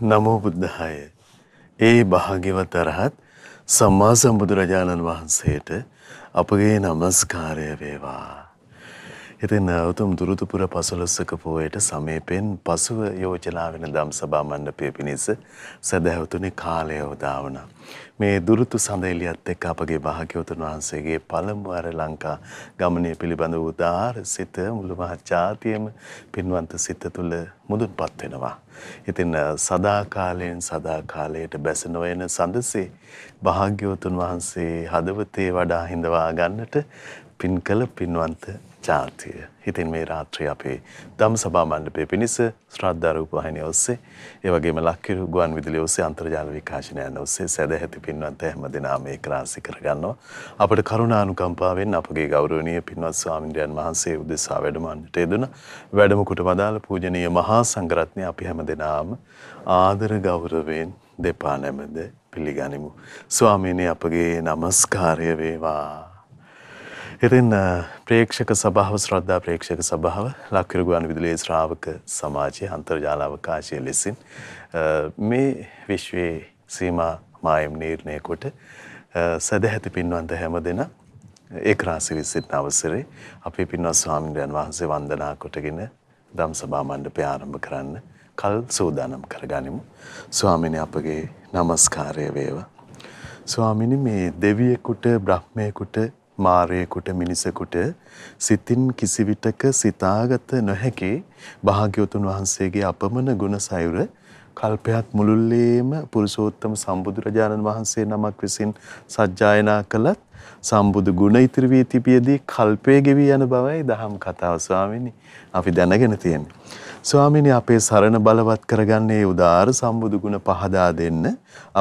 නමෝ බුද්ධාය. ඒ භාග්‍යවත් අරහත් සම්මා සම්බුදුරජාණන් වහන්සේට අපගේ නමස්කාරය වේවා. ඉතින් උතුම් දුරුතුපුර පසළොස්සක පෝයට සමීපෙන් පසුව යෝජනා වෙන දම් සභා මණ්ඩපය පිණිස සැදැහැවතුනි කාලය උදාවන. මේ දුරුතු සඳෙලියත් එක්ක අපගේ භාග්‍යවතුන් වහන්සේගේ පළමු අර ලංකා ගමනය පිළිබඳ උදාර සිත මුළු මහත් ජාතියම පින්වන්ත සිත තුළ මුදුන්පත් වෙනවා. ඉතින් සදාකාලයෙන් සදාකාලයට බැස නොයන සඳසේ භාග්‍යවතුන් වහන්සේ හදවතේ වඩා හිඳවා ගන්නට පින් කළ පින්වන්ත ජාතිය. හිතින් මේ රාත්‍රී අපේ දම් සභා මණ්ඩපය පිණිස ශ්‍රද්ධාරූප වහිනිය ඔස්සේ ඒ වගේම ලක්කිරු ගුවන් විදුලිය ඔස්සේ අන්තර්ජාල විකාශනයන් ඔස්සේ සැදැහැති පින්වත් හැම දෙනාම ඒකරාශී කරගන්නවා. අපට කරුණානුකම්පාවෙන් අපගේ ගෞරවනීය පින්වත් ස්වාමින්ද්‍රයන් වහන්සේ උදෙසා වැඩමන්නට යෙදුණ වැඩම කොට වදාළ පූජනීය මහා සංඝරත්නය අපි හැම දෙනාම ආදර ගෞරවයෙන් දෙපා නැමද පිළිගනිමු. ස්වාමීනි අපගේ নমස්කාරය වේවා. ඉතින් ප්‍රේක්ෂක සභාව ශ්‍රද්ධා ප්‍රේක්ෂක සභාව ලක්විර ගුවන් විදුලියේ ශ්‍රාවක සමාජයේ අන්තර්ජාල අවකාශය ලෙසින් මේ විශ්වයේ සීමා මායම් නිර්ණය කොට සදැහැති පින්වන්ත හැමදෙනා ඒක රාසි විසිටන අවසරේ අපේ පින්වත් ස්වාමීන් වහන්සේ වන්දනා කොටගෙන දම් සභා මණ්ඩපය ආරම්භ කරන්න කල් සූදානම් කරගනිමු ස්වාමීනි අපගේ নমස්කාරය වේවා ස්වාමීනි මේ දෙවියෙකුට බ්‍රහ්මයෙකුට මාරයෙකුට මිනිසෙකුට සිතින් කිසිවිටක සිතාගත නොහැකි භාග්‍යවතුන් වහන්සේගේ අපමණ ගුණ සයුර කල්පයක් මුළුල්ලේම පුරුෂෝත්තම සම්බුදුරජාණන් වහන්සේ නමක් විසින් සජ්ජායනා කළත් සම්බුදු ගුණ ඉතිරි වී තිබියදී කල්පයේ ගෙවි යන බවයි දහම් කතාව ස්වාමීනි අපි දැනගෙන තියෙන්නේ. ස්වාමීනි අපේ සරණ බලවත් කරගන්නේ උදාාර සම්බුදු ගුණ පහදා දෙන්න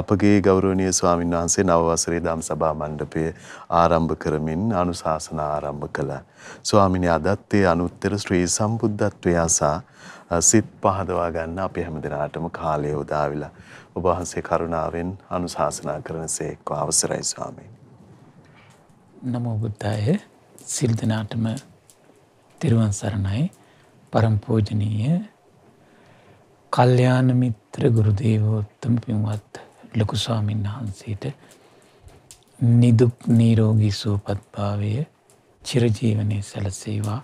අපගේ ගෞරවනීය ස්වාමින් වහන්සේ නව වසරේ දම් සභා මණ්ඩපය ආරම්භ කරමින් අනුශාසනා ආරම්භ කළා. ස්වාමීනි අදත් ඒ අනුත්තර ශ්‍රී සම්බුද්ධත්වය අසා සිත් පහදවා ගන්න අපි හැමදෙනාටම කාලය උදා වෙලා ඔබ වහන්සේ කරුණාවෙන් අනුශාසනා කරනසේක්ව අවසරයි ස්වාමීනි. නමෝබුද්ධාය සිල්දනාටම තිරුවන් සරණයි පරම්පෝජනීය කල්්‍යයාන මිත්‍ර ගුරුදේවෝත්තම පින්වත් ලොකුස්වාමින් වහන්සේට නිදුක් නීරෝගී සූපත්භාවය චිරජීවනය සැලසේවා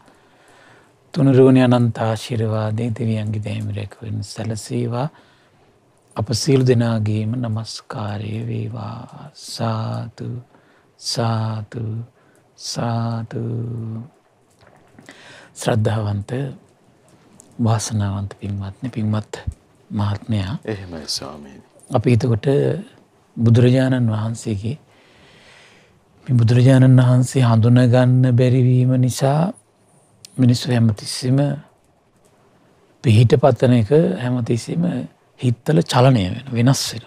තුනරුවණ අනන්තාශිරවාදේ දෙවියන්ගේ දැමිරැකවෙන සැලසේවා අප සීල් දෙනාගේම නමස්කාරය වේවා සාතුූ සාතු සාතු ශ්‍රද්ධාවන්ත වාසනාවන්ත පින්වත්න පින්වත් මහත්මයා එහෙමයි ස්වාමී. අපි හිතකොට බුදුරජාණන් වහන්සේගේ බුදුරජාණන් වහන්සේ හඳුනගන්න බැරිවීම නිසා මිනිස්සු හැමතිස්සම පිහිට පත්තන එක හැමතිස්සම හිත්තල චලනය වෙන වෙනස් වෙන.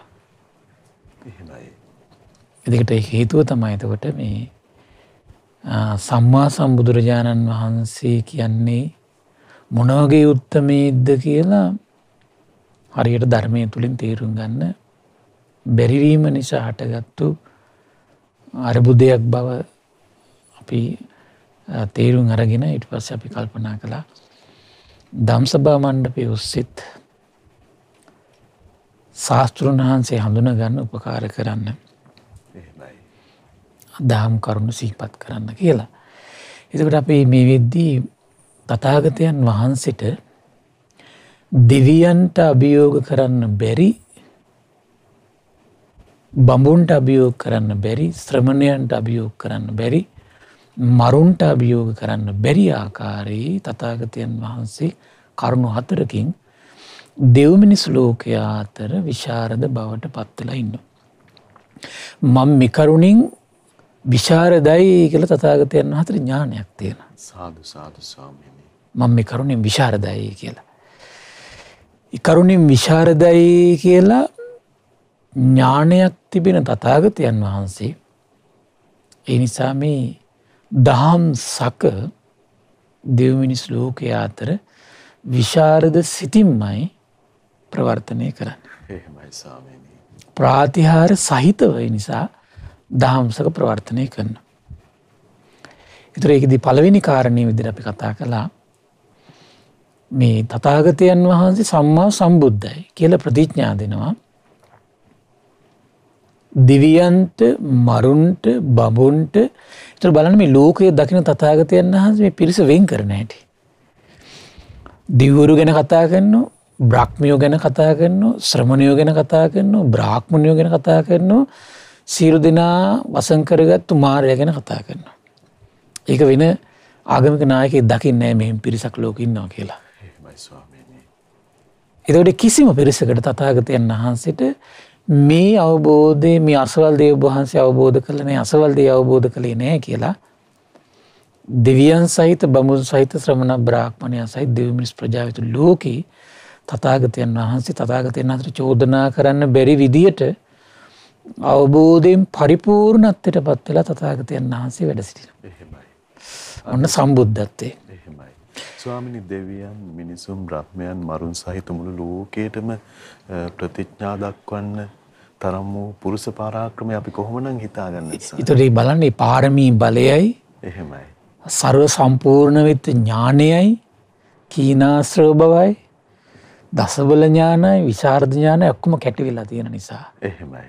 එදකට හේතුව තමයි එතකොට මේ සම්මා සම්බුදුරජාණන් වහන්සේ කියන්නේ මොනවගේ උත්තමේද්ද කියලා හරියට ධර්මය තුළින් තේරුම් ගන්න බැරිවීම නිසා හටගත්තු අරබුදයක් බව අපි තේරුම් අරගෙන ඉට පස්ස අපි කල්පනා කළා දම්සභා මණ්ඩපය ඔස්සෙත් ශාස්තෘන් වහන්සේ හඳුන ගන්න උපකාර කරන්න දහම් කරුණු සිහිපත් කරන්න කියලා. එතකට අපේ මේ වෙද්දී තතාගතයන් වහන්සට දෙවියන්ට අභියෝග කරන්න බැරි බඹුන්ට අභියෝග කරන්න බැරි ශ්‍රමණයන්ට අභියෝග කරන්න බැරි මරුන්ට අභියෝග කරන්න බැරි ආකාරයේ තතාගතයන් වහන්සේ කරුණු හතරකින් දෙව්මිනිස් ලෝකයා අතර විශාරද බවට පත්වෙලා ඉන්න. මං මෙකරුණින් විශාරදයි කළ තතාගතයන් අහතර ඥානයක් තියෙන මං මේ කරුණින් විශාරදයි කියලා. කරුණින් විශාරදයි කියලා ඥානයක් තිබෙන තතාගතයන් වහන්සේ ඒ නිසා මේ දහම් සක දෙව්මිනිස් ලෝකය අතර විශාරද සිතින්මයි ප්‍රවර්තනය කරන්න ප්‍රාතිහාර සහිතවයි නිසා දහම්සක ප්‍රවර්තනය කරන්න. එතුර ඒකදි පළවෙනි කාරණය විදිර අපි කතා කළා මේ තතාගතයන් වහන්සේ සම්මා සම්බුද්ධයි කියල ප්‍රතිඥා දෙනවා දිවියන්ට මරුන්ට බබුන්ට තර බලන මේ ලෝකයේ දකින තතාගතයන් වහන්ස මේ පිරිස වෙන් කරන ඇටි. දිවුරු ගැන කතා කරන්නු බ්‍රක්්මියෝ ගැන කතා කරන්නු ශ්‍රමණයෝ ගැන කතා කරන්නු බ්‍රාක්්මණයෝ ගැන කතා කරන්නවා සීරු දෙනා වසංකරගත්තු මාරය ගැන කතා කරනවා. ඒක වෙන ආගමික නායකෙ දකින්නෑ මෙම පිරිසක් ලෝකඉන්නවා කියලා. එතකට කිසිම පිරිසකට තතාගතයන් වහන්සේට මේ අවබෝධය මේ අසවල් දේව වහන්සේ අවබෝධ කළ මේ අසවල්දේ අවබෝධ කළේ නෑ කියලා දෙවියන් සහිත බමුන් සහිත ශ්‍රමණ බ්‍රාහ්මණය සහිත දෙවමිනිස් ප්‍රජාවිතු ලෝකී තතාගතයන් වහන්සේ තතාගතයන් අතර චෝදනා කරන්න බැරි විදියට අවබෝධයෙන් පරිපූර්ණත්වයට පත් වෙලා තථාගතයන් වහන්සේ වැඩ සිටිනවා. එහෙමයි. ඔන්න සම්බුද්ධත්වයේ. එහෙමයි. ස්වාමිනී දෙවියන් මිනිසුන් බ්‍රහ්මයන් මරුන් සහිත මුළු ලෝකයටම ප්‍රතිඥා දක්වන්න තරම් වූ පුරුෂ පරාක්‍රමය අපි කොහොමනම් හිතාගන්න ඉතුරේ බලන්න ඒ පාරමී බලයයි එහෙමයි ਸਰව සම්පූර්ණ වෙත් ඥානයයි කීනාශ්‍රව බවයි දසබල ඥානයි විශාරද ඥානයි ඔක්කොම කැටි වෙලා තියෙන නිසා එහෙමයි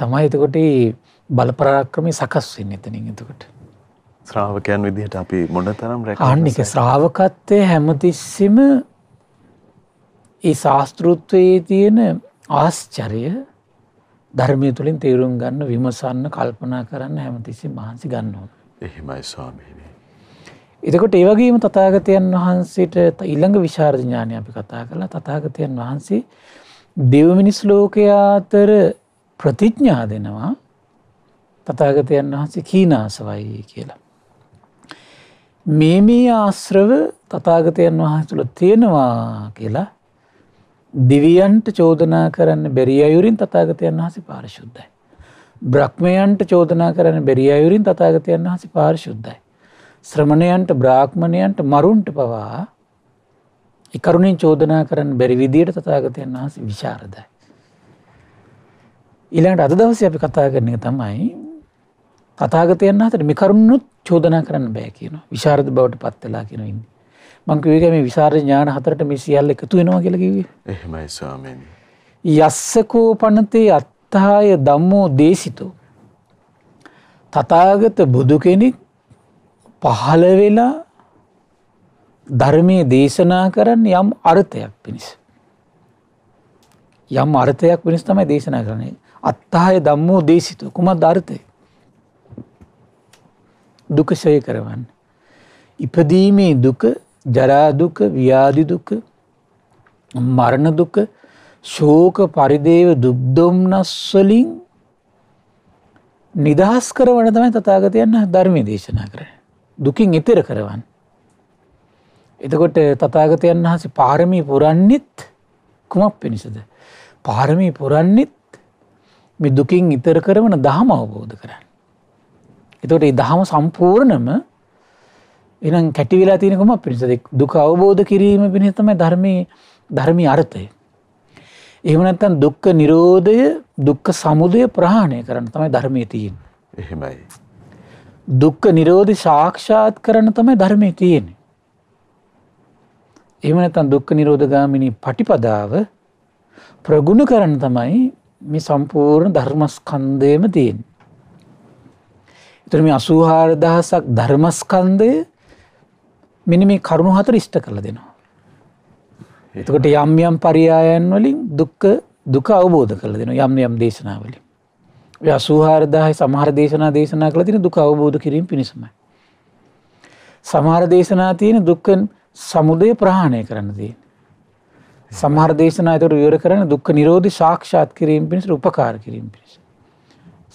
තමයි එතකොට බලපරාක්‍රමය සකස් වෙන්න එතනින් එතකොට. ශ්‍රාවකයන් විදිහට අපි මොන තරම් රැකාන්නික ශ්‍රාවකත්වය හැමතිස්සම ඒ ශාස්තෘත්වයේ තියෙන ආශ්චරය ධර්මය තුළින් තේරුම් ගන්න විමසන්න කල්පනා කරන්න හැමතිසි මහන්සි ගන්නවා. එහෙමයි ස්වාමීනය. එතකොට ඒවගේම තතාගතයන් වහන්සේට ඉල්ළඟ විශාර්ධඥානය අපි කතා කරලා තතාගතයන් වහන්සේ දෙවමිනිස් ලෝකයා අතර ප්‍රතිඥ්ඥා දෙනවා තතාගතයන් වහන්සේ කීනාසවයි කියලා. මේ මේ ආශ්‍රව තතාගතයන් වහස තුළ තියෙනවා කියලා දිවියන්ට චෝදනා කරන්න බැරි අයුරින් තතාගතයන් වහසේ පාරිශුද්ධයි. බ්‍රක්්මයන්ට චෝදනා කරන්න බැරි අයුරින් තතාගතයන් වහසේ පාරිශුද්ධයි. ශ්‍රමණයන්ට බ්‍රාක්්මණයන්ට මරුන්ට පවා එකරුණින් චෝදනා කරන්න බැරි විදියට තතාගතයන් වහස විශාරදයි. ඊළඟට අද දවස අපි කතා කරන එක තමයි තතාගතයන්න හතට මිකරුණුත් චෝදනා කරන්න බෑ කියන විශාරධ බවට පත්වෙලා කියෙන ඉන්න මංකවේක මේ විසාර ඥාන හතරට මේ සියල්ල එකතු වෙනවා කියලකිවේ එහෙමයි ස්වාමෙන් යස්සකෝ පනතේ අත්තාය දම්මෝ දේසිතෝ තතාගත බුදු කෙනෙක් පහළ වෙලා ධර්මය දේශනා කරන්න යම් අර්ථයක් පිණිස. යම් අර්ථයක් පිණිස තමයි දේශනා කරන්නේ අත්තාය දම්මෝ දේශිත කුමත් ධර්ථය දුකශය කරවන්න. ඉපදීමේ දුක ජරාදුක ව්‍යාධිදුක මරණදුක ශෝක පරිදේව දුක්දොම්නස්වලින් නිදහස් කරවන තමයි තතාගතයන්න ධර්මය දේශනා කර. දුකින් ඉතර කරවන්න. එතකොට තතාගතයන් වහස පාරමී පුරන්නෙත් කුමක් පිණිසද. පාරමී පුරන්නෙත් මේ දුකින් ඉතර කරවන දහම අවබෝධ කරන්න. එතකොට ඒ දහම සම්පූර්ණම එනම් කැටිවෙලා තියෙනකම පිරිස දුක අවබෝධ කිරීම පිණිතම ධර්මය ධර්මී අර්ථය. එහමනත්තන් දුක්ක නිරෝධය දුක්ක සමුදය ප්‍රහාණය කරන්න තමයි ධර්මය තියෙන්. එහෙමයි. දුක්ක නිරෝධ ශාක්ෂාත් කරන තමයි ධර්මය තියෙන. එමනතන් දුක්ක නිරෝධගාමිනි පටිපදාව ප්‍රගුණ කරන තමයි මේ සම්පූර්ණ ධර්මස්කන්ධයම තියෙන. එතන මේ 84000ක් ධර්මස්කන්ධය මෙන්න මේ කරුණු හතර ඉෂ්ට කරලා දෙනවා. එතකොට යම් යම් පරියායන් වලින් දුක්ඛ දුක අවබෝධ කරලා දෙනවා යම් යම් දේශනා වලින්. ඔය 84000 සමහර දේශනා දේශනා කරලා තියෙන දුක අවබෝධ කිරීම පිණිසමයි. සමහර දේශනා තියෙන දුක්ඛ සමුදය ප්‍රහාණය කරන්න තියෙන්නේ. සමහර දේශනා ඇතුට විවර කරන දුක්ක නිරෝධි සාක්ෂාත් කිරීම පිණිස උපකාර කිරීම පිණිස.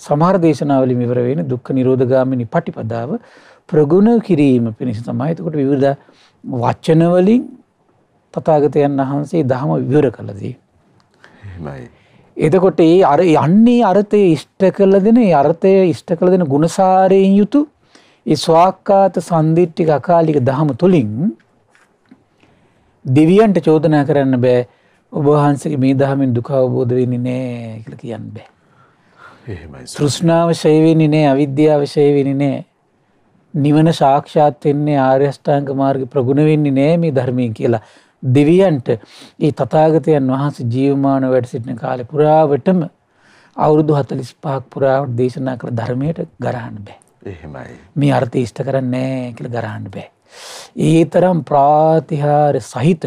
සමහර දේශනාවලි මෙවර වෙන දුක්ක නිරෝධගාමිනි පටිපදාව ප්‍රගුණ කිරීම පිණිස තමයි එතකොට විවිධ වච්චනවලින් තතාගතයන් වහන්සේ දහම විවර කළදී. එතකොට ඒ අර යන්නේ අර්ථය ඉෂ්ට කල දෙන අර්ථය ඉෂ්ට කළ දෙන ගුණසාරයෙන් යුතු ඒ ස්වාක්කාත සන්දිට්ටික අකාලික දහම තුළින් දෙවියන්ට චෝදනා කරන්න බෑ ඔබහන්සගේ මේ දහමින් දුක අවබෝධ වෙන්නේ නෑ කියල කියන්න බෑ තෘෂ්ණාව ශයවෙනි නෑ අවිද්‍යාව ශයවෙනි නෑ නිවන සාක්ෂාත්වෙන්නේ ආර්යෂ්ඨාංක මාර්ග ප්‍රගුණ වෙන්නේ නෑ මේ ධර්මය කියලා දෙවියන්ට ඒ තතාගතයන් වහන්ස ජීවමාන වැඩ සිටින කාලෙ පුරාවටම අවුරුදු හතලිස් පාක් පුරාවට දේශනා කළ ධර්මයට ගරහන්න බෑ. මේ අර්ථ ෂ්ට කරන්නේ කළ ගරහන්න බෑ. ඒ තරම් ප්‍රාතිහාර සහිත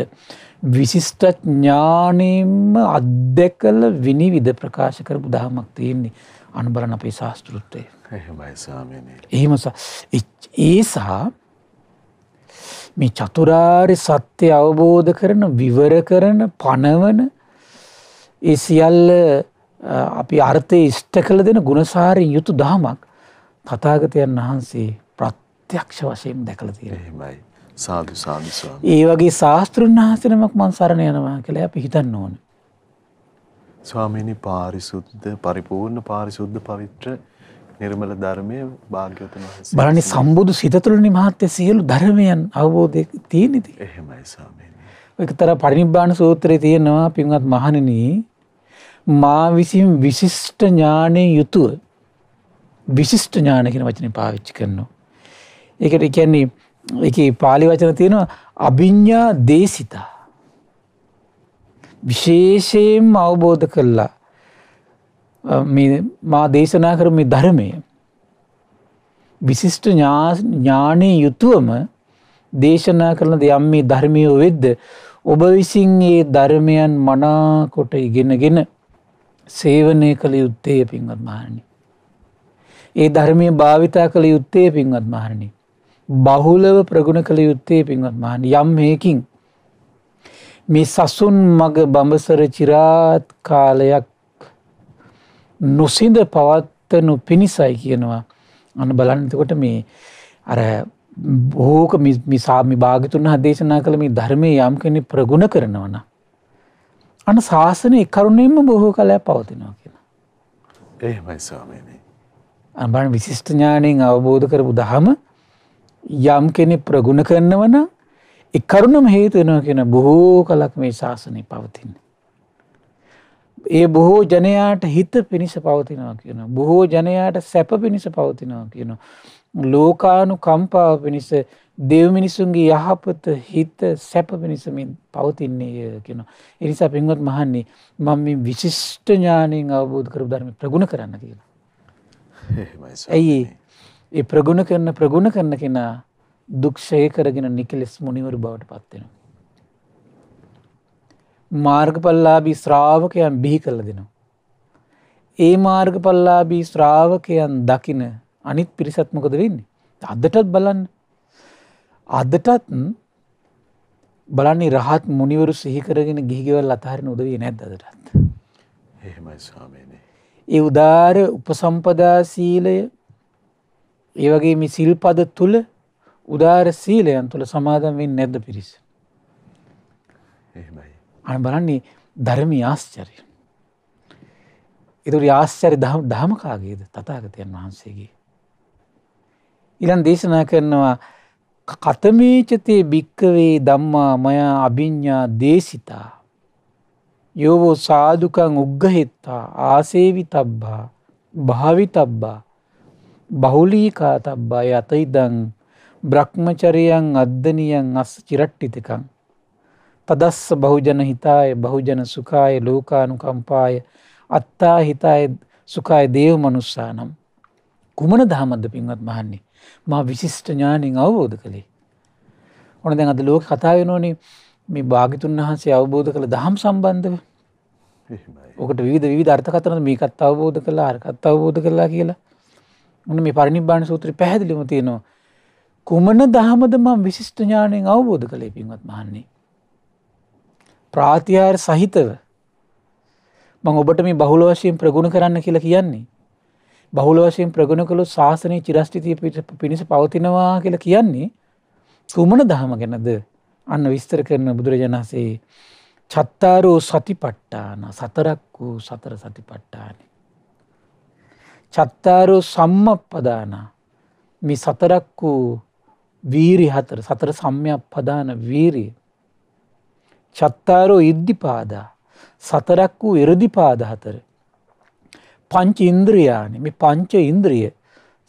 විශිෂ්ට ඥානයෙන්ම අත්දැකල විනිවිධ ප්‍රකාශ කරපු දහමක් තියෙන්නේ අනුබලන අපේ ශාස්තෘත්තය එහෙම ඒ සහ මේ චතුරාර් සත්‍යය අවබෝධ කරන විවර කරන පනවන ඒ සියල්ල අපි අර්ථය ඉෂ්ට කළ දෙන ගුණසාරී යුතු දහමක් තතාගතයන් වහන්සේ ප්‍රත් ప్రత్‍යක්ෂ වශයෙන් දැකලා තියෙනවා. එහෙමයි. සාදු සාදු ස්වාමී. ඒ වගේ ශාස්ත්‍රුන් වහන්සේනමක් මං සරණ යනවා කියලා අපි හිතන්න ඕනේ. ස්වාමීනි පාරිශුද්ධ පරිපූර්ණ පාරිශුද්ධ පවිත්‍ර නිර්මල ධර්මයේ භාග්‍යවතුන් වහන්සේ. බලන්නේ සම්බුදු සිත තුළනේ මහත්ය සියලු ධර්මයන් අවබෝධය තියෙන්නේ. එහෙමයි ස්වාමීනි. එකතර පරිනිබ්බාන සූත්‍රයේ තියෙනවා පින්වත් මහණෙනි මා විසින් විශිෂ්ට ඥාණයෙන් යුතුව විශිෂ්ට ඥාන කියන වචනේ පාවිච්චි කරනවා. ඒකට කියන්නේ එක පාලි වචන තියෙනවා අභිඤ්ඥා දේසිතා. විශේෂයෙන් අවබෝධ කරලා මා දේශනා කර මේ ධර්මය විසිිෂ්ට ඥානය යුතුවම දේශනා කරන දෙ යම් මේ ධර්මයෝ වෙද්ද ඔබ විසින් ඒ ධර්මයන් මනාකොට ඉගෙනගෙන සේවනය කළ යුත්තේ පින්වත් මහරණි. ඒ ධර්මය භාවිතා කළ යුත්තේ පින්වත් මහරණි. බහුලව ප්‍රගුණ කළ යුත්තේ පින්වත් මහන් යම් මේකින් මේ සසුන් මග බඹසර චිරාත් කාලයක් නොසිද පවත්වනු පිණිසයි කියනවා අන බලන්නතකොට මේ අර බෝක මිසාමි භාගතුන් හදේශනා කළ මේ ධර්මය යම් කෙනෙ ප්‍රගුණ කරනවන. අන ශාසනය කරුණෙන්ම බොහෝ කලයක් පවතිනවා කියෙන. ඒමයි ස්වාමීනී. අබන් විශිෂ්ඨඥානයෙන් අවබෝධ කරපු දහම යම් කෙනෙ ප්‍රගුණ කරන්නවන එක් කරුණම හේතුවෙනවා කියෙන බොහෝ කලක් මේ ශාසනය පවතින්නේ. ඒ බොහෝ ජනයාට හිත පිණිස පවතිනවා කියන. බොහෝ ජනයාට සැප පිණිස පවතිනවා කියන. ලෝකානු කම්පාව පිණිස දෙව් මිනිසුන්ගේ යහපත හිත සැප පිණිසමින් පවතින්නේ කියන. එනිසා පෙන්වත් මහන්නේ මං මේ විශිෂ්ඨ ඥානයෙන් අවබෝධ කරු ධර්ම ප්‍රගුණ කරන්න කියලා. ඇයි ඒ ප්‍රගුණ කරන ප්‍රගුණ කරන කෙනා දුක්ෂය කරගෙන නිකලෙස් මුනිවරු බවට පත්වෙනවා. මාර්ගපල්ලාබී ශ්‍රාවකයන් බිහි කළ දෙනවා. ඒ මාර්ගපල්ලාබී ශ්‍රාවකයන් දකින අනිත් පිරිසත්මකද වෙන්නේ. අදටත් බලන්න අදටත් බලන්නේ රහත් මුනිවරු සිහිකරගෙන ගිහිගවල් අතාරන උදවී නැද්දටත්. එහෙමයි ස්වාමීනේ. ඒ උදාර උපසම්පදා සීලය ඒ වගේ මේ සිල්පද තුළ උදාර සීලයන් තුළ සමාදන් වෙන් නැද්ද පිරිස. අන බලන්නේ ධර්මි ආශ්චරය. ඉතුරි ආශ්චරි දහමකාගේද තතාගතයන් වහන්සේගේ. ඉලන් දේශනා කරනවා කතමේචතේ භික්කවේ දම්මා මයා අභිඤ්ඥා දේශිතා. යෝවෝ සාදුකං උග්ගහෙත්තා ආසේවි තබ්බා භාවි තබ්බා බහුලීකා තබ්බාය අතයිදං බ්‍රහ්මචරියන් අද්ධනියන් අස් චිරට්ටිතිකං. තදස්ස බහුජන හිතාය බහුජන සුකාය ලෝකානු කම්පාය අත්තා හිතාය සුකාය දේව මනුස්සානම්. කුමන දහමද පින්වත් මහන්නේ මා විශිෂ්ට ඥානින් අවබෝධ කළේ. ඕන දැන් අද ලෝක කතාාවෙනෝනේ මේ භාගිතුන් වහන්සේ අවබෝධ කළ දහම් සම්බන්ධව ඕකට විධ විධර්ථකතන මේකත් අවබෝධ කලා අර්කත් අවබෝධ කලා කියලා මොන මේ පරිනිබ්බාන සූත්‍රය පැහැදිලිම තියෙනවා. කුමන දහමද මං විශිෂ්ට ඥානයෙන් අවබෝධ කළේ පින්වත් මහන්නේ. ප්‍රාතිහාර සහිතව මං ඔබට මේ බහුල වශයෙන් ප්‍රගුණ කරන්න කියලා කියන්නේ. බහුල වශයෙන් ප්‍රගුණ කළොත් ශාසනයේ චිරස්ථිතිය පිණිස පවතිනවා කියලා කියන්නේ කුමන දහම ගැනද අන්න විස්තර කරන බුදුරජාණන්සේ චත්තාරෝ සතිපට්ඨාන සතරක් වූ සතර සතිපට්ඨානයි. චත්තාරෝ සම්මප්පදානා මේ සතරක් වූ වීරි හතර සතර සම්මයක් පදාන වීරී. චත්තාරෝ ඉද්ධිපාදා සතරක් වූ ඉරදිපාද හතර. පංච ඉන්ද්‍රයාන මේ පංච ඉන්ද්‍රිය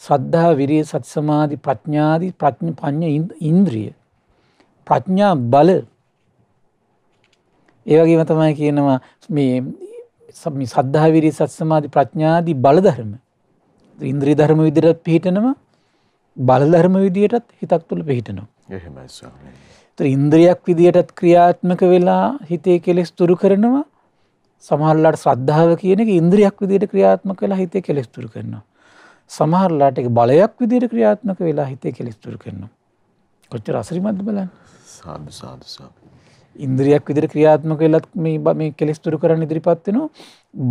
සද්ධා විරිය සත් සමාධි ප්‍රඥාදි ප්‍රඥ පඤ්ඤ ඉන්ද්‍රිය. ප්‍රඥා බල ඒවගේම තමයි කියනවා මේ සද්ධාවිරී සත් සමාධි ප්‍රඥාදී බලධර්ම ඉන්ද්‍රී ධර්ම විදිරත් පිහිටනවා බල ධර්ම විදියටත් හිතක් තුළ පිහිටනවා. ඉන්ද්‍රියක් විදියටත් ක්‍රියාත්මක වෙලා හිතේ කෙලෙස් තුරු කරනවා සමහල්ලාට ශ්‍රද්ධාව කියන එක ඉන්ද්‍රියක් විදියට ක්‍රියාත්මක වෙලා හිතේ කෙලෙස් තුරු කරනවා. සමහරලාට එක බලයක් විදියට ක්‍රියාත්මක වෙලා හිතේ කෙලෙස් තුරු කරනවා. කොච්චර අසරිමත්ද බලන්න. සාදු සාදු සාදු. ඉන්ද්‍රියක් විදිහට ක්‍රියාත්මක වෙලත් මේ මේ කෙලෙස් දුරු කරන්න ඉදිරිපත් වෙනවා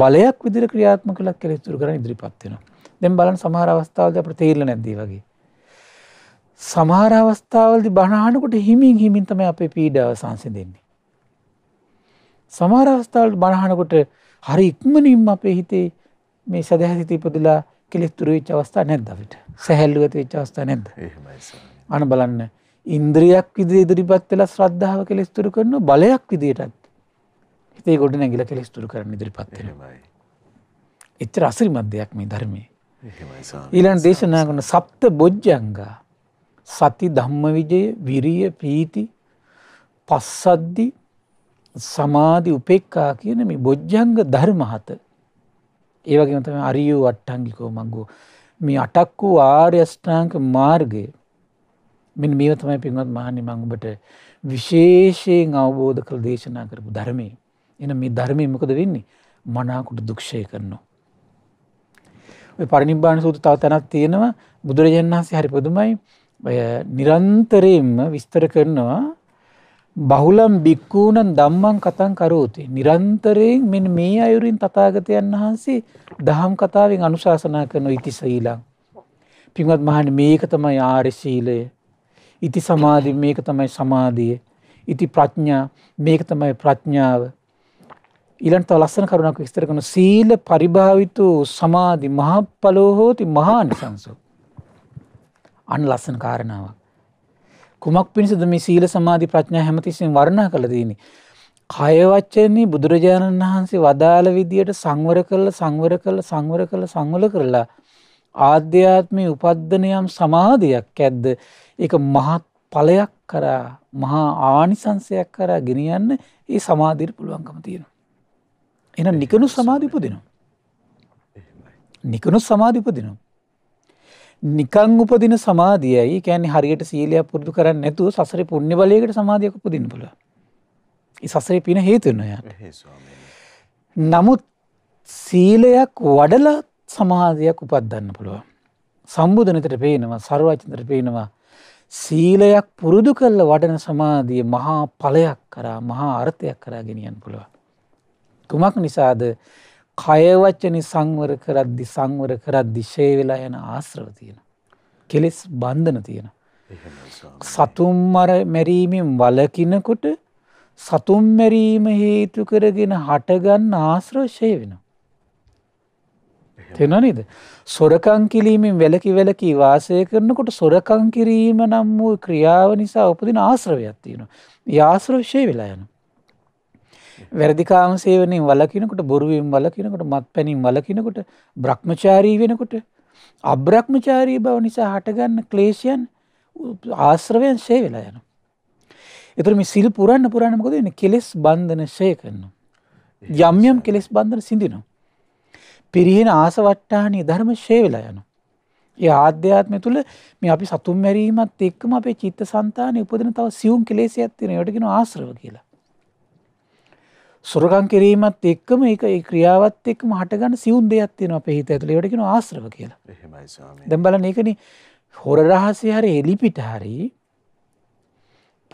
බලයක් විදිහට ක්‍රියාත්මක කළත් කෙලෙස් දුරු කරන්න ඉදිරිපත් වෙනවා දැන් බලන්න සමහර අවස්ථාවලදී අපිට තේරෙන්නේ නැද්ද වගේ. සමහර අවස්ථාවලදී බණ අහනකොට හිමින් හිමින් තමයි අපේ පීඩාව සංසිඳෙන්නේ. සමහර අවස්ථාවලදී බණ අහනකොට හරි ඉක්මනින්ම අපේ හිතේ මේ සදහැසිත ඉපදලා කෙලෙස් තුරු වෙච්ච අවස්ථා නැද්ද අපිට? සැහැල්ලු ඇති වෙච්ච අවස්ථා නැද්ද? එහෙමයි සර්. අන බලන්න ඉන්ද්‍රියක් විදිහට ඉදිරිපත් වෙලා ශ්‍රද්ධාව කෙලෙස් තුරු කරනවා බලයක් විදිහටත් හිතේ ගොඩ නැගිලා කෙලෙස් තුරු කරන්න ඉදිරිපත් වෙනවා. එච්චර අසිරිමත් දෙයක් මේ ධර්මයේ. ඊළඟ දේශනා කරන සප්ත බොජ්ජංගා සති ධම්මවිජය විරිය ප්‍රීති පස්සද්දි සමාධි උපෙක්කා කියන මේ බොජ්ජංග ධර්ම හත ඒ වගේම තමයි අරියෝ අට්ටංගිකෝ මග්ගෝ මේ අටක් වූ ආර්ය අෂ්ටාංග මාර්ගය මෙන්න මේව තමයි පින්වත් මහන්නේ මම ඔබට විශේෂයෙන් අවබෝධ කළ දේශනා කරපු ධර්මයේ එන මේ ධර්මයේ මොකද වෙන්නේ මනාකුට දුක්ෂය කරනවා පරිනිබ්බාන සූත තව තැනක් තියෙනවා බුදුරජන් වහන්සේ හරි පුදුමයි නිරන්තරයෙන්ම විස්තර කරනවා බහුලම් බික්කූණන් දම්මන් කතන් කරෝතේ. නිරන්තරයෙන් මෙ මේ අයුරින් තතාගතයන් වහන්සේ දහම් කතාවෙන් අනුශාසනා කරන ඉති සීලං. පින්වත් මහන මේක තමයි ආරශීලය. ඉති සමාධී මේක තමයි සමාධිය. ඉති ප්‍රඥා මේක තමයි ප්‍රඥාව. ඊළඟට ලස්සන කරුණක් විස්තර කරන සීල පරිභාවිතු සමාධි මහප්පලෝ හෝති මහානිසංසෝ. අන්න ලස්සන කාරණාවක්. කුමක් පිණිසද මේ සීල සමාධි ප්‍රඥා හැමතිස්සෙම වර්ණනා කළ දෙන්නේ. කය වචනේ බුදුරජාණන් වහන්සේ වදාළ විදියට සංවර කළ සංවර කළ සංවර කළ සංවර කරලා ආධ්‍යාත්මයේ උපද්දනයම් සමාධියක් ඇද්ද ඒක මහත් ඵලයක් කරා මහා ආනිසංසයක් කරා ගෙනියන්න ඒ සමාධියට පුළුවන්කම තියෙනවා එහෙනම් නිකනු සමාධි උපදිනවා. නිකනු සමාධි උපදිනවා. නිකං උපදින සමාධියයි කියන්නේ හරියට සීලයක් පුරුදු කරන්නේ නැතුව සසරේ පුණ්‍ය බලයකට සමාධියක් උපදින්න පුළුවන්. ඒ සසරේ පින හේතු වෙනවා නමුත් සීලයක් වඩලා සමාධියක් උපදින්න පුළුවන්. සම්බුදනතට පේනවා සර්වචන්දට පේනවා සීලයක් පුරුදු කල්ල වඩන සමාධිය මහා ඵලයක් කරා මහා අර්ථයක් කරා ගෙනියන්න පුළුවන්. කුමක් නිසාද කය වචනේ සංවර කරද්දි සංවර කරද්දි ෂේ වෙලා යන ආශ්‍රව තියෙන. කෙලෙස් බන්ධන තියෙන. සතුම් මර මැරීමෙන් වලකිනකොට සතුම් මැරීම හේතු කරගෙන හටගන්න ආශ්‍රව ෂේ වෙනවා. තේනවා නේද? සොරකම් කිරීමෙන් වැලකි වැලකි වාසය කරනකොට සොරකම් කිරීම නම් වූ ක්‍රියාව නිසා උපදින ආශ්‍රවයක් තියෙනවා. ඒ ආශ්‍රව ෂේ වෙලා යනවා. වැරදිකාම සේවනයෙන් වලකිනකොට බොරුවෙන් වලකිනකොට මත් පැනින් වලකිනකොට බ්‍රහ්මචාරී වෙනකොට අබ්‍රහ්මචාරී බව නිසා හටගන්න ක්ලේෂයන් ආශ්‍රවයන් ශේ වෙලා යන. එතුරම සිල් පුරන්න පුරණමකොද වෙන කෙලෙස් බන්ධන ශය කරනවා. යම්යම් කෙලෙස් බන්ධන සිදිනවා. පිරිහෙන ආසවට්ටානය ධර්ම ශේ වෙලා යනවා. ඒ ආධ්‍යාත්මය තුළ මේ අපි සතුම් මැරීමත් එක්කම අපේ චිත්ත සන්තානය උපදන තව සියුම් කෙලෙසි ඇත්තින යටගෙන ආශ්‍රව කියලා. සොරකම් කිරීමත් එක්කම එක ඒ ක්‍රියාවත් එක්ම හටගන්න සිවුන් දෙයක් තියෙනවා අපේ හිත ඇතුළේ ඒකට කියනවා ආශ්‍රව කියලා. එහෙමයි ස්වාමී. දැන් බලන්න ඒකනේ හොර රහසය හරි එලිපිට හරි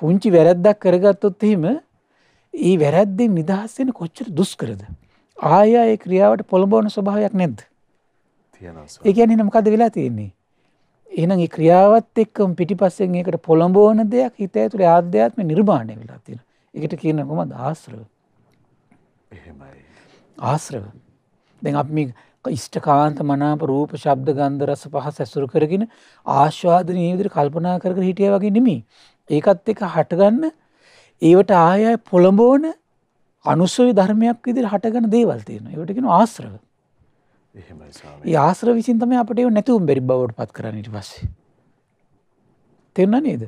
පුංචි වැරැද්දක් කරගත්තොත් එහෙම ඒ වැරැද්දෙන් නිදහස් වෙන්න කොච්චර දුෂ්කරද? ආය ඒ ක්‍රියාවට පොළඹවන ස්වභාවයක් නැද්ද? තියෙනවා. ඒ කියන්නේ එහෙනම් මොකද වෙලා තියෙන්නේ? එහෙනම් ඒ ක්‍රියාවත් එක්කම පිටිපස්සෙන් ඒකට පොළඹවන දෙයක් හිත ඇතුලේ ආධ්‍යාත්ම නිර්මාණය වෙලා තියෙනවා. ඒකට කියන කොහොමද ආශ්‍රව? ආශ්‍රව දැන් අප මේ ඉෂ්ටකාන්ත මනාප රූප ශබ්ද ගන්ධ රස පහස ඇසුරු කරගෙන ආශ්වාදනය විදිර කල්පනා කර හිටිය වගේ නෙමි. ඒකත් එක හටගන්න ඒවට ආය පොළඹෝන අනුස්සවි ධර්මයක් විදිර හටගන දේවල් තියෙන ඒවටගෙන ආශ්‍රව ඒ ආශ්‍ර විසින්තම අපට ඒ නැතුවම් බැරි බවට පත් කරන්නට පස්සේ. තෙරන්න නේද.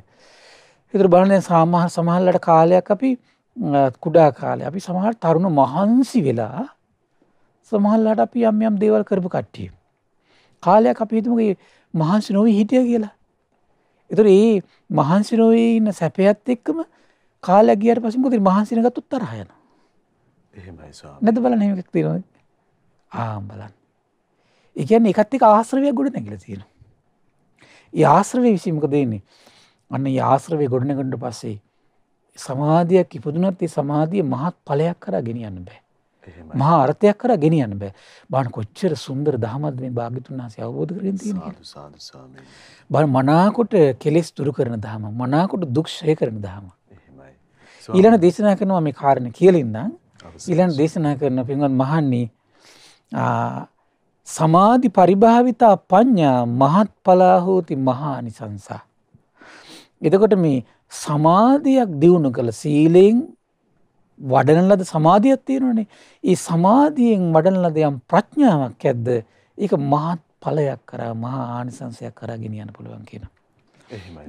හිතර බලනය සාමහ සමහල්ලට කාලයක් අපි කුඩා කාලේ අපි සමහට තරුණ මහන්සි වෙලා සමහල්ලාට අපි යම් යම් දේවල් කරපු කට්ටිය. කාලයක් අපි හිතුමගේ මහන්සි නොවී හිටිය කියලා. එතුර ඒ මහන්සි නොවේ ඉන්න සැපයත් එක්කම කාලයක් ගියට පසි මුති මහන්සිනගත් උත්තර හයන නැද බල නමක් තිර ආම් බලන්න. එකන් එකත්තික ආශ්‍රවය ගොඩ නැගල තියෙන. ආශ්‍රවය විසිමක දෙන්නේ අන්න ආශ්‍රවය ගොඩනගට පස්සේ සමාධියක් ඉපදුනත් ඒ සමාධිය මහත් ඵලයක් කරා ගෙනියන්න බෑ. මහා අර්ථයක් කරා ගෙනියන්න බෑ. බාන කොච්චර සුන්දර දහමත් මේ භාග්‍යතුන් වහන්සේ අවබෝධ කරගෙන තියෙනවා. සාදු සාදු ස්වාමීන්. බාන මනාකොට කෙලෙස් දුරු කරන දහම, මනාකොට දුක් ෂය කරන දහම. එහෙමයි. ඊළඟ දේශනා කරනවා මේ කාරණේ කියලා ඉඳන් ඊළඟ දේශනා කරන පින්වත් මහන්නේ සමාධි පරිභාවිතා පඤ්ඤා මහත්ඵලා හෝති මහානිසංසා. එතකොට මේ සමාධයක් දියුණු කළ සීලයෙන් වඩන ලද සමාධියත් තියෙනනේ ඒ සමාධියෙන් වඩන ලද යම් ප්‍රඥාවක් ඇද්ද ඒක මහත් ඵලයක් කරා මහා ආනිසංසයක් කරා ගෙනියන්න පුළුවන් කියන.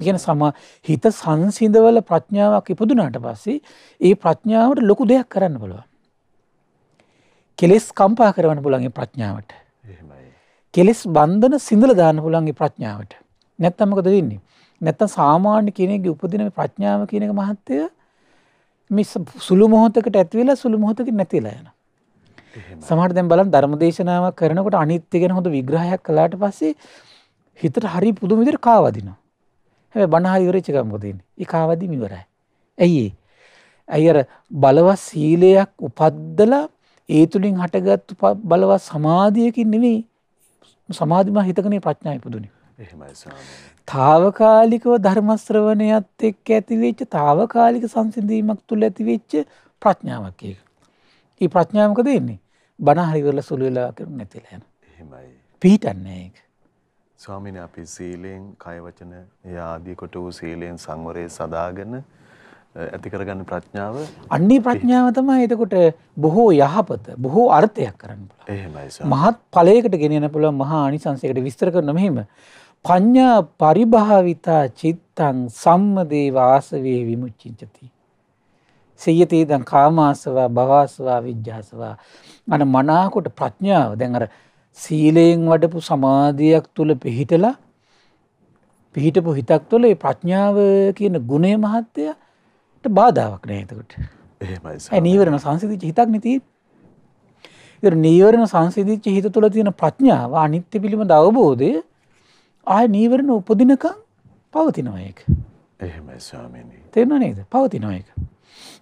ඉගෙන සමා හිත සංසිඳවල ප්‍රඥාවක් ඉපදුනාට පස්සේ ඒ ප්‍රඥාවට ලොකු දෙයක් කරන්න පුළුවන්. කෙලෙස් කම්පා කරවන්න පුළුවන් ප්‍රඥාවට. කෙලෙස් බන්ධන සිඳල දාන්න පුළුවන් ප්‍රඥාවට. නැත්තම් මොකද වෙන්නේ? නැත්තම් සාමාන්‍ය කෙනෙක්ගේ උපදින ප්‍රඥාව කියන එක මහත්ය මේ සුළු මොහොතකට ඇති වෙලා සුළු මොහොතකින් නැති වෙලා යනවා. සමහර දැන් බලන්න ධර්මදේශනාවක් කරනකොට අනිත්‍ය ගැන හොඳ විග්‍රහයක් කළාට පස්සේ හිතට හරි පුදුම විදිහට කාවදිනවා. හැබැයි බණ හරි ඉවරෙච්ච ගමන් මොකද වෙන්නේ? ඒ කාවදීම ඉවරයි. ඇයි ඒ? ඇයි අර බලවත් සීලයක් උපද්දලා ඒ තුලින් හටගත් බලවත් සමාධියකින් නෙමෙයි සමාධිමත් හිතකනේ ප්‍රඥාව ඉපදුනේ. තාවකාලිකව ධර්මශ්‍රවණයත් එක් ඇතිවෙච්ච තාවකාලික සංසිඳීමක් තුළ ඇතිවෙච්ච ප්‍රඥාවක් ඒක. ඒ ප්‍රඥාවක දෙන්නේ බනහරිවල සුළුවෙලා කරන නැතිලයන පිහිටන්නේ ඒක. ස්වාමින අපි සීලයෙන් කයවචන යාදී කොට වූ සීලයෙන් සංවරය සදාගෙන ඇතිකරගන්න ප්‍රඥාව අන්නේ ප්‍රඥාව තමයි එතකොට බොහෝ යහපත බොහෝ අර්ථයක් කරන්න පුළ මහත් පලයකට ගෙනන පුළ මහා අනිසංසයකට විස්තර කරන මෙහෙම පඤ්ඤා පරිභාවිතා චිත්තං සම්මදේව ආසවේ විමුච්චින්චති. සියයතේ දන් කාමාසවා භවාසවා විද්‍යාසවා අන මනාකොට ප්‍රඥාව දැන් අර සීලයෙන් වඩපු සමාධයක් තුළ පිහිටලා පිහිටපු හිතක් තුළ ඒ ප්‍රඥාව කියන ගුණේ මහත්තයට බාධාවක් නෑතකට එහමයි නීවරණ සංසිදිච හිතක් නති නීවරණ සංසිදිච්ච හිත තුළ තියෙන ප්‍රඥාව අනිත්‍ය පිළිබඳ අවබෝධය ආය නීවරණ උපදිනකම් පවතිනවා ඒක. එහෙමයි ස්වාමීනි. තේරෙනව නේද? පවතිනවා ඒක.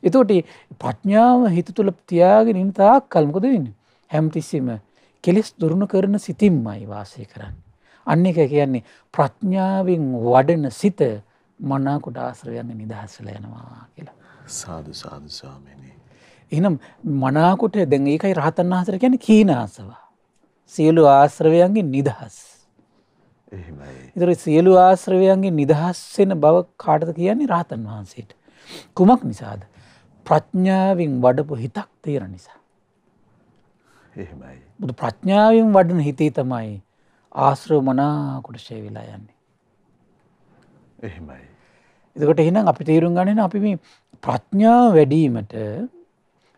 එතකොට ප්‍රඥාව හිත තුල තියාගෙන ඉන්න තාක්කල් මොකද වෙන්නේ? හැමතිස්සෙම කෙලෙස් දුරුණු කරන සිතින්මයි වාසය කරන්නේ. අන්න එක කියන්නේ ප්‍රඥාවෙන් වඩන සිත මනාකොට ආශ්‍රයන්න නිදහස්සල යනවා කියලා. සාදු සාදු ස්වාමීනි. එහෙනම් මනාකොට දැන් ඒකයි රහතන් වහන්සේට කියන්නේ කීනාසව. සියලු ආශ්‍රවයන්ගෙන් නිදහස්. ඉතර සියලු ආශ්‍රවයන්ගේ නිදහස්සෙන බව කාටද කියන්නේ රාතන් වහන්සේට. කුමක් නිසාද. ප්‍රඥ්ඥාවෙන් වඩපු හිතක් තේර නිසා. බුදු ප්‍රඥාවෙන් වඩන හිතේ තමයි ආශ්‍රව මනාකොට ෂය වෙලා යන්නේ. එහෙමයි. එතකොට එහෙනම් අපි තේරුම් ගණන අපි මේ ප්‍රඥාව වැඩීමට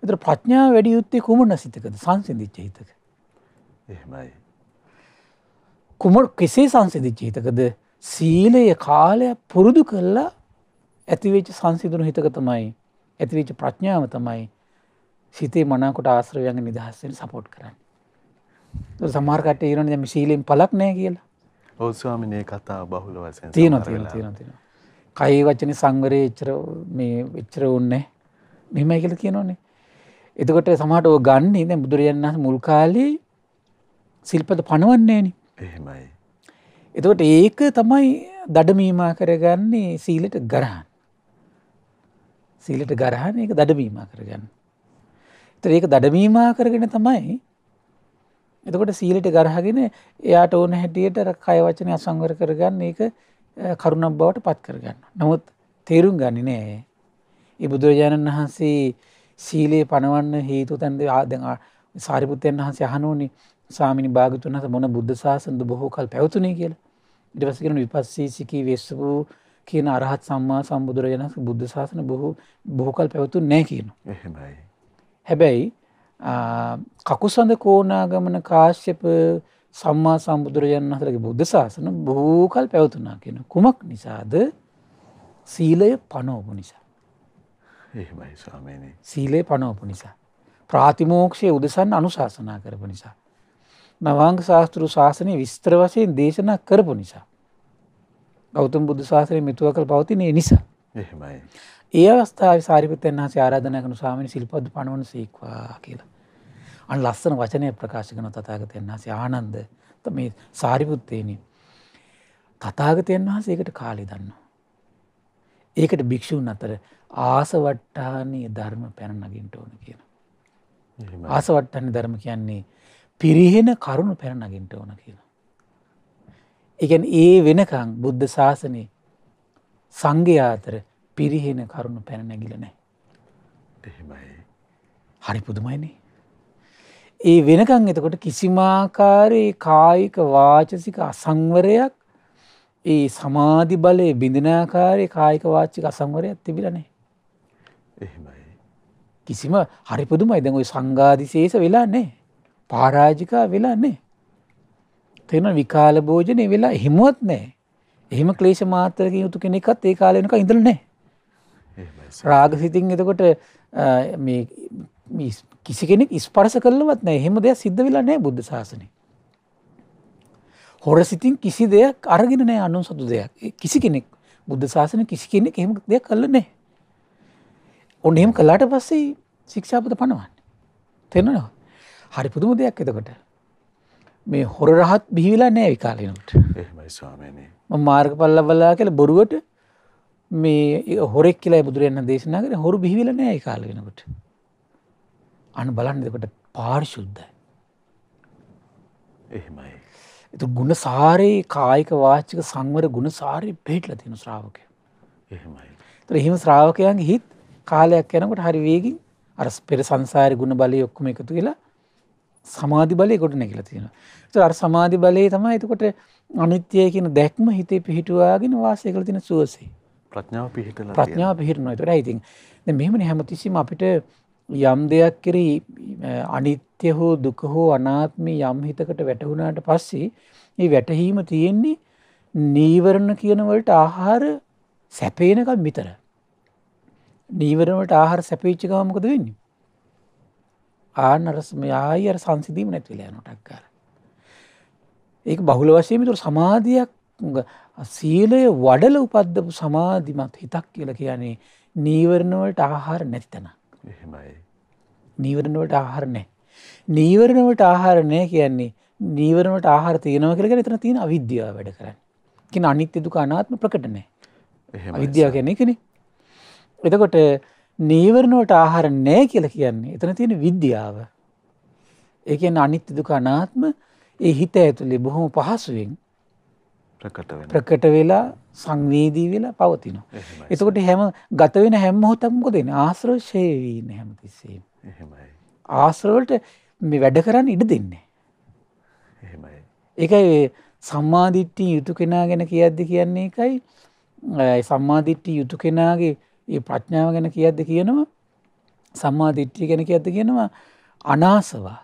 එතර ප්‍රඥාව වැඩි යුත්තේ කුමන සිතකද සංසිදිච්ච හිතක. එහෙමයි. කුමට කෙසේ සංසිදිච්ච හිතකද සීලය කාලය පුරුදු කරලා ඇතිවේච සංසිදුරු හිතක තමයි ඇතිවේච ප්‍රඥාව තමයි සිතේ මනකොට ආශ්‍රවයන් නිදහස්සෙන් සපෝට් කරන්න සමාර්කට ඒරන ම සීලෙන් පලක් නෑ කියලා ඔස්වාමිනය කතා බහුල වසෙන් තියෙන තියෙන තියෙන තියෙන කයි වචන සංවරය එච්චර මේ වෙච්චර ඔන්නේ මෙමයි කියල කියනවන්නේ එතකොට සමට ගන්න ඉද බුදුරජන්ස මුල්කාලී සිල්පද පනවන්නේනේ එහෙමයි. එතකොට ඒක තමයි දඩමීමා කරගන්නේ සීලට ගරහන්. සීලට ගරහන් ඒක දඩමීමා කරගන්න. එතකොට ඒක දඩමීමා කරගෙන තමයි එතකොට සීලට ගරහගෙන එයාට ඕන හැටියට අර කය වචන අසංවර කරගන්න ඒක කරුණක් බවට පත් කරගන්න. නමුත් තේරුම් ගන්නේ නෑ. ඒ බුදුරජාණන් වහන්සේ සීලේ පණවන්න හේතු තැන්ද ආදෙන් සාරිපුත්තයන් වහන්සේ අහනෝනේ සාමිනි භාගතුන් හස මොන බුද්ධ ශාසනද බොහෝ කල් පැවතුනේ කියලා ඉට පසගෙන විපස්සීසිකී වෙස්ස වූ කියන අරහත් සම්මා සම්බුදුරජනස බුද්ධ ශාසන බොහෝ බොහෝකල් පැවතු නෑ කියන. හැබැයි කකුසඳ කෝනාගමන කාශ්‍යප සම්මා සම්බුදුරජන් අහතරගේ බුද්ධ ශාසන බොහෝකල් පැවතුනා කියෙන කුමක් නිසාද සීලය පනෝපු නිසා. සීලය පනෝපු නිසා. ප්‍රාතිමෝක්ෂය උදෙසන් අනුශාසනා කරපු නිසා. නවාංග ශාස්තෘ ශාසනය විස්ත්‍ර වශයෙන් දේශනා කරපු නිසා. ගෞතම බුදු ශාසනය මිතුව කළ පවතිනය නිසා. එහෙමයි. ඒ අවස්ථාව සාරිපතයන් හස ආරාධනයකනු සාමනි සිල්පද පණුවන සීක්වා කියලා. අන් ලස්සන වචනය ප්‍රකාශකන තතාගතයන් හසේ ආනන්ද මේ සාරිපුත්තයන. තතාගතයන් වහන්සේ ඒකට කාලි දන්න. ඒකට භික්‍ෂූන් අතර ආසවට්ටානය ධර්ම පැන නගින්ට ඕන කියන. ආසවට්ටන්න ධර්ම කියන්නේ පිරිහෙන කරුණු පැනනගින්ට ඕන කියලා. එකන් ඒ වෙනකං බුද්ධ ශාසනය සංඝයාතර පිරිහෙන කරුණු පැනනැගිල නෑ. හරි පුදුමයිනේ. ඒ වෙනකං එතකොට කිසිමාකාරයේ කායික වාචසික අසංවරයක් ඒ සමාධි බලය බිඳනාකාරය කායික වාච්චික අසංවරයක් තිබිලනේ. එහෙමයි. කිසිම හරිපුදුමයි දැන් ඔයි සංගාධිශේෂ වෙලා නෑ. පරාජිකා වෙලා නැහැ. තේන විකාල භෝජනේ වෙලා හිමුවත් නැහැ. එහෙම ක්ලේශ මාත්‍රකින් යුතු කෙනෙක්වත් ඒ කාලේ වෙනකන් ඉඳලා නැහැ. රාග සිතින් එතකොට මේ කිසි කෙනෙක් ස්පර්ශ කළවත් නැහැ. එහෙම දෙයක් සිද්ධ වෙලා නැහැ බුද්ධ ශාසනයේ. හොර සිතින් කිසි දෙයක් අරගෙන නැහැ අනුන් සතු දෙයක්. කිසි කෙනෙක් බුද්ධ ශාසනය කිසි කෙනෙක් එහෙම දෙයක් කළා නැහැ. ඔන්න එහෙම කළාට පස්සේ ශික්ෂාපද පනවන්නේ. තේරෙනවද? හරි පුදුම දෙයක් එතකොට මේ හොර රහත් බිහිවෙලා නෑ විකාලනට ම මාර්ග පල්ල බලා කියල බොරුවට මේ හොරෙක් කියලා බුදුරයන්න දේශනා කර හොරු බිහිවෙල නෑ කාල වෙනකට අන බලන්න දෙකට පාර්ශුද්ධයි එහෙමයි එතු ගුණ සාරයේ කායික වාච්චික සංවර ගුණ සාරය පෙට්ල තියෙන ශ්‍රාවකය එහෙමයි තර එහෙම ශ්‍රාවකයන්ගේ හිත් කාලයක් යනකට හරි වේගින් අර පෙර සංසාරය ගුණ බලය ඔක්කොම එකතු කියලා සමාධි බලය ගොඩ නැගිලා තියෙනවා. ඒතර අර සමාධි බලයේ තමයි එතකොට අනිත්‍ය කියන දැක්ම හිතේ පිහිටුවාගෙන වාසය කරලා තියෙන සුවසේ. ප්‍රඥාව පිහිටලා තියෙනවා. ප්‍රඥාව පිහිටනවා. ඒතර ඉතින් දැන් මෙහෙමනේ හැමතිස්සෙම අපිට යම් දෙයක් කෙරෙහි අනිත්‍ය හෝ දුක හෝ අනාත්ම යම් හිතකට වැටුණාට පස්සේ මේ වැටහීම තියෙන්නේ නීවරණ කියන වලට ආහාර සැපේනකම් විතර. නීවරණ වලට ආහාර සැපෙච්ච ගමන් මොකද වෙන්නේ? ආනරස මෙයායි අර සංසිදීම නැතිවෙලා නොටක්කර. ඒක බහුල වශයෙන් තුර සමාධයක් සීලය වඩල උපද්දපු සමාධිමත් හිතක් කියල කියන්නේ නීවරණවලට ආහාර නැතිතන. නීවරණවලට ආහාර නෑ. නීවරණවට ආහාර නෑ කියන්නේ නීවරණට ආහාර තියෙනව කරගෙන එතන තියෙන අවිද්‍යාව වැඩ කරන්න. කියෙන අනිත්‍ය දුක අනාත්ම ප්‍රකට නෑ. විද්‍යාව කියන්නේ කෙනෙ. එතකොට නීවරණුවට ආහාර නෑ කියල කියන්නේ එතන තියෙන විද්‍යාව. ඒකෙන් අනිත්‍ය දුක අනාත්ම ඒ හිත ඇතුළේ බොහොම පහසුවෙන් ප්‍රකට වෙලා සංවේදී වෙලා පවතිනවා. එතකොට හැම ගත වෙන හැම මොහොතක්ම මොකද වෙන්නේ? ආශ්‍රව ෂේ වෙන්නේ හැම තිස්සෙම. එහෙමයි. ආශ්‍රවවලට මේ වැඩ කරන්න ඉඩ දෙන්නේ. එහෙමයි. ඒකයි සම්මාදිට්ඨිය යුතු කෙනා ගැන කියද්දි කියන්නේ ඒකයි සම්මාදිට්ඨිය යුතු කෙනාගේ ඒ ප්‍රඥාව ගැන කියද්ද කියනවා සම්මා දිට්ඨිය ගැන කියද්ද කියනවා අනාසවා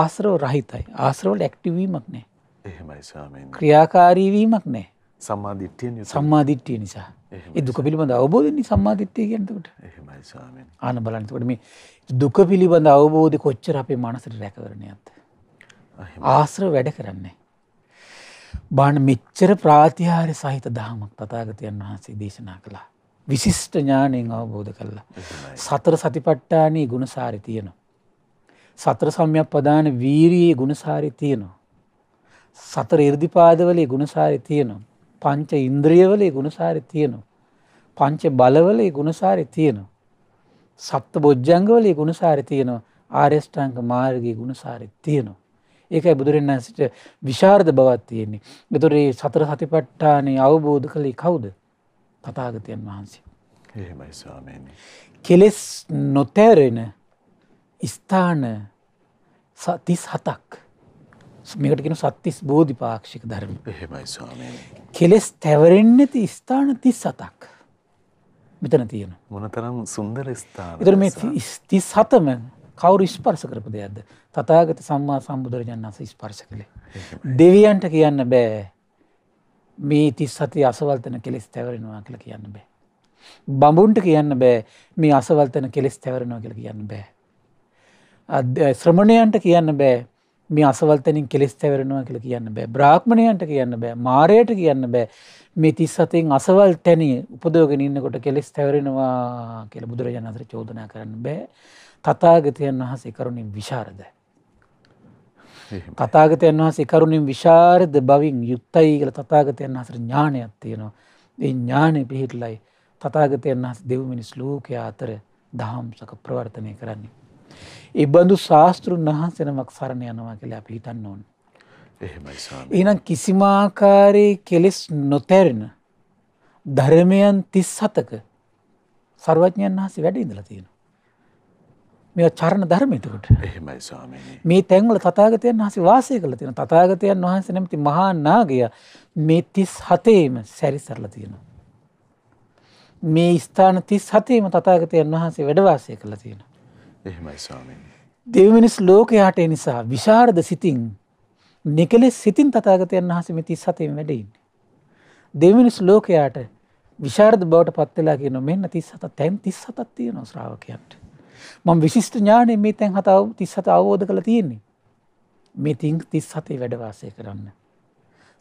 ආශ්‍රව රහිතයි. ආශ්‍රවවල ඇක්ටිවීමක් නැහැ. එහෙමයි ස්වාමීනි. ක්‍රියාකාරීවීමක් නැහැ. සම්මා දිට්ඨිය නිසා. සම්මා දිට්ඨිය නිසා. ඒ දුක පිළිබඳ අවබෝධයෙන් සම්මා දිට්ඨිය කියන්නේ එතකොට. එහෙමයි ස්වාමීනි. ආන බලන්න එතකොට මේ දුක පිළිබඳ අවබෝධය කොච්චර අපේ මනසට රැකවරණයක්ද? ආශ්‍රව වැඩ කරන්නේ. බාන මෙච්චර ප්‍රාතිහාර්ය සහිත දහමක් තථාගතයන් වහන්සේ දේශනා කළා. විශිෂ්ට ඥානයෙන් අවබෝධ කරලා. සතර සතිපට්ටානී ගුණසාරි තියෙනවා. සතර සම්යක් පදාන වීරයේ ගුණසාරි තියෙනවා. සතර ඉර්ධිපාදවලේ ගුණසාරි තියෙනවා. පංච ඉන්ද්‍රියවලේ ගුණසාරි තියෙනවා. පංච බලවලේ ගුණසාරි තියෙනවා. සප්ත බොජ්ජංගවලේ ගුණසාරි තියෙනවා ආර්යෂ්ඨාංක මාර්ගයේ ගුණසාරි තියෙනවා. ඒකයි බුදුරන් සිට විශාර්ධ බවත් තියෙන්නේ. මෙතුරේ සතර සතිපට්ටානේ අවබෝධ කළේ කවුද. තථාගතයන් වහන්සේ. එහෙමයි ස්වාමීනි. කෙලෙස් නොතැරෙන ස්ථාන සතිස් හතක්. මේකට කියන සත්තිස් බෝධිපාක්ෂික ධර්ම. එහෙමයි ස්වාමීනි. කෙලෙස් තැවරෙන්නේ නැති ස්ථාන 37ක්. මෙතන තියෙන. මොනතරම් සුන්දර ස්ථාන. ඒතර මේ 37ම කවුරු ස්පර්ශ කරපු දෙයක්ද? තථාගත සම්මා සම්බුදුරජාණන් වහන්සේ ස්පර්ශ කළේ. දෙවියන්ට කියන්න බෑ. මේ තිස් සති අසවල්තන කෙලෙස් තැවරෙනවා කියල කියන්න බෑ. බඹුන්ට කියන්න බෑ මේ අසවල්තන කෙලෙස් තැවරෙනවා කියල කියන්න බෑ. ශ්‍රමණයන්ට කියන්න බෑ මේ අසවල්තනින් කෙලෙස් තැවරෙනවා කියල කියන්න බෑ බ්‍රාහ්මණයන්ට කියන්න බෑ මාරයට කියන්න බෑ මේ තිස් සතෙන් අසවල් තැනි උපදෝගෙන ඉන්නකොට කෙලෙස් තැවරෙනවා කියල බුදුරජාණන්තර චෝදනා කරන්න බෑ තතාගතයන් වහසේ කරුණින් විශාරදෑ. තථාගතයන් වහන්සේ කරුණින් විශාරද බවින් යුක්තයි කියලා තථාගතයන් වහන්සේට ඥානයක් තියෙනවා. ඒ ඥානෙ පිහිටලයි තථාගතයන් වහන්සේ දෙව් මිනිස් ලෝකයේ අතර දහම්සක ප්‍රවර්තනය කරන්නේ. ඒ බඳු ශාස්ත්‍රුන් වහන්සේ නමක් සරණ යනවා කියලා අපි හිතන්න ඕන. එහෙමයි ස්වාමී. එහෙනම් කිසිම ආකාරයේ කෙලෙස් නොතැරෙන ධර්මයන් 37ක සර්වඥයන් වහන්සේ වැඩ ඉඳලා තියෙනවා. මේ චරණ ධර්මයතකොට එහෙමයි ස්වාමීනි මේ තැන්වල තථාගතයන් වහන්සේ වාසය කළා තියෙනවා තථාගතයන් වහන්සේ නැමැති මහා නාගය මේ 37ේම සැරිසරලා තියෙනවා මේ ස්ථාන 37ේම තථාගතයන් වහන්සේ වැඩ වාසය කළා තියෙනවා එහෙමයි ස්වාමීනි දෙවිමිනිස් ලෝකයට ඒ නිසා විශාරද සිතින් නිකලෙස් සිතින් තථාගතයන් වහන්සේ මේ 37ේම වැඩ ඉන්නේ දෙවිමිනිස් ලෝකයට විශාරද බවට පත් වෙලා කියනවා මෙන්න 37 තැන් 37ක් තියෙනවා ශ්‍රාවකයන්ට මම විශිෂ්ට ඥානය මේ තැන් හතාව තිස් හත අවබෝධ කළ තියෙන්නේ. මේ තිං තිස් හතේ වැඩවාසය කරන්න.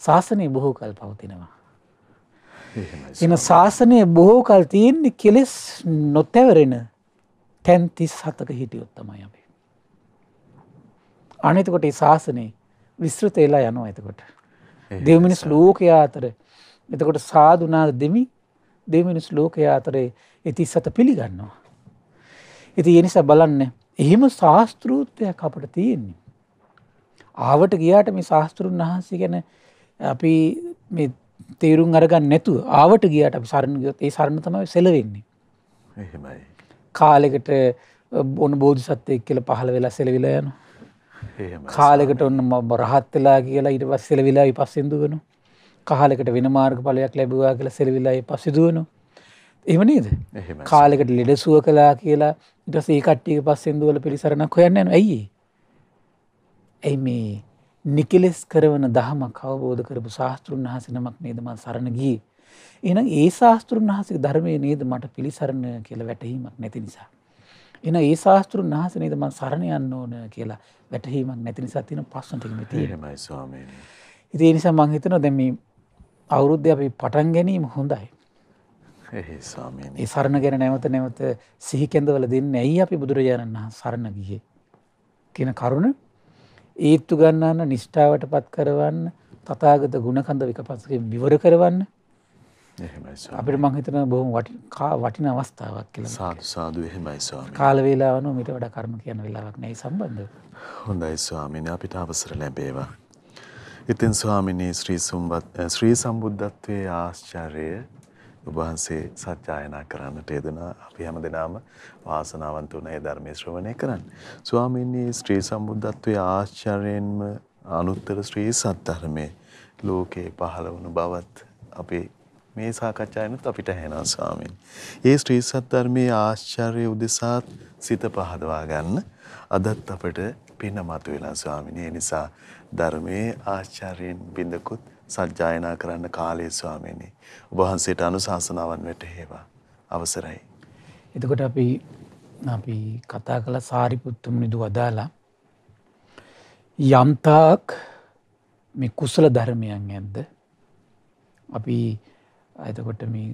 ශාසනය බොහෝ කල් පවතිනවා. එන ශාසනය බොහෝ කල් තියෙන්නේ කෙලෙස් නොතැවරෙන තැන් තිස් හතක හිටියොත්තමයි අපි. අනතකොට ශාසනයේ විස්ෘත එලා යනවා එතකොට. දෙවමිනිස් ලෝකයා අතර එතකොට සාධනාද දෙමි දෙමිනිස් ලෝකයා අතරේ ඉතිස් සත පිළිගන්නවා. ඉති එනිසා බලන්න එහෙම ශාස්තෘත්වයක් අපට තියෙන්නේ. ආවට ගියාට මේ ශාස්තෘන් වහන්සේ ගැන අපි තේරුම් අරගන්න නැතුව ආවට ගියාට අපි සරණ ගියොත් ඒ සරණ තමයි සෙලවෙන්නේ. එහෙමයි. කාලෙකට ඔන්න බෝධිසත්වයෙක් කියලා පහළ වෙලා සෙලවිලා යනවා. කාලෙකට ඔන්න රහත් වෙලා කියලා ඊට පස්සේ සෙලවිලා ඉපස්සෙන්දු වෙනවා. කාලෙකට වෙන මාර්ග පලයක් ලැබවා කියලා සෙලවිලා පසිදුවනු. එම නේද කාලෙකට ලෙඩසුව කලා කියලා ඉටස ඒ කට්ටිය පස්සෙන් දුවල පිළිසරණක් හොයන්න ඇයි ඇයි මේ නිකෙලෙස් කරවන දහමක් අවබෝධ කරපු ශාස්තෘන් වහසනමක් නේදම සරණගී එන ඒ ශාස්තෘන් වහසේ ධර්මය නේද මට පිළිසරණ කියල වැටහීමක් නැති නිසා. එන ඒ ශාස්තෘන් වහස නේදම සරණයන්න ඕන කියලා වැටහීමක් නැති නිසා තින පස්සටිම තියෙනමයි ස්වාමී. ඉති නිසා මංහිතන දැම අවුරුද්ධ අපි පටන් ගැනීම හොඳයි. ඒ සරණ ගැන නැවත නැවත සිහිකැඳවල දෙන්න ඇයි අපි බුදුරජාණන් හා සරණ ගිය කියන කරුණ ඒත්තු ගන්නන්න නිෂ්ඨාවට පත් කරවන්න තතාගත ගුණකඳ විකපසක විවර කරවන්න අපිට මංහිතන බොහම වටින අවස්ථාවක් කියල සාදු සාදු එහෙමයි කාලවෙලාවන මිට වඩ කර්ම කියන වෙලාවක් නැයි සම්බන්ධ. හොඳයි ස්වාමින අපිට අවසර ලැබේවා. ඉතින් ස්වාමිනී ශ්‍රී සම්බුද්ධත්වයේ ආශ්චරය ඔබහන්සේ සත්‍යායනා කරන්නට යෙදෙනවා. අපි හැමදෙනාම වාසනාවන්ත වුණා ඒ ධර්මයේ ශ්‍රවණය කරන්න. ස්වාමීන් ශ්‍රී සම්බුද්ධත්වයේ ආශ්චර්යයෙන්ම අනුත්තර ශ්‍රී සත්‍ධර්මයේ ලෝකේ පහළ වුණු බවත් අපේ මේ සාකච්ඡායනත් අපිට ඇහෙනවා ස්වාමීන්. ඒ ශ්‍රී සත්‍ධර්මයේ ආශ්චර්ය උදෙසාත් සිත පහදවා ගන්න අදත් අපට පින මතුවෙලා ස්වාමීන්. ඒ නිසා ධර්මයේ ආශ්චර්යෙන් බිඳකුත් සජ්ජායනා කරන්න කාලය ස්වාමීනි. ඔබ වහන්සේට අනුශාසනාවන් වැටහෙවා. අවසරයි. එතකොට අපි අපි කතා කළ සාරිපුත්තු මුනිදු වදාලා යම්තාක් මේ කුසල ධර්මයන් ඇද්ද අපි එතකොට මේ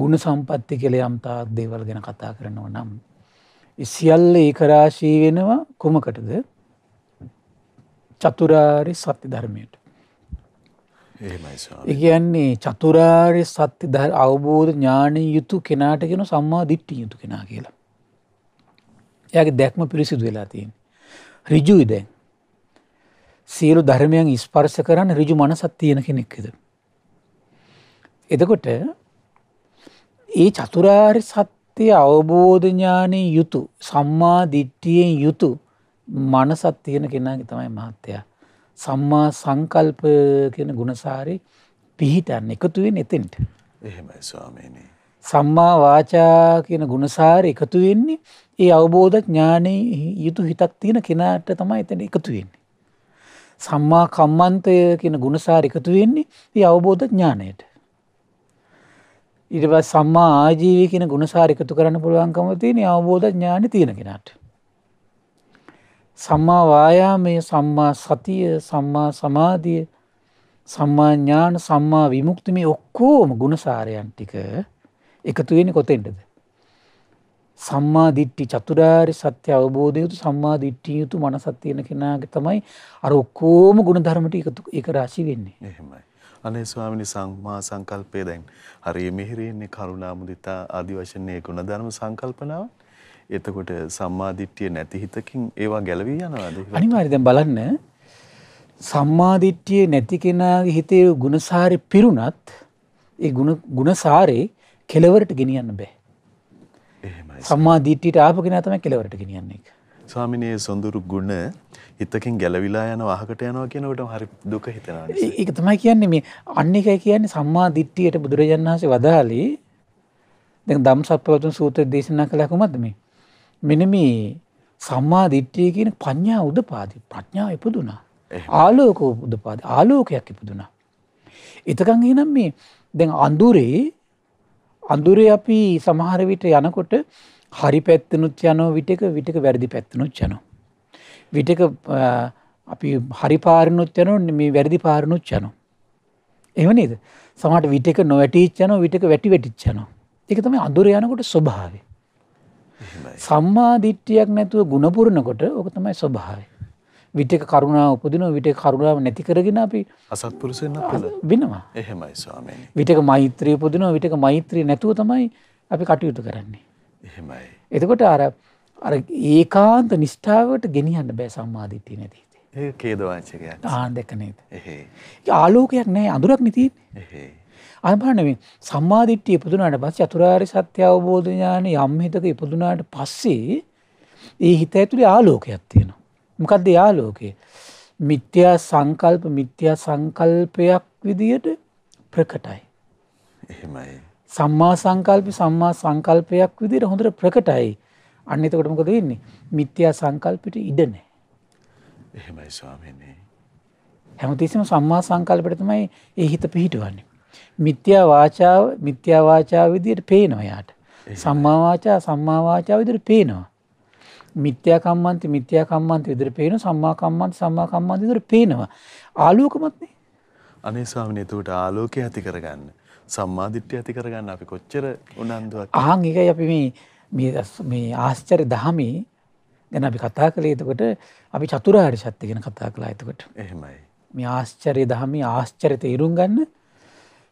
ගුණ සම්පත්ති කෙළ යම්තාක් දේවල් ගැන කතා කරනව නම් සියල්ල ඒකරාශී වෙනවා කුමකටද චතුරාරි සත්‍ය ධර්මයට ඒ කියන්නේ චතුරාර්ය සත්‍ය ධර් අවබෝධ ඥානය යුතු කෙනාට ගෙන සම්මා දිට්ටි යුතු කෙනා කියලා. එයාගේ දැක්ම පිරිසිදු වෙලා තියෙන. රිජුයි දැන්. සියලු ධර්මයන් ඉස්පර්ස කරන්න රිජු මනසත් තියෙන කෙනෙක්කද. එතකොට ඒ චතුරාර් සත්‍යය අවබෝධඥානය යුතු සම්මා දිට්ටියෙන් යුතු මනසත් තියෙන කෙනාගේ තමයි මහත්තයා සම්මා සංකල්ප කියන ගුණසාරි පිහිටන්න එකතුවෙන් එතෙන්ට එහෙමයි ස්වාමීනී. සම්මා වාචා කියන ගුණසාර එකතු වෙන්නේ ඒ අවබෝධ ඥානය යුතු හිතක් තියෙන කෙනාට තමයි එතන එකතු වෙන්නේ. සම්මා කම්මන්තය කියන ගුණසාර එකතු වෙන්නේ ඒ අවබෝධ ඥානයට. ඉරිබ සම්මා ආජීවය කියන ගුණසාර එකතු කරන්න පුළුවන්කම තියෙන අවබෝධ ඥාන තියෙන කෙනාට. සම්මා වායාමය සම්මා සතිය සම්මා සමාධිය සම්මා ඥාන සම්මා විමුක්ති මේ ඔක්කෝම ගුණසාරයන් ටික එකතුවෙන කොතෙන්ටද. සම්මා දිට්ටි චතුරාරි සත්‍ය අවබෝධයුතු සම්මා දිට්ටිය යුතු මනසත්තියන කෙනාගේ තමයි අර ඔක්කෝම ගුණ ධර්මට එකතු එක රාශි වෙන්නේ. එහෙමයි. අනේ ස්වාමිනි සංමා සංකල්පය දැන් හරිය මිහිරෙන්නේ කරුණා මුදිතා ආදි වශයෙන් මේ ගුණධර්ම සංකල්පනාවන් එතකොට සම්මාධිට්්‍යිය නැති හිතකින් ඒවා ගැලවී යනවාද. අනිවාරි දැ බලන්න සම්මාධිට්්‍යිය නැති කෙනගේ හිතේ ගුණසාරය පිරුණත් ඒ ගුණසාරේ කෙලවරට ගෙනියන්න බෑ. සම්මාධීට්ටියට ආපගෙන තම කෙලවරට ගෙනියන්නේ එක. ස්වාමිනයේ සොඳුරු ගුණ හිතකින් ගැලවිලා යන අහකට යනවා කියනකට හරි දුක හිතෙනවා. ඒක තමයි කියන්නේ මේ අන්න එක කියන්නේ සම්මා දිට්ටියට බුදුරජන් වහන්සේ වදාලි දැන් ධම්සප්පවතුන් සූත්‍ර දේශනා කළා කොහොමද මේ? මෙන මේ සම්මා දිට්ඨිය කියන පඤ්ඥා උදපාදී ප්‍රඥාව ඉපදුනා. ආලෝක උදපාද ආලෝකයක් ඉපදුනා. එතකං එනම් මේ දැන් අඳුරේ අඳුරේ අපි සමහරවිට යනකොට හරි පැත්තනුත් යනෝ විටක විටක වැරදි පැත්තනුත් යනෝ. විටක අපි හරි පාරණුත් යනෝ මේ වැරදි පාරණුත් යනෝ. එවනිද සමට විටක නොවැටිච්චනෝ විටක වැටි වැටිච්චනවා. එක තමයි අඳුර යනකොට ස්වභාවේ. සම්මා දිට්ඨියක් නැතුව ಗುಣපුරනකොට ඕක තමයි ස්වභාවය. විටක කරුණාව උපදිනවා විටක කරුණාව නැති කරගෙන අපි අසත්පුරුෂයන් වෙනවා. එහෙමයි ස්වාමීනි. විටක මෛත්‍රිය උපදිනවා විටක මෛත්‍රිය නැතුව තමයි අපි කටයුතු කරන්නේ. එහෙමයි. එතකොට අර අර ඒකාන්ත නිෂ්ඨාවට ගෙනියන්න බෑ සම්මා දිට්ඨිය නැති හිතේ. ඒක ඛේදවාචකයක්. ආ දෙක නේද? එහේ. ආලෝකයක් නැහැ අඳුරක් නෙති. එහේ. ආභානවෙන් සම්මාධිට්්‍යිය ඉපදුනාට පස් චතුරාරි සත්‍ය අවබෝධ ඥාන යම් හිතක ඉපදුනාට පස්සේ ඒ හිත ඇතුළේ ආලෝකයක් තියෙනවා. මොකක්ද යාලෝකයේ. මිත්‍යා සංකල්ප මිත්‍යා සංකල්පයක් විදියට ප්‍රකටයි. එහෙමයි. සම්මා සංකල්ප සම්මා සංකල්පයක් විදිට හොඳට ප්‍රකටයි අන්න එතකොටමකද වෙන්නේ මිත්‍යා සංකල්පිට ඉඩනෑ. එහෙමයි ස්වාමනේ. හැමතිසිම සම්මා සංකල්පට තමයි ඒ හිත පිහිටවන්නේ. මිත්‍යා වාචාව මිත්‍යා වාචාව විදිහට පේනවා යාට. සම්මා වාචා සම්මා වාචාව විදිහට පේනවා. මිත්‍යා කම්මන්ත මිත්‍යා කම්මන්ත විදිහට පේනවා සම්මා කම්මන්ත සම්මා කම්මන්ත විදිහට පේනවා. ආලෝකමත් නේ. අනේ ස්වාමීනි එතකොට ආලෝකය ඇති කරගන්න සම්මා දිට්ඨිය ඇති කරගන්න අපි කොච්චර උනන්දුවක් අහන් ඒකයි අපි මේ මේ මේ ආශ්චර්ය දහමේ ගැන අපි කතා කළේ එතකොට අපි චතුරාර්ය සත්‍ය ගැන කතා කළා එතකොට එහෙමයි මේ ආශ්චර්ය දහමේ ආශ්චර්ය තේරුම් ගන්න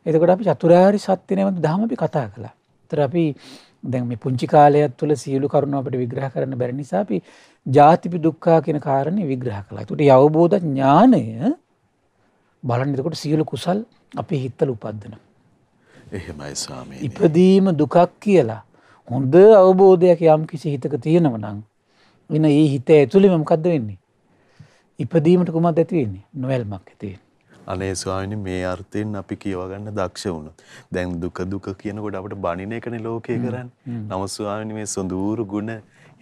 එතකොට අපි චතුරාරි සත්‍යනයවත් දහම අපි කතා කළා. තර අපි දැන් මේ පුංචි කාලයක් තුළ සියලු කරුණ අපට විග්‍රහ කරන්න බැරි නිසා අපි ජාතිපි දුක්ඛා කියන කාරණේ විග්‍රහ කළා. ඒකට අවබෝධ ඥානය බලන්න එතකොට සියලු කුසල් අපේ හිතල උපද්දන. එහෙමයි ස්වාමීනි. ඉපදීම දුකක් කියලා හොඳ අවබෝධයක් යම් කිසි හිතක තියෙනව නම් වෙන ඒ හිත ඇතුළෙම මොකද්ද වෙන්නේ? ඉපදීමට කුමක්ද ඇති වෙන්නේ? නොවැල්මක් ඇති වෙන්නේ. අනේ ස්වාමිනේ මේ අර්ථයෙන් අපි කියවගන්න දක්ෂ වුණා. දැන් දුක දුක කියනකොට අපිට බණින එකනේ ලෝකේ කරන්නේ. නම ස්වාමිනේ මේ සොඳුරු ගුණ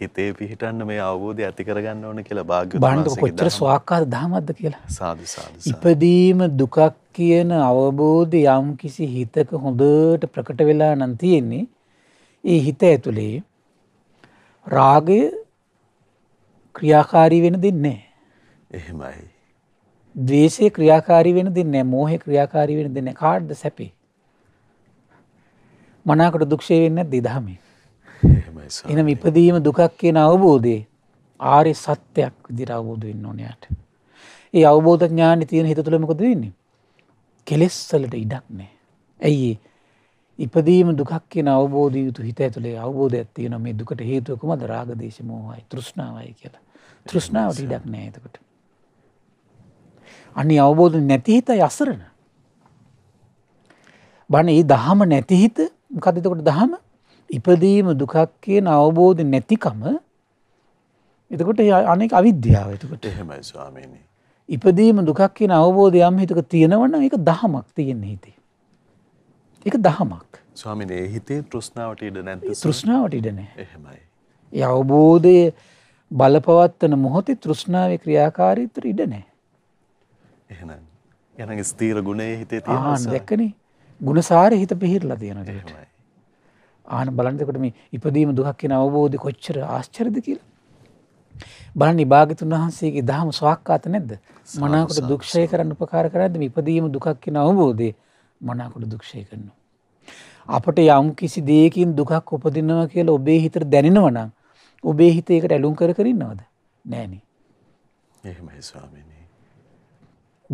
හිතේ පිහිටන්න මේ අවබෝධය ඇති කරගන්න ඕන කියලා භාග්‍යවත් වහන්සේ කියනවා. කොච්චර ස්වාක්කාර දහමක්ද කියලා. සාදු සාදු. ඉපදීම දුකක් කියන අවබෝධය යම් කිසි හිතක හොඳට ප්‍රකට වෙලා නම් තියෙන්නේ. ඒ හිත ඇතුලේ රාගය ක්‍රියාකාරී වෙන දෙන්නේ නැහැ. එහෙමයි. ද්වේෂය ක්‍රියාකාරී වෙන දෙන්නේ නැහැ. මෝහය ක්‍රියාකාරී වෙන දෙන්නේ නැහැ. කාටද සැපේ? මනාකට දුක්ෂේ වෙන්නේ නැද්ද ධර්මයේ? එහෙමයි සාරා. එහෙනම් ඉපදීම දුකක් කියන අවබෝධය ආර්ය සත්‍යයක් විදිහට අවබෝධ වෙන්න ඕනේ යාට. ඒ අවබෝධ ඥානෙ තියෙන හිත තුළ මොකද වෙන්නේ? කෙලෙස් වලට ඉඩක් නැහැ. ඇයි ඉපදීම දුකක් කියන අවබෝධය යුතු හිත ඇතුලේ අවබෝධයක් තියෙනවා මේ දුකට හේතුව කුමද රාග දේශ මොහොයි තෘෂ්ණාවයි කියලා. තෘෂ්ණාවට ඉඩක් නැහැ එතකොට. අනි අවබෝධ නැතිහිත යසරන. බණ ඒ දහම නැතිහිත කතතකොට දහම ඉපදීම දුකක් කියන අවබෝධ නැතිකම එතකොට අනෙක් අවිද්‍යාව එතකොට එහෙමයි ස්වාමීනි. ඉපදීම දුකක් කියන අවබෝධ යම් හිතක තියෙනවන එක දහමක් තියෙන හිතේ. එක දහමක්. ස්වාමින ඒ හිතේ තෘෂ්ණාවට ඉඩ නැද්ද? තෘෂ්ණාවට ඉඩ නැහැ. එහෙමයි. ඒ අවබෝධයේ බලපවත්තන මොහොතේ තෘෂ්ණාවේ ක්‍රියාකාරීත්වය ඉඩ නැහැ. එහෙනම් යනගේ ස්තීර ගුණේ හිතේ තියෙන දැක්කනේ ගුණසාරය හිත පිහිරලා තියෙන දෙයට ආන බලන්නකොට මේ ඉපදීම දුහක් කියන අවබෝධය කොච්චර ආශ්චර්යද කියලා බලන්න භාගතුන් වහන්සේගේ දහම ස්වාක්කාත නැද්ද මනාකොට දුක්ෂය කරන්න උපකාර කරද්ද මේ ඉපදීම දුකක් කියන අවබෝධය මනාකොට දුක්ෂය කරනවා අපට යම් කිසි දෙයකින් දුකක් උපදිනවා කියලා ඔබේ හිතට දැනෙනවා නම් ඔබේ හිත ඒකට ඇලුම් කර කර ඉන්නවද නෑනේ එහෙමයි ස්වාමීනි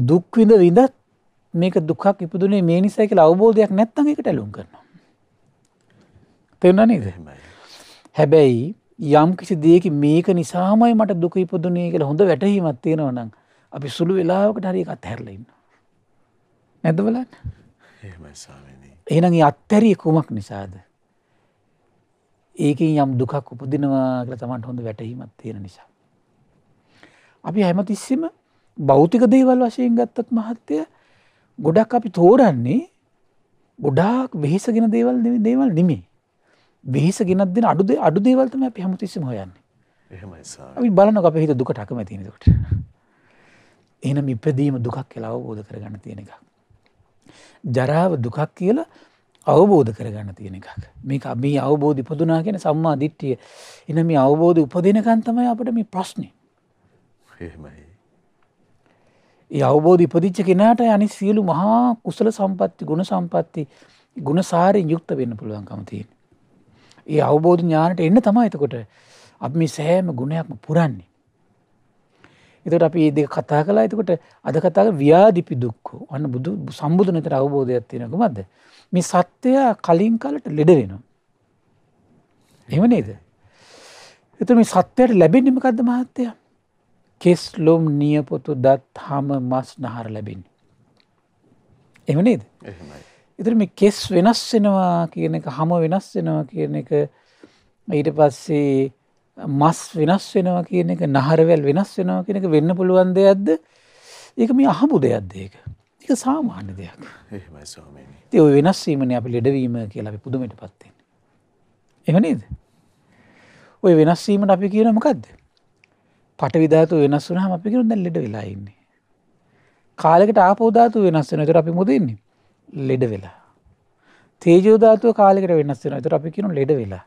දුක්විඳ විඳත් මේක දුකක් ඉපදුනේ මේ නිසා කියලා අවබෝධයක් නැත්තන් එකට ඇලුම් කරනවා. තෙන්නනේද හැබැයි යම් කිසි දෙයක මේක නිසාමයි මට දුක ඉපදුනේ කියලා හොඳ වැටහීමත් තියෙනවා නම් අපි සුළු වෙලාවකට හරි එකක් අත්හැරලා ඉන්නවා. නැද්ද බලන්න? එහෙමයි ස්වාමීනි. එහෙනම් මේ අත්හැරිය කුමක් නිසාද? ඒකෙන් යම් දුකක් උපදිනවා කියලා Tamanට හොඳ වැටහීමක් තියෙන නිසා. අපි හැමතිස්සෙම භෞතික දේවල් වශයෙන් ගත්තත් මහත්තය ගොඩක් අපි තෝරන්නේ ගොඩාක් වෙහෙසගෙන දේවල් දෙ දේවල් නෙමේ වෙහෙස ගෙනත් දෙන අඩුද අඩු දේවල්තම අපි හැමතිස්සම හොයන්නේ අපි බලන අප හිත දුකට අකම තියෙනකට එනම් ඉපදීම දුකක් කියලා අවබෝධ කරගන්න තියෙන එකක් ජරාව දුකක් කියලා අවබෝධ කරගන්න තියෙන එකක් මේක මේ අවබෝධි පදුනා කියෙන සම්මා දිට්ටිය එන මේ අවබෝධ උපදිනකන් තමයි අපට මේ ප්‍රශ්නය එහෙමයි ඒ අවබෝධ ඉපදිච්ච කෙනාට අනි සියලු මහා කුසල සම්පත්ති ගුණ සම්පත්ති ගුණසාරය යුක්ත වෙන්න පුළුවන්කම තියෙන. ඒ අවබෝධ ඥානට එන්න තමා එතකොට අපි මේ සෑම ගුණයක්ම පුරන්නේ. එතට අපි දෙක කතා කලා එතකොට අද කතාව ව්‍යාධිපි දුක්කෝ අන්න බුදු සම්බුදු නතර අවබෝධයක් තියෙනක මද මේ සත්‍යයා කලින් කලට ලෙඩවෙනවා. එම නේද. එතු මේ සත්‍යයට ලැබෙන්නිමකක්ද මහත්තයා කෙස්ලොම් නියපොතු දත් හම මස් නහර ලැබින්. එමනේද ඉතිර මේ කෙස් වෙනස් වෙනවා කියන එක හම වෙනස් වෙනවා කියන එක ඊට පස්සේ මස් වෙනස් වෙනවා කියන එක නහරවැල් වෙනස් වෙනවා කියන එක වෙන්න පුළුවන් දෙයක්ද ඒක මේ අහමු දෙයක්ද ඒක එක සාමාන්‍ය දෙයක් තිය වෙනස්වීමන අපි ලෙඩවීම කියලා අපි පුදුමට පත්තෙන් එමනේද ඔය වෙනස්වීමට අපි කියන මොකක්ද පටවිධාතු වෙනස් වුනහම අපි කරු දැන් ලෙඩ වෙලා ඉන්නේ. කාලෙකට ආපෝධාතු වෙනස් වෙන තුර අපි මුදන්නේ ලෙඩ වෙලා. තේජෝධාතුව කාලෙකට වෙනස් වෙන තුර අපි කියනු ලෙඩ වෙලා.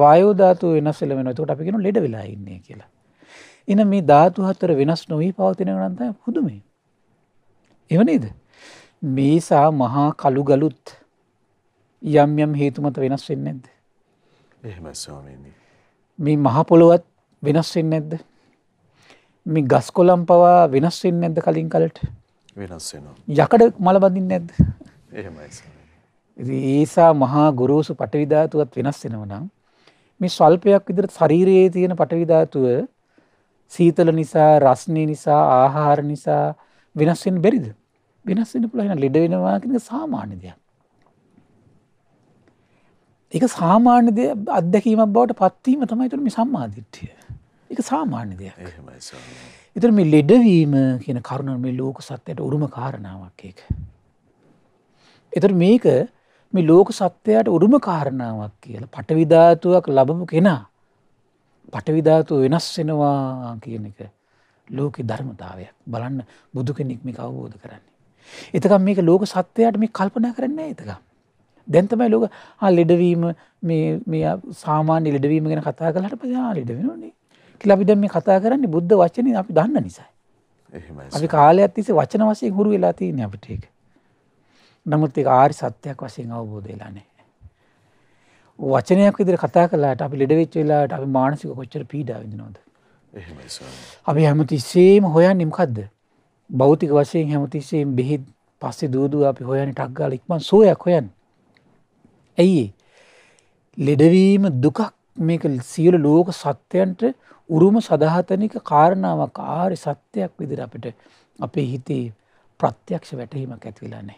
වායෝධාතු වෙනස් වෙල වෙන තුට අපි කියනු ලෙඩ වෙලා ඉන්නේ කියලා. එන මේ ධාතු හතර වෙනස් නොවී පවතින නන්ත පුදුමේ. එවනේද. මේසා මහා කළුගලුත් යම් යම් හේතුමත වෙනස් වෙන්න ඇද. එහෙම ස්වාමීන්නේ. මේ මහපොළොවත් වෙනස් වෙන්න ඇද්ද මේ ගස් කොලම් පවා වෙනස් වෙන්නේ නැද්ද කලින් කලට? වෙනස් වෙනවා. යකඩ මල බඳින්නේ නැද්ද? එහෙමයි. ඉතින් ඒසා මහා ගොරෝසු පටවි ධාතුවත් වෙනස් වෙනවා නම් මේ ස්වල්පයක් විදිහට ශරීරයේ තියෙන පටවි ධාතුව සීතල නිසා, රස්නේ නිසා, ආහාර නිසා වෙනස් වෙන්න බැරිද? වෙනස් වෙන්න පුළුවන්. ලෙඩ වෙනවා කියන සාමාන්‍ය දෙයක්. ඒක සාමාන්‍ය අත්දැකීමක් බවට පත්වීම තමයි තුළ මේ සම්මාධිට්ඨිය. එක සාමාන්‍ය දෙයක් එතර මේ ලෙඩවීම කියන කරුණ මේ ලෝක සත්‍යයට උරුම කාරණාවක් ඒක. එතර මේක මේ ලෝක සත්‍යයට උරුම කාරණාවක් කියල පටවිධාතුවක් ලබමු කෙනා පටවිධාතුව වෙනස් වෙනවා කියන එක ලෝක ධර්මතාවයක් බලන්න බුදු කෙනෙක් මේ අවබෝධ කරන්නේ. එතකම් මේක ලෝක සත්‍යයට මේ කල්පනා කරන්නේ එතකම්. දැන්තමයි ලෝක ලෙඩවීම සාමාන්‍ය ලෙඩවීම ගැන කතා කලට පයා ලෙඩවෙනනේ කියලා අපි දැන් මේ කතා කරන්නේ බුද්ධ වචනේ අපි දන්න නිසා. එහෙමයි. අපි කාලයක් තිස්සේ වචන වශයෙන් හුරු වෙලා තියෙන්නේ අපිට ඒක. නමුත් ඒක ආරි සත්‍යයක් වශයෙන් අවබෝධ වෙලා නැහැ. වචනයක් විදිහට කතා කළාට අපි ලෙඩ වෙච්ච වෙලාවට අපි මානසික කොච්චර පීඩාව විඳිනවද? එහෙමයි ස්වාමී. අපි හැමතිස්සෙම හොයන්නේ මොකද්ද? භෞතික වශයෙන් හැමතිස්සෙම බෙහෙත් පස්සේ දූදුව අපි හොයන්නේ ටක් ගාලා ඉක්මන් සෝයක් හොයන්නේ. ඇයි ලෙඩවීම දුකක් මේක සියලු ලෝක සත්‍යයන්ට උරුම සදහතනික කාරණාවක් ආරි සත්‍යයක් විදිර අපට අපේ හිතේ ප්‍රත්‍යක්ෂ වැටහීමක් ඇතිවිලානේ.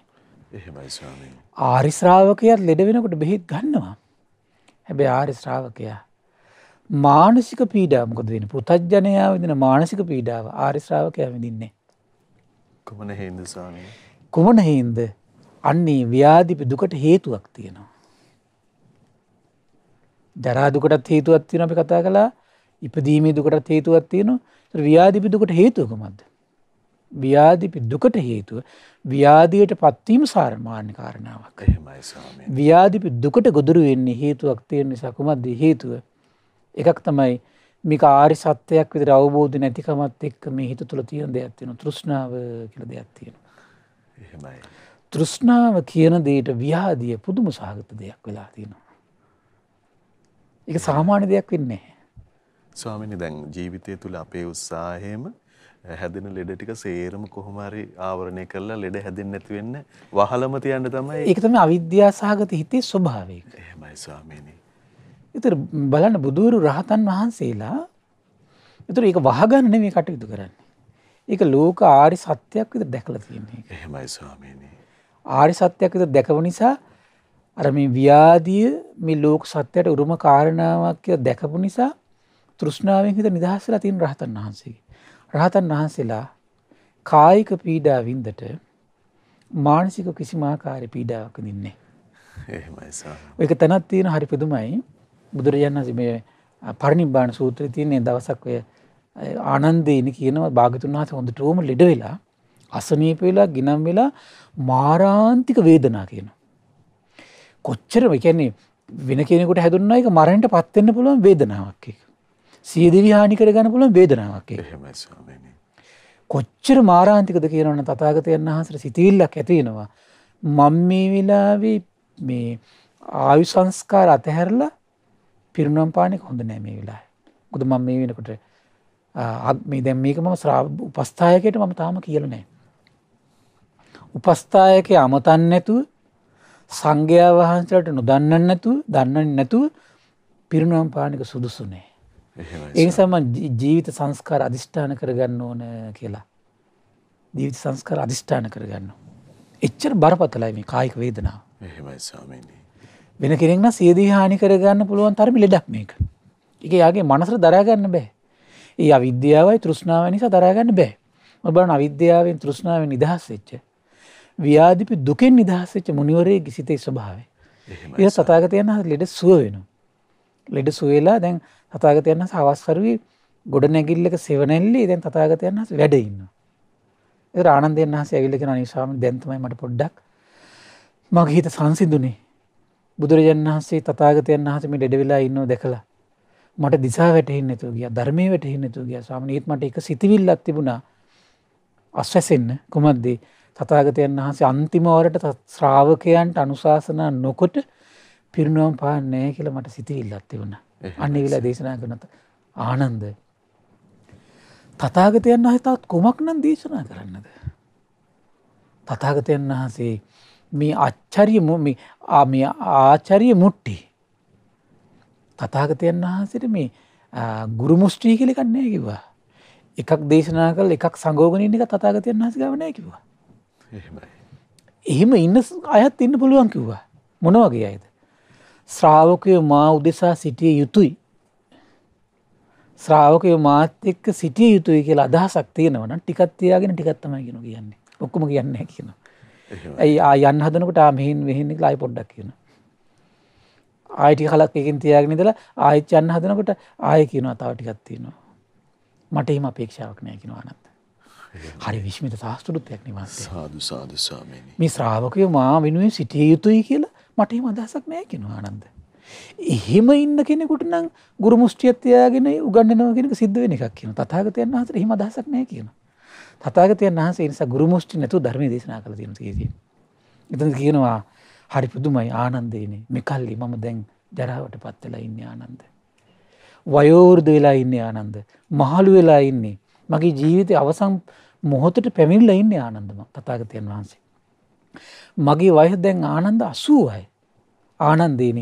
ආරිශ්‍රාවකයත් ලෙඩ වෙනකොට බෙහිත් ගන්නවා. හැබැ ආරිශ්‍රාවකයා. මානසික පීඩාමකොද වෙන පුතජ්ජනයා විදින මානසික පීඩාව ආරිශ්‍රාවකයා විදින්නේ. කුමන හේදසාමය. කුමන හේන්ද අන්නේ ව්‍යාධිපි දුකට හේතුවක් තියෙනවා. ජරාදුකටත් හේතුවත් තින අපි කතා කලා ඉපදීමේ දුකටත් හේතුවත් තියෙනවා ව්‍යාධිපි දුකට හේතුවකමද. ව්‍යාධිපි දුකට හේතුව ව්‍යාධයට පත්වීම සාර්මාන්‍ය කාරණාවක් ව්‍යාධිපි දුකට ගොදුරු වෙන්නේ හේතුවක් තියෙන නිසාකුමද හේතුව එකක් තමයි මේක ආරි සත්‍යයක් විදි අවබෝධ නැතිකමත් එක් මේ හිත තුළ තියෙන දෙයක් තියෙන තෘෂ්ණාව කියල දෙයක් තියෙන. තෘෂ්ණාව කියන දේට ව්‍යාදිය පුදුම සාගත දෙයක් වෙලා තියෙනවා. එක සාමාන්‍ය දෙයක් වෙන්නේ. ස්වාමිනි දැන් ජීවිතය තුළ අපේ උත්සාහයම හැදෙන ලෙඩ ටික සේරම කොහොම හරි ආවරණය කරලා ලෙඩ හැදෙන්නේ නැති වෙන්න වහලම තියන්න තමයි ඒක තමයි අවිද්‍යාව සහගත හිතේ ස්වභාවය. එහෙමයි ස්වාමීනි. ඒතර බලන්න බුදුරු රහතන් වහන්සේලා ඒතර ඒක වහගන්න නෙමෙයි කටයුතු කරන්නේ. ඒක ලෝක ආරි සත්‍යයක් විතර දැකලා තියෙන එක. එහෙමයි ස්වාමීනි. ආරි සත්‍යයක් විතර දැකව නිසා අර මේ ව්‍යාධිය මේ ලෝක සත්‍යයට උරුම කාරණාවක් කියලා දැකපු නිසා තෘෂ්ණාවෙන් හිත නිදහස් වෙලා තියෙන රහතන් වහන්සේගේ. රහතන් වහන්සේලා කායික පීඩා වින්දට මානසික කිසිම ආකාරයේ පීඩාවක් විඳින්නේ නැහැ. එහෙමයි සාර. ඒක තනක් තියෙන හරි පුදුමයි. බුදුරජාණන් වහන්සේ මේ පරිනිබ්බාන සූත්‍රයේ තියෙන දවසක් ඔය ආනන්දේනි කියනවා භාගතුන් වහන්සේ හොඳටම ළඩ වෙලා අසනීප වෙලා ගිනම් වෙලා මාරාන්තික වේදනා කියනවා. කොච්චරම කියන්නේ වෙන කෙනෙකුට හැදුනා එක මරණයට පත් වෙන්න පුළුවන් වේදනාවක් ඒක. සියදිවි හානි කරගන්න පුළුවන් වේදනාවක් කොච්චර මාරාන්තිකද කියනවන තතාගතයන් වහන්සට සිතිවිල්ලක් ඇතිෙනවා මං මේ වෙලාවේ මේ ආයු සංස්කාර අතහැරලා පිරුණම් පානෙක හොඳ නෑ මේ වෙලා ගුද මං මේ වෙනකොට මේ දැම් මේක ම ශ්‍රාව උපස්ථායකයට මම තාම කියල නෑ උපස්ථායක අමතන් නැතු සංඝයා වහන්සලට නොදන්න නැතු දන්න නැතු පිරුණම් පානික සුදුසුනේ ඒ නිසා මම ජීවිත සංස්කාර අදිෂ්ඨාන කරගන්න ඕන කියලා. ජීවිත සංස්කාර අදිෂ්ඨාන කරගන්න. එච්චර බරපතලයි මේ කායික වේදනාව. එහෙමයි ස්වාමීනි. වෙන කෙනෙක් නම් සියදී හානි කරගන්න පුළුවන් තරම ලෙඩක් මේක. ඒක යාගේ මනසට දරාගන්න බෑ. ඒ අවිද්‍යාවයි තෘෂ්ණාව නිසා දරාගන්න බෑ. මම බලන අවිද්‍යාවෙන් තෘෂ්ණාවෙන් නිදහස් වෙච්ච ව්‍යාධිපි දුකෙන් නිදහස් වෙච්ච මුනිවරයේ සිතේ ස්වභාවය. ඒ සතාගතයන් ලෙඩ සුව වෙනවා. ලෙඩ සුවලා දැන් තතාගතයන්න සවස්කරුවී ගොඩ නැගිල්ලක සෙවනැල්ලි දැන් තතාගතයන්න හස වැඩඉන්න. ආනන්දයන් හස ඇවිල්ලෙන නිසාම දැන්තමයි මට පොඩ්ඩක් මගේ හිත සංසිදුනේ බුදුරජන් වහන්සේ තතාගතයන් වහසම ඩෙඩවෙලා ඉන්න දෙකලා මට දිසා වැටහෙන්නතු ගිය ධර්මය වැටහෙන්නතු ගිය සාමනීත් මට එක සිතිවිල්ලක් තිබුණා අස්වැසෙන්න්න කුමක්දේ තතාගතයන් වහන්සේ අන්තිමවරට ශ්‍රාවකයන්ට අනුශාසනා නොකොට පිරුණුවම් පාන්නෑ කියල මට සිතිවිල්ලක් තිබුණා අන්න වෙලා දේශනා කරනත ආනන්ද තතාගතයන් අහිතත් කොමක් නම් දේශනා කරන්නද. තතාගතයන් වහන්සේ මේ අච්චරිය මොම මේ ආචරිය මුට්ටි තතාගතයන් වහන්සට මේ ගුරුමුෂ්ට්‍රී කලිකන්නේ කිවා එකක් දේශනා කල එකක් සංගෝගනින් එක තතාගතයන් වහස ගවනය කිවා එහෙම ඉන්න අයත් ඉන්න පුළුවන් කිව්වා මොනවගේ අයිද ශ්‍රාවකයෝ මා උදෙසා සිටිය යුතුයි. ශ්‍රාවකයෝ මාත් එක්ක සිටිය යුතුයි කියලා අදහසක් තියෙනවන ටිකත්තියාගෙන ටිකත්තමයි කියෙන කියන්නේ ඔක්කම කියන්න කියන. ඇයි ආ යන්න හදනකට මෙහින් වෙහෙන්නෙක් ලයි පොඩ්ඩක් කියන. ආයිටි කලක් එකින් තියාගෙන දලා ආයිච් යන්න හදනකොට ආය කියනවා තාව ටිකත්තියනවා. මට එම අපේක්ෂාවක් නෑ කියෙනවා අනත්. හරි විශ්මිත සාස්තුෘත්යක් නිවස් සාධ සාධසාමනි මේ ශ්‍රාවකය මා වෙනුවෙන් සිටිය යුතුයි කියලා මට එහෙම අදහසක් නැහැ කියනවා ආනන්ද. එහෙම ඉන්න කෙනෙකුට නම් ගුරු මුෂ්ටියත් තියාගෙන උගන්වනවා කියන එක සිද්ධ වෙන එකක් කියනවා. තථාගතයන් වහන්සේට එහෙම අදහසක් නැහැ කියනවා. තථාගතයන් වහන්සේ ඒ නිසා ගුරු මුෂ්ටි නැතුව ධර්මයේ දේශනා කළා තියෙනවා තියෙන්නේ. එතන කියනවා හරි පුදුමයි ආනන්දේනේ. මෙකල්ලි මම දැන් ජරාවටපත් වෙලා ඉන්නේ ආනන්ද. වයෝවෘද්ධ වෙලා ඉන්නේ ආනන්ද. මහලු වෙලා ඉන්නේ. මගේ ජීවිතේ අවසන් මොහොතට පැමිණලා ඉන්නේ ආනන්දම තථාගතයන් වහන්සේ. මගේ වයස දැන් ආනන්ද අසුවයි. ආනන්දේන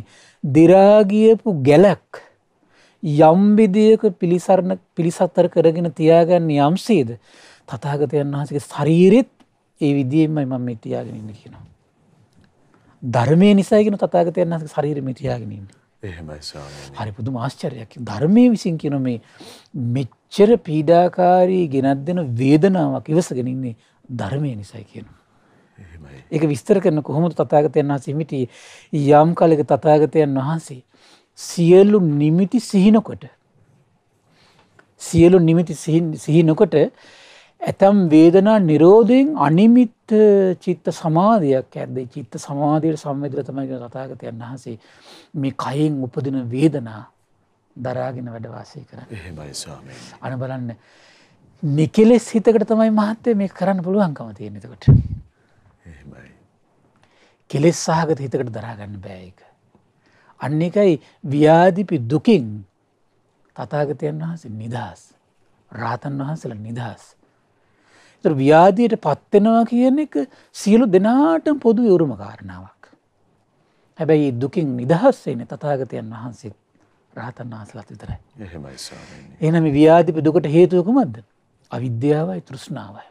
දිරාගියපු ගැලක් යම්විදියක පිළිසරණ පිළිසත්තර කරගෙන තියාගන්න යම්සේද තතාගතයන් වහසගේ ශරීරෙත් ඒ විදිෙන්මයි මම ඉතියාගෙනන්න කියනවා. ධර්මය නිසාගෙන තතාගතයන් වහස ශරීරමිතියාගෙනන්න. හරි පුදු මාශ්චරයක් ධර්මය විසින් කියන මේ මෙච්චර පීඩාකාරී ගෙනත් දෙන වේදනාවක් ඉවසගෙනන්නේ ධර්මය නිසයි කියනවා. ඒක විස්තර කරන කොහොමද තතාගතයන් වහන්සේ මිටිය යම් කලෙක තතාගතයන් වහන්සේ සියලු නිමිති සිහිනකොට සියලු නිමිති සිහිනකොට ඇතම් වේදනා නිරෝධයෙන් අනිමිත් චිත්ත සමාධයක් ඇද චිත්ත සමාධයට සම්විදර තමයිගෙන තතාගතයන් වහන්සේ මේ කයෙන් උපදින වේදනා දරාගෙන වැඩවාසය කර අන බලන්න නිකෙලෙස් හිතකට තමයි මහත්තය මේ කරන්න පුළුවන්කම තියෙනෙතකට. කෙලෙස් සහගත හිතකට දරාගන්න බෑ එක. අන්න එකයි ව්‍යාධිපි දුකින් තතාගතයන් වහන්සේ නිදහස් රාතන් වහන්සල නිදහස්. ව්‍යාධයට පත්වෙනවා කියන එක සියලු දෙනාටම පොදු යුරුම කාරණාවක්. හැබැයි දුකින් නිදහස්සේන තතාගතයන් වහන්සේ රහතන් වහන්සලත් විතරයි. එනම ව්‍යාධිපි දුකට හේතුවකුමද අවිද්‍යාවයි තෘෂ්ණාවයි.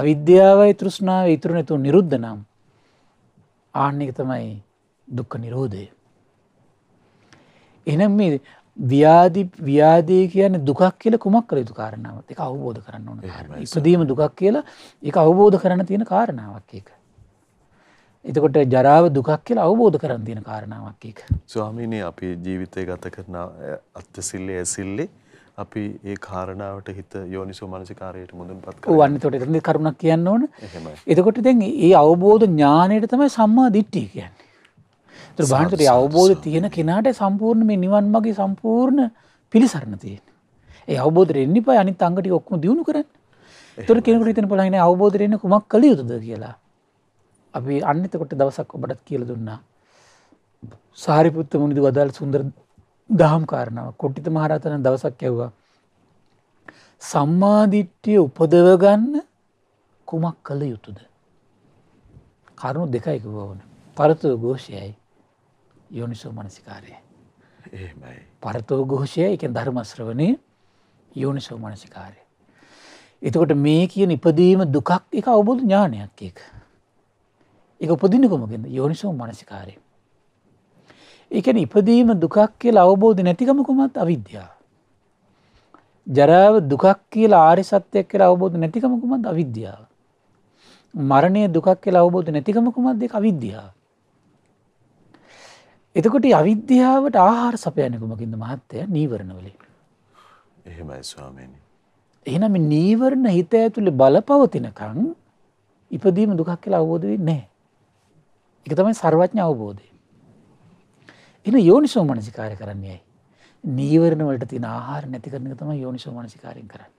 අවිද්‍යාවයි තෘෂ්ණාව ඉතුරු නැතු නිරුද්ධ නම් ආන්‍යක තමයි දුක්ක නිරෝධය. එනම් මේ ව්‍යාධි ව්‍යාදී කියන දුකක් කියල කුමක් කළ යුතු කාරණාවත් එක අවබෝධ කරන්න ඕන ඉපදීම දුකක් කියලා එක අවබෝධ කරන්න තියෙන කාරණාවක් එක. එතකොට ජරාව දුකක් කියලා අවබෝධ කරන්න තියෙන කාරණාවක් එක. ස්වාමීනය අපි ජීවිතය ගත කරන අත්‍යසිල්ලි ඇසිල්ලි අපි ඒ කාරණාවට හිත යෝනිසෝ මනසිකාරයට මුදුන්පත් කරනවා. ඔව් එතකොට එතනදී කරුණක් කියන්න ඕන. එහෙමයි. එතකොට දැන් මේ අවබෝධ ඥාණයට තමයි සම්මා දිට්ඨිය කියන්නේ. ඒතර බලන්නට මේ අවබෝධය තියෙන කෙනාට සම්පූර්ණ මේ නිවන් මාගේ සම්පූර්ණ පිළිසරණ තියෙන්නේ. ඒ අවබෝධය එන්න ඉපයි අනිත් අංග ටික ඔක්කොම දිනු කරන්න. ඒතර කෙනෙකුට හිතෙන බලහිනේ අවබෝධය එන්න කුමක් කළ යුතුද කියලා. අපි අන්න එතකොට දවසක් ඔබටත් කියලා දුන්නා. සාරිපුත්ත මුනිදු වදාළ සුන්දර දහම් කාරණාව කොට්ටිත මහරතන දවසක් ඇව්වා. සම්මාධිට්්‍යිය උපදවගන්න කුමක් කළ යුතුද. කරුණු දෙකයික වවන පරතව ගෝෂයයි යෝනිසෝ මනසිකාරය. පරතව ගෝෂය එක ධර්මශ්‍රවනය යෝනිසෝ මනසිකාරය. එතකොට මේ කියන ඉපදීම දුකක් එක අවබෝධ ඥානයක් එක. එක උපදිනකොමගෙන යෝනිසෝ මනසිකාරය. එකන ඉපදීම දුකක් කියලා අවබෝධ නැතිකමකුමත් අවිද්‍යා. ජරාව දුකක් කියලා ආරි සත්‍යයක් කියලා අවබෝධ නැතිකමකුමත් අවිද්‍යාව. මරණය දුකක් කියලා අවබෝධ නැතිකමකුමත් දෙක අවිද්‍යාව. එතකොට අවිද්‍යාවට ආහාර සපයනකුමකින්ද මහත්තය නීවරණවලින්. එහෙමයි ස්වාමීණි. එහෙනම නීවරණ හිත ඇතුළි බලපවතිනකං ඉපදීම දුකක් කියලා අවබෝධ වෙන්නේ. එක තමයි සර්වඥ අවබෝධය. එන යෝනිසෝ මනසිකාරය කරන්නේ ඇයි. නීවරණ වලට තින ආහාර නැති කරන තම යෝනිසෝ මනසිකාරයෙන් කරන්න.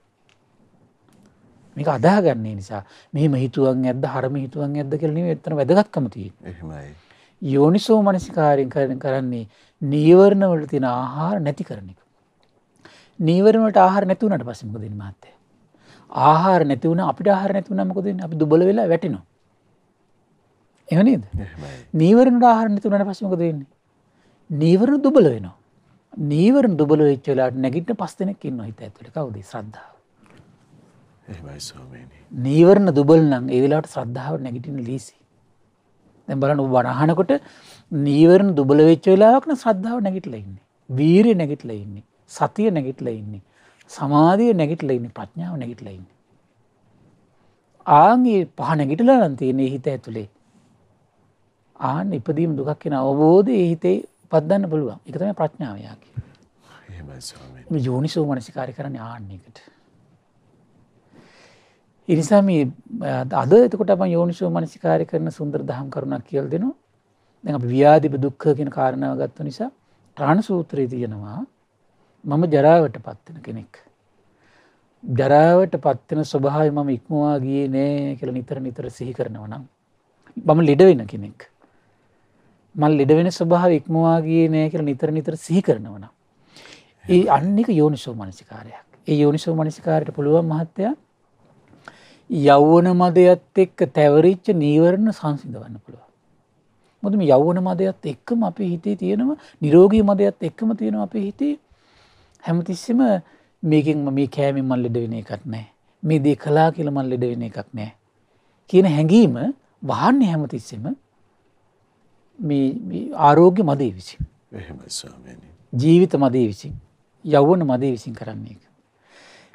මේක අදාගන්නේ නිසා මෙම හිතුවන් ඇද හරම හිතුවන් ඇද කරන එතන වැදගත්කමති. යෝනිසෝ මනසිකාරයෙන් කරන කරන්නේ නීවරණ වලට තින ආහාර නැති කරනෙක. නීවරණට ආහාර නැතිවනට පසමක දෙන්න මත්තේ. ආහාර නැතිවන අපිට ආහාර නැතිවනමකොදින් අපි දුබල වෙලා වැටිනවා. එවනේද නීවරණ ආහාර නැතිවනට පසමක දෙන්නේ නීවරණ දුබල වෙනවා. නීවරණ දුබල වෙච්ච වෙලාවට නැගිටින පස් දෙනෙක් ඉන්නවා හිත ඇතුලේ. කවුද? ශ්‍රද්ධාව. එහෙමයි ස්වාමීනි. නීවරණ දුබල නම් ඒ වෙලාවට ශ්‍රද්ධාව නැගිටින්න ලීසි. දැන් බලන්න ඔබ වරහනකොට නීවරණ දුබල වෙච්ච වෙලාවක නම් ශ්‍රද්ධාව නැගිටලා ඉන්නේ. වීරිය නැගිටලා ඉන්නේ. සතිය නැගිටලා ඉන්නේ. සමාධිය නැගිටලා ඉන්නේ. ප්‍රඥාව නැගිටලා ඉන්නේ. ආන්ගේ පහ නැගිටලා නම් තියෙන්නේ හිත ඇතුලේ. ආන් ඉපදීම දුකක් කියන අවබෝධය හිතේ පත්දන්න පුළුවන් එකතම ප්‍රඥාවයා කිය යෝනිසෝ මනසිකාරි කරන ආන්නේකට ඉනිසා මේ අද එතකොට අප යෝනිසෝ මනසිකාරය කරන සුන්දර දහම් කරුණක් කියල් දෙනවා දැ අප ව්‍යාධිප දුක්ඛ කියෙන කාරණාව ගත්ව නිසා ප්‍රාණ සූත්‍රයේ තියෙනවා මම ජරාවට පත්වන කෙනෙක් ජරාවට පත්වන ස්වභාව මම ඉක්මවා ගිය නෑ කියල නිතර නිතර සිහි කරනවනම් බම ලෙඩවෙන කෙනෙක් මල් ලෙඩ වෙන ස්වභාව ඉක්මවාගේ නෑ කර නිතර නිතර සිහි කරනවන. ඒ අන්නෙක යෝනිසෝ මනසිකාරයක් ඒ යෝනිසෝ මනසිකාරයට පුළුවන් මහත්තය යව්වන මදයත් එක්ක තැවරිච්ච නීවරණ සංසිඳවන්න පුළුව. මුදම යව්වන මදයත් එක්කම අපි හිතේ තියෙනව නිරෝගී මදයත් එක්කම තියෙන අපේ හිතේ හැමතිස්සම මේකින් මේ කෑමි මල් ලෙඩ වෙන එකක් නෑ මේ දේ කලා කියල මල් ලෙඩ වෙන එකක් නෑ කියන හැඟීම වහන්න හැමතිස්සෙම ආරෝග්‍ය මදේ විසින් ජීවිත මදේ විසින් යවන මදේ විසින් කරන්නේ එක.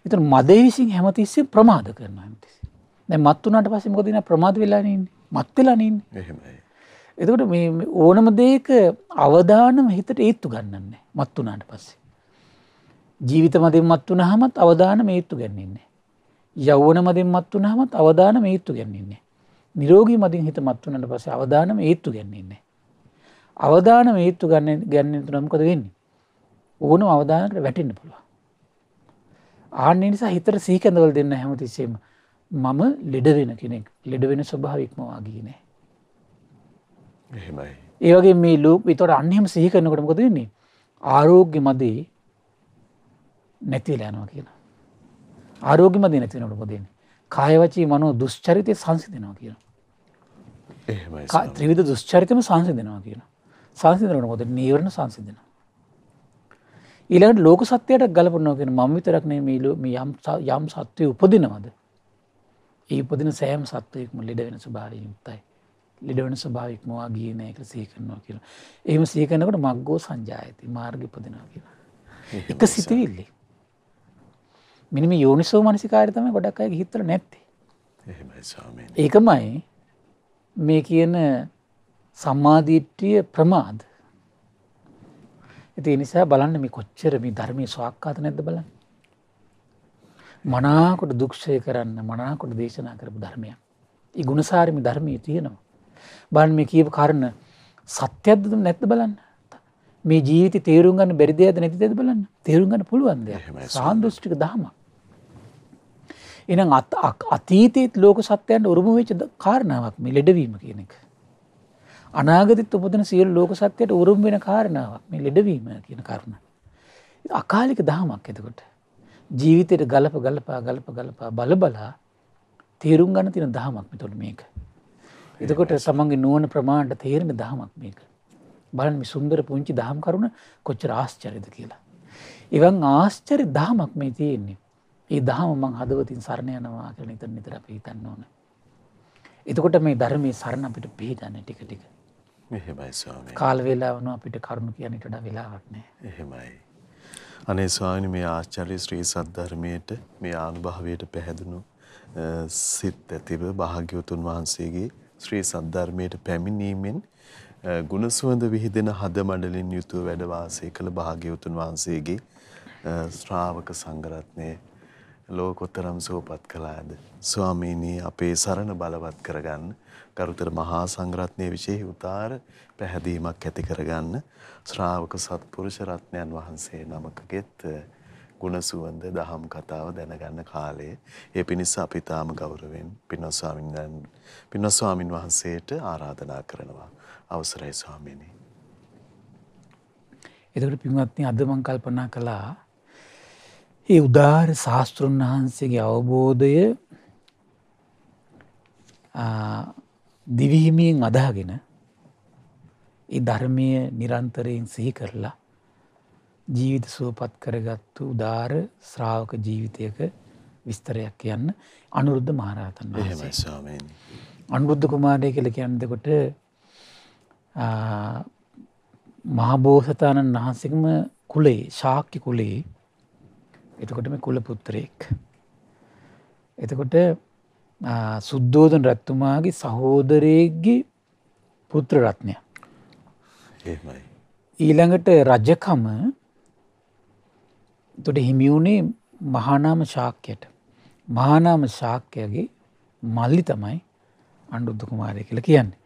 එතන මදේ විසින් හැමතිස්සේ ප්‍රමාද කරන හැමතිස්සේ. දැන් මත් වුණාට පස්සේ මොකද ඉන්නේ ප්‍රමාද වෙලා ඉන්නේ. මත් වෙලා ඉන්නේ. එහෙමයි. එතකොට මේ ඕනම දෙයක අවධානම හිතට ඒත්තු ගන්නන්නේ නැහැ. මත් වුණාට පස්සේ. ජීවිත මදෙන් මත් වුණාමත් අවධානම ඒත්තු ගන්නෙන්නේ නැහැ. යෞවන මදෙන් මත් වුණාමත් අවධානම ඒත්තු ගන්නෙන්නේ නැහැ. නිරෝගී මදින් හිත මත් වුණාට පස්සේ අවධානම ඒත්තු ගන්නෙන්නේ නැහැ. අවධාන මේත්තු ගන්න ගැන්න තු නම්කොද වෙන්න ඕන අවධානට වැටෙන්න්න පුළුව ආන්න නිසා හිතර සීකැඳවල් දෙන්න හැමතිස්සේම මම ලෙඩවෙන කෙනෙක් ලෙඩවෙන ස්වභාවක්මවාගේ නෑ එහෙමයි ඒවගේ මේ ලූප විතොට අන්හෙම සිහි කරනකට මොකද වෙන්නේ ආරෝග්‍ය මදී නැතිවෙලා යනවා කියන ආරෝග්‍ය මදී නැතිවෙනට පොදන්නේ කායවචී මනෝ දුෂ්චරිතය සංසිදනවා කියන ත්‍රවිධ දුෂ්චරිතම සංසිදනවා කියලා සංසිදනට මොද නීවරණ සංසිදන. ඊළඟට ලෝක සත්‍යයට ගලපනෝගෙන මම විතරක්නේ මීලු යම් සත්වය උපදිනවද. ඒ උපදින සෑම් සත්වයෙක්ම ලෙඩවෙන ස්භාවය යුක්තයි. ලෙඩවන ස්භාවික්මවා ගීනයක සීකරනවා කියලා. එහම සීකනකට මක්ගෝ සංජායති මාර්ග උපදිනවා කියලා. එක සිතිවිල්ලි. මිනිම යෝනිසෝ මනසිකාරතම ගොඩක් අය හිතර නැත්ති. ඒකමයි මේ කියන සම්මාධීට්ටිය ප්‍රමාද. ඇති නිසා බලන්න මේ කොච්චර මේ ධර්මය ස්වාක්කාත නැද බල මනාකොට දුක්ෂය කරන්න මනාකොට දේශනා කරපු ධර්මය. ඒ ගුණසාරමි ධර්මය තියෙනවා. බන් මේ කියව කරන සත්‍යද්දම නැත්ත බලන්න මේ ජීවිත තේරුම් ගන්න බැරිදයද නැතිද බලන්න තේරුම් ගන්න පුළුවන්ද සාන්දෘෂ්ටික දහම. එනම් අතීතයත් ලෝක සත්‍යයන්ට උරුම වෙච්ච කාරණාවක් මේ ලෙඩවීම කියන එක. අනාගතත් උපදන සියල් ලෝක සත්‍යයට උරුම් වෙන කාරණාවක් මේ ලෙඩවීම කියන කරුණ. අකාලික දහමක් එතකොට. ජීවිතයට ගලප ගලපා ගලප ගලපා බලබලා තේරුම් ගන්න තින දහමක් මෙතුළ මේක. එතකොට සමන්ගේ නුවන ප්‍රමාණ්ට තේරෙන දහමක් මේක. බලන් මේ සුන්දර පුංචි දහම් කරුණ කොච්චර ආශ්චරිද කියලා. එවන් ආශ්චරි දහමක් මේ තියෙන්නේ. ඒ දහම මං හදවතින් සරණ යනවා කරන ඉතර නිතර අපි හිතන්න ඕන. එතකොට මේ ධර්මයේ සරණ අපිට පිහිටන්න ටික ටික. මෙහෙමයි ස්වාමී. කාල වේලාවන අපිට කරුණු කියන්නට වඩා වෙලාවක් නැහැ. එහෙමයි. අනේ ස්වාමීනි මේ ආචාර්ය ශ්‍රී සද්ධර්මයට මේ ආනුභාවයට පැහැදුණු සිත් ඇතිව භාග්‍යවතුන් වහන්සේගේ ශ්‍රී සද්ධර්මයට පැමිණීමෙන් ගුණසුවඳ විහිදෙන හද මඩලින් යුතුව වැඩ වාසය කළ භාග්‍යවතුන් වහන්සේගේ ශ්‍රාවක සංඝරත්නය ලෝකෝත්තරම් සෝපත් කළාද ස්වාමීනි අපේ සරණ බලවත් කරගන්න ගරුතර මහා සංඝරත්නයේ විශේෂ උදාර පැහැදීමක් ඇති කරගන්න ශ්‍රාවක සත්පුරුෂ රත්නයන් වහන්සේ නමකගෙත් ගුණසුවඳ දහම් කතාව දැනගන්න කාලයේ ඒ පිණිස අපි තාම ගෞරවයෙන් පින්වත් ස්වාමින්දන් පින්වත් ස්වාමින් වහන්සේට ආරාධනා කරනවා අවසරයි ස්වාමීනි. එතකොට පින්වත්නි අද මම කල්පනා කළා ඒ උදාාර ශාස්තෘන් වහන්සේගේ අවබෝධය දිවිහිමියෙන් අදහගෙන ඒ ධර්මය නිරන්තරයෙන් සිහි කරලා ජීවිත සුවපත් කරගත්තු උදාර ශ්‍රාවක ජීවිතයක විස්තරයක් කියන්න අනුරුද්ධ මහරහතන් වහන්සේ. අනුරුද්ධ කුමාරය කියල කියන්නකොට මහබෝසතාණන් වහන්සේකම කුලේ ශාක්‍ය කුලේ එතකොටම කුල පුත්‍රයෙක්. එතකොට සුද්දෝදන රැත්තුමාගේ සහෝදරයගේ පුත්‍ර රත්නය ඊළඟට රජකම තොට හිමියුණේ මහානාම ශාක්‍යයට මහානාම ශාක්‍යයගේ මල්ලි තමයි අණ්ඩුද්දු කුමාරය කියල කියන්නේ.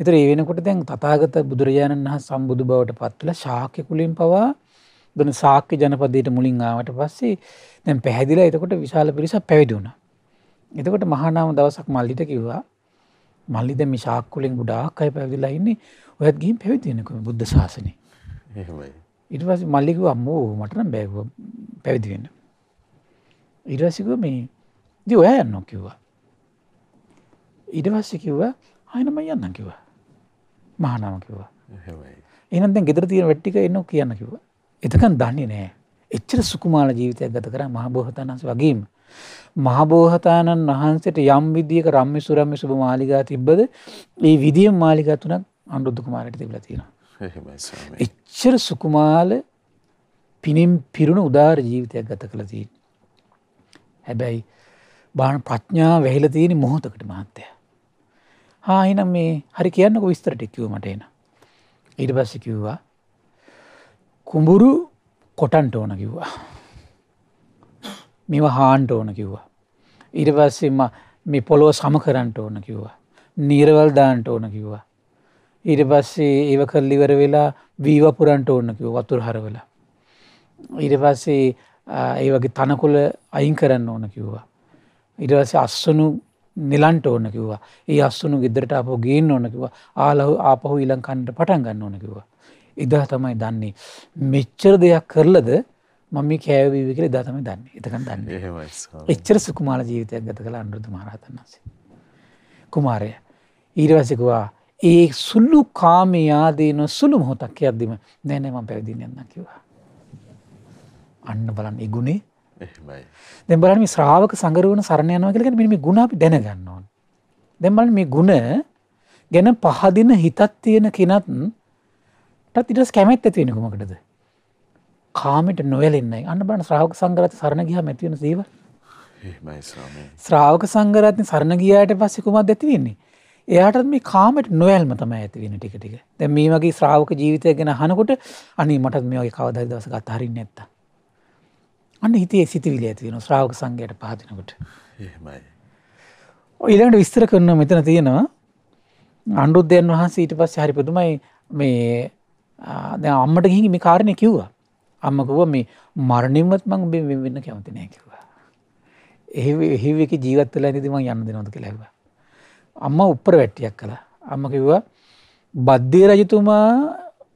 එතර ඒ වෙනකොට දැන් තතාගත බුදුරජාණන් හා සම්බුදු බවට පත්වල ශාක්‍ය කුලින් පවා දන සාක්‍ය ජනපදයට මුලින් ආවට පස්සේ දැන් පැහැදිලා එතකොට විශාල පිරිසක් පැවිදුණා. එතකොට මහනාම දවසක් මල්ලිට කිව්වා මල්ලිද මිශාක්කුලෙන් ගුඩාක් අයි පැවිදිලා ඉන්නේ ඔයත් ගින් පැවිදිනකම බුද්ධ ශාසනය ඉටවස මල්ලික අම්මෝ මටනම් බැව පැවිදිවෙන්න ඉරසික මේ ද ඔය යන්න කිව්වා ඉඩවස්ස කිව්වා අයනම යන්න කිව්වා මහනාම කිව්වා එනද ගෙදර තියෙන වැට්ටික එන්න කියන්න කිව්වා එතකන් දන්නේ නෑ එච්චර සුකුමාල ජීවිතයක් ගත කර මහබෝහතන්ස වගේීම මහබෝහතාණන් වහන්සේට යම් විදිියක රම්මි සුරම්මි සුභ මාලිගා තිබ්බද ඒ විදිියම් මාලිගා තුනක් අනුරුද්ධකුමාරයට තිබල තියෙන. එච්චර සුකුමාල පිණිම් පිරුණ උදාර ජීවිතයක් ගත කළ තිී. හැබැයි බාන ප්‍රඥා වැහිල තියෙන මොහොතකට මහත්තය. හාහිනම් මේ හරි කියන්නක විස්තරට එක්කවමට එන. ඉඩ පස්ස කිව්වා කුඹුරු කොටන්ට ඕන කිව්වා. මෙව හාන්ට ඕන කිව්වා. ඉට පස්සෙම මේ පොළොව සම කරන්ට ඕන කිව්වා. නීරවල් දාන්ට ඕන කිව්වා. ඊට පස්සේ ඒව කල්ලිවර වෙලා වීවපුරන්ට ඕන්න කිව වතුර හරවල. ඊට පස්සේ ඒ වගේ තනකොල අයින් කරන්න ඕන කිව්වා. ඉටවසේ අස්සනු නිලන්ට ඕන කිව්වා ඒ අස්සුනු ගෙදරට අප ගේන්න ඕන කිව ආලහු ආපහු ඉලංකන්නට පටන් ගන්න ඕන කිව්වා. ඉදා තමයි දන්නේ මෙච්චර දෙයක් කරලද මම මේ කෑවීවි කියලා එදා තමයි දන්නේ. එතකන් දන්නේ. එහෙමයි. එච්චර සුකුමාල ජීවිතයක් ගත කළා අනුරුද්ධ මහරහතන් වහන්සේ. කුමාරයා ඊට පස්සේ කිව්වා ඒ සුළු කාමයේ ආදීන සුළු මොහොතක් යද්දිම නෑ නෑ මම පැවිදින්න යන්න කිව්වා. අන්න බලන්න ඒ ගුණේ. එහෙමයි. දැන් බලන්න මේ ශ්‍රාවක සංගරවන සරණ යනවා කියලා කියන්නේ මේ ගුණ අපි දැනගන්න ඕන. දැන් බලන්න මේ ගුණ ගැන පහදින හිතක් තියෙන කෙනත් ටත් ඊට කැමැත් ඇති වෙන කොමකටද? කාමිට නොවැලෙන්නේ අන්න බන ශ්‍රාවක සංගරත සරණ ගියා මැතිවෙන සීව ශ්‍රාවක සංගරත්න සරණ ගියායට පස්සෙකුමත් ඇතිවෙන්නේ එයාටත් මේ කාමට නොවැල්ම තම ඇතිවෙන ටික ටික දැ මේ වගේ ශ්‍රාවක ජීවිතය ගැෙන හනකොට අනි මටත් මේ වගේ කවදරි දවස ගත්හරි නැත්ත අන්න හිතේ සිතිවිල ඇතිවෙන ශ්‍රාවක සංගයට පහතිනකොට ඉළඟට විස්තර කරන මෙතන තියෙනවා අන්ඩුද්ධයන් වහන්සේ ඊට පස්ස හරිපතුමයි මේ අම්මට ගිහි මේ කාරණය කිව්වා අම්ම කිව්වා මේ මරණින්වත් මම ඔබෙන් වෙන් වෙන්න කැමති නැහැ කිව්වා. එහෙව එහෙව එක ජීවත් වෙලා ඉඳි මම යන්න දෙනවද කියලා ඇහුවා. අම්මා උඩර වැට්ටියක් කළා. අම්ම කිව්වා බද්දේ රජතුමා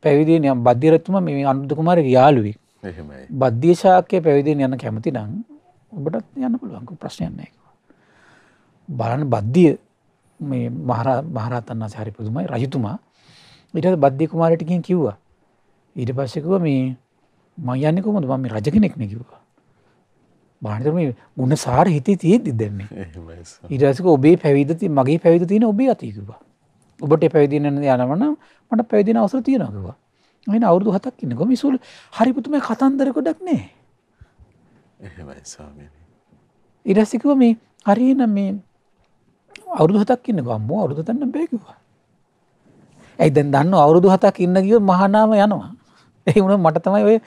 පැවිදි නම් බද්දේ රජතුමා මේ අනුරුද්ධ කුමාරගේ යාළුවෙක්. එහෙමයි. බද්දේ ශාක්‍ය පැවිදි යන කැමති නම් ඔබටත් යන්න පුළුවන් ප්‍රශ්නයක් නැහැ කිව්වා. බලන්න බද්දිය මේ මහරා මහරහතන් වහන්සේ හරි පුදුමයි රජතුමා ඊට පස්සේ බද්දේ කුමාරට ගිහින් කිව්වා ඊට පස්සේ කිව්වා මේ මං යන්නේ කොහොමද මම මේ රජ කෙනෙක් නේ කිව්වා. බාහිර මේ ಗುಣ සාර හිතේ තියෙද්දි දැන් මේ. ඊට පස්සේ ඔබේ පැවිද්ද තියෙන මගේ පැවිද්ද තියෙන ඔබේ අතේ කිව්වා. ඔබට පැවිදි වෙන යනවා නම් මට පැවිදි වෙන අවසර තියෙනවා කිව්වා. එහෙනම් අවුරුදු 7ක් ඉන්නකො මිසුල් හරි පුතුමේ කතන්දර ගොඩක් නෑ. එහෙමයි ස්වාමීනි. ඊට පස්සේ කිව්වා මේ හරි එහෙනම් මේ අවුරුදු 7ක් ඉන්නකො අම්මෝ අවුරුදු 7ක් නම් බෑ කිව්වා. ඇයි දැන් දන්නව අවුරුදු 7ක් ඉන්න කිව්ව මහානාම යනවා. ඒ වුණා මට තමයි ඔය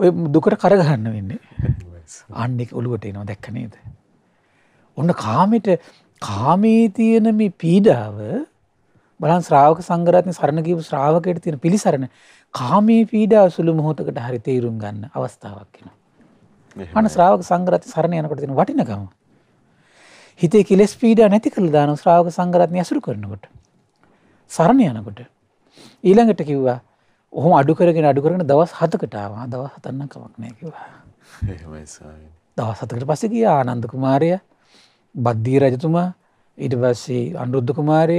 ඔය දුකට කරගහන්න වෙන්නේ අන්නෙක් ඔළුවට එනවා දැක්ක නේද. ඔන්න කාමට කාමේ තියෙන මේ පීඩාව බලන් ශ්‍රාවක සංගරත්න සරණකීපු ශ්‍රාවකයට තියෙන පිළිසරණ කාමේ පීඩාව සුළු මොහොතකට හරි තේරුම් ගන්න අවස්ථාවක් වෙන. අන ශ්‍රාවක සංගරත් සරණ යනකොට තියෙන වටිනකම. හිතේ කෙලෙස් පීඩා නැති කළ දාන ශ්‍රාවක සංගරත්න ඇසුරු කරනකොට. සරණ යනකොට. ඊළඟට කිව්වා ඔහොම අඩුකරගෙන අඩුකරන දවස් හතකටවා දව හතන්න කමක්නය කිවා දවස් හතකට පස කිය ආනන්ද කුමාරය බද්ධී රජතුමා ඊට පස්සේ අනුරුද්ධ කුමාරය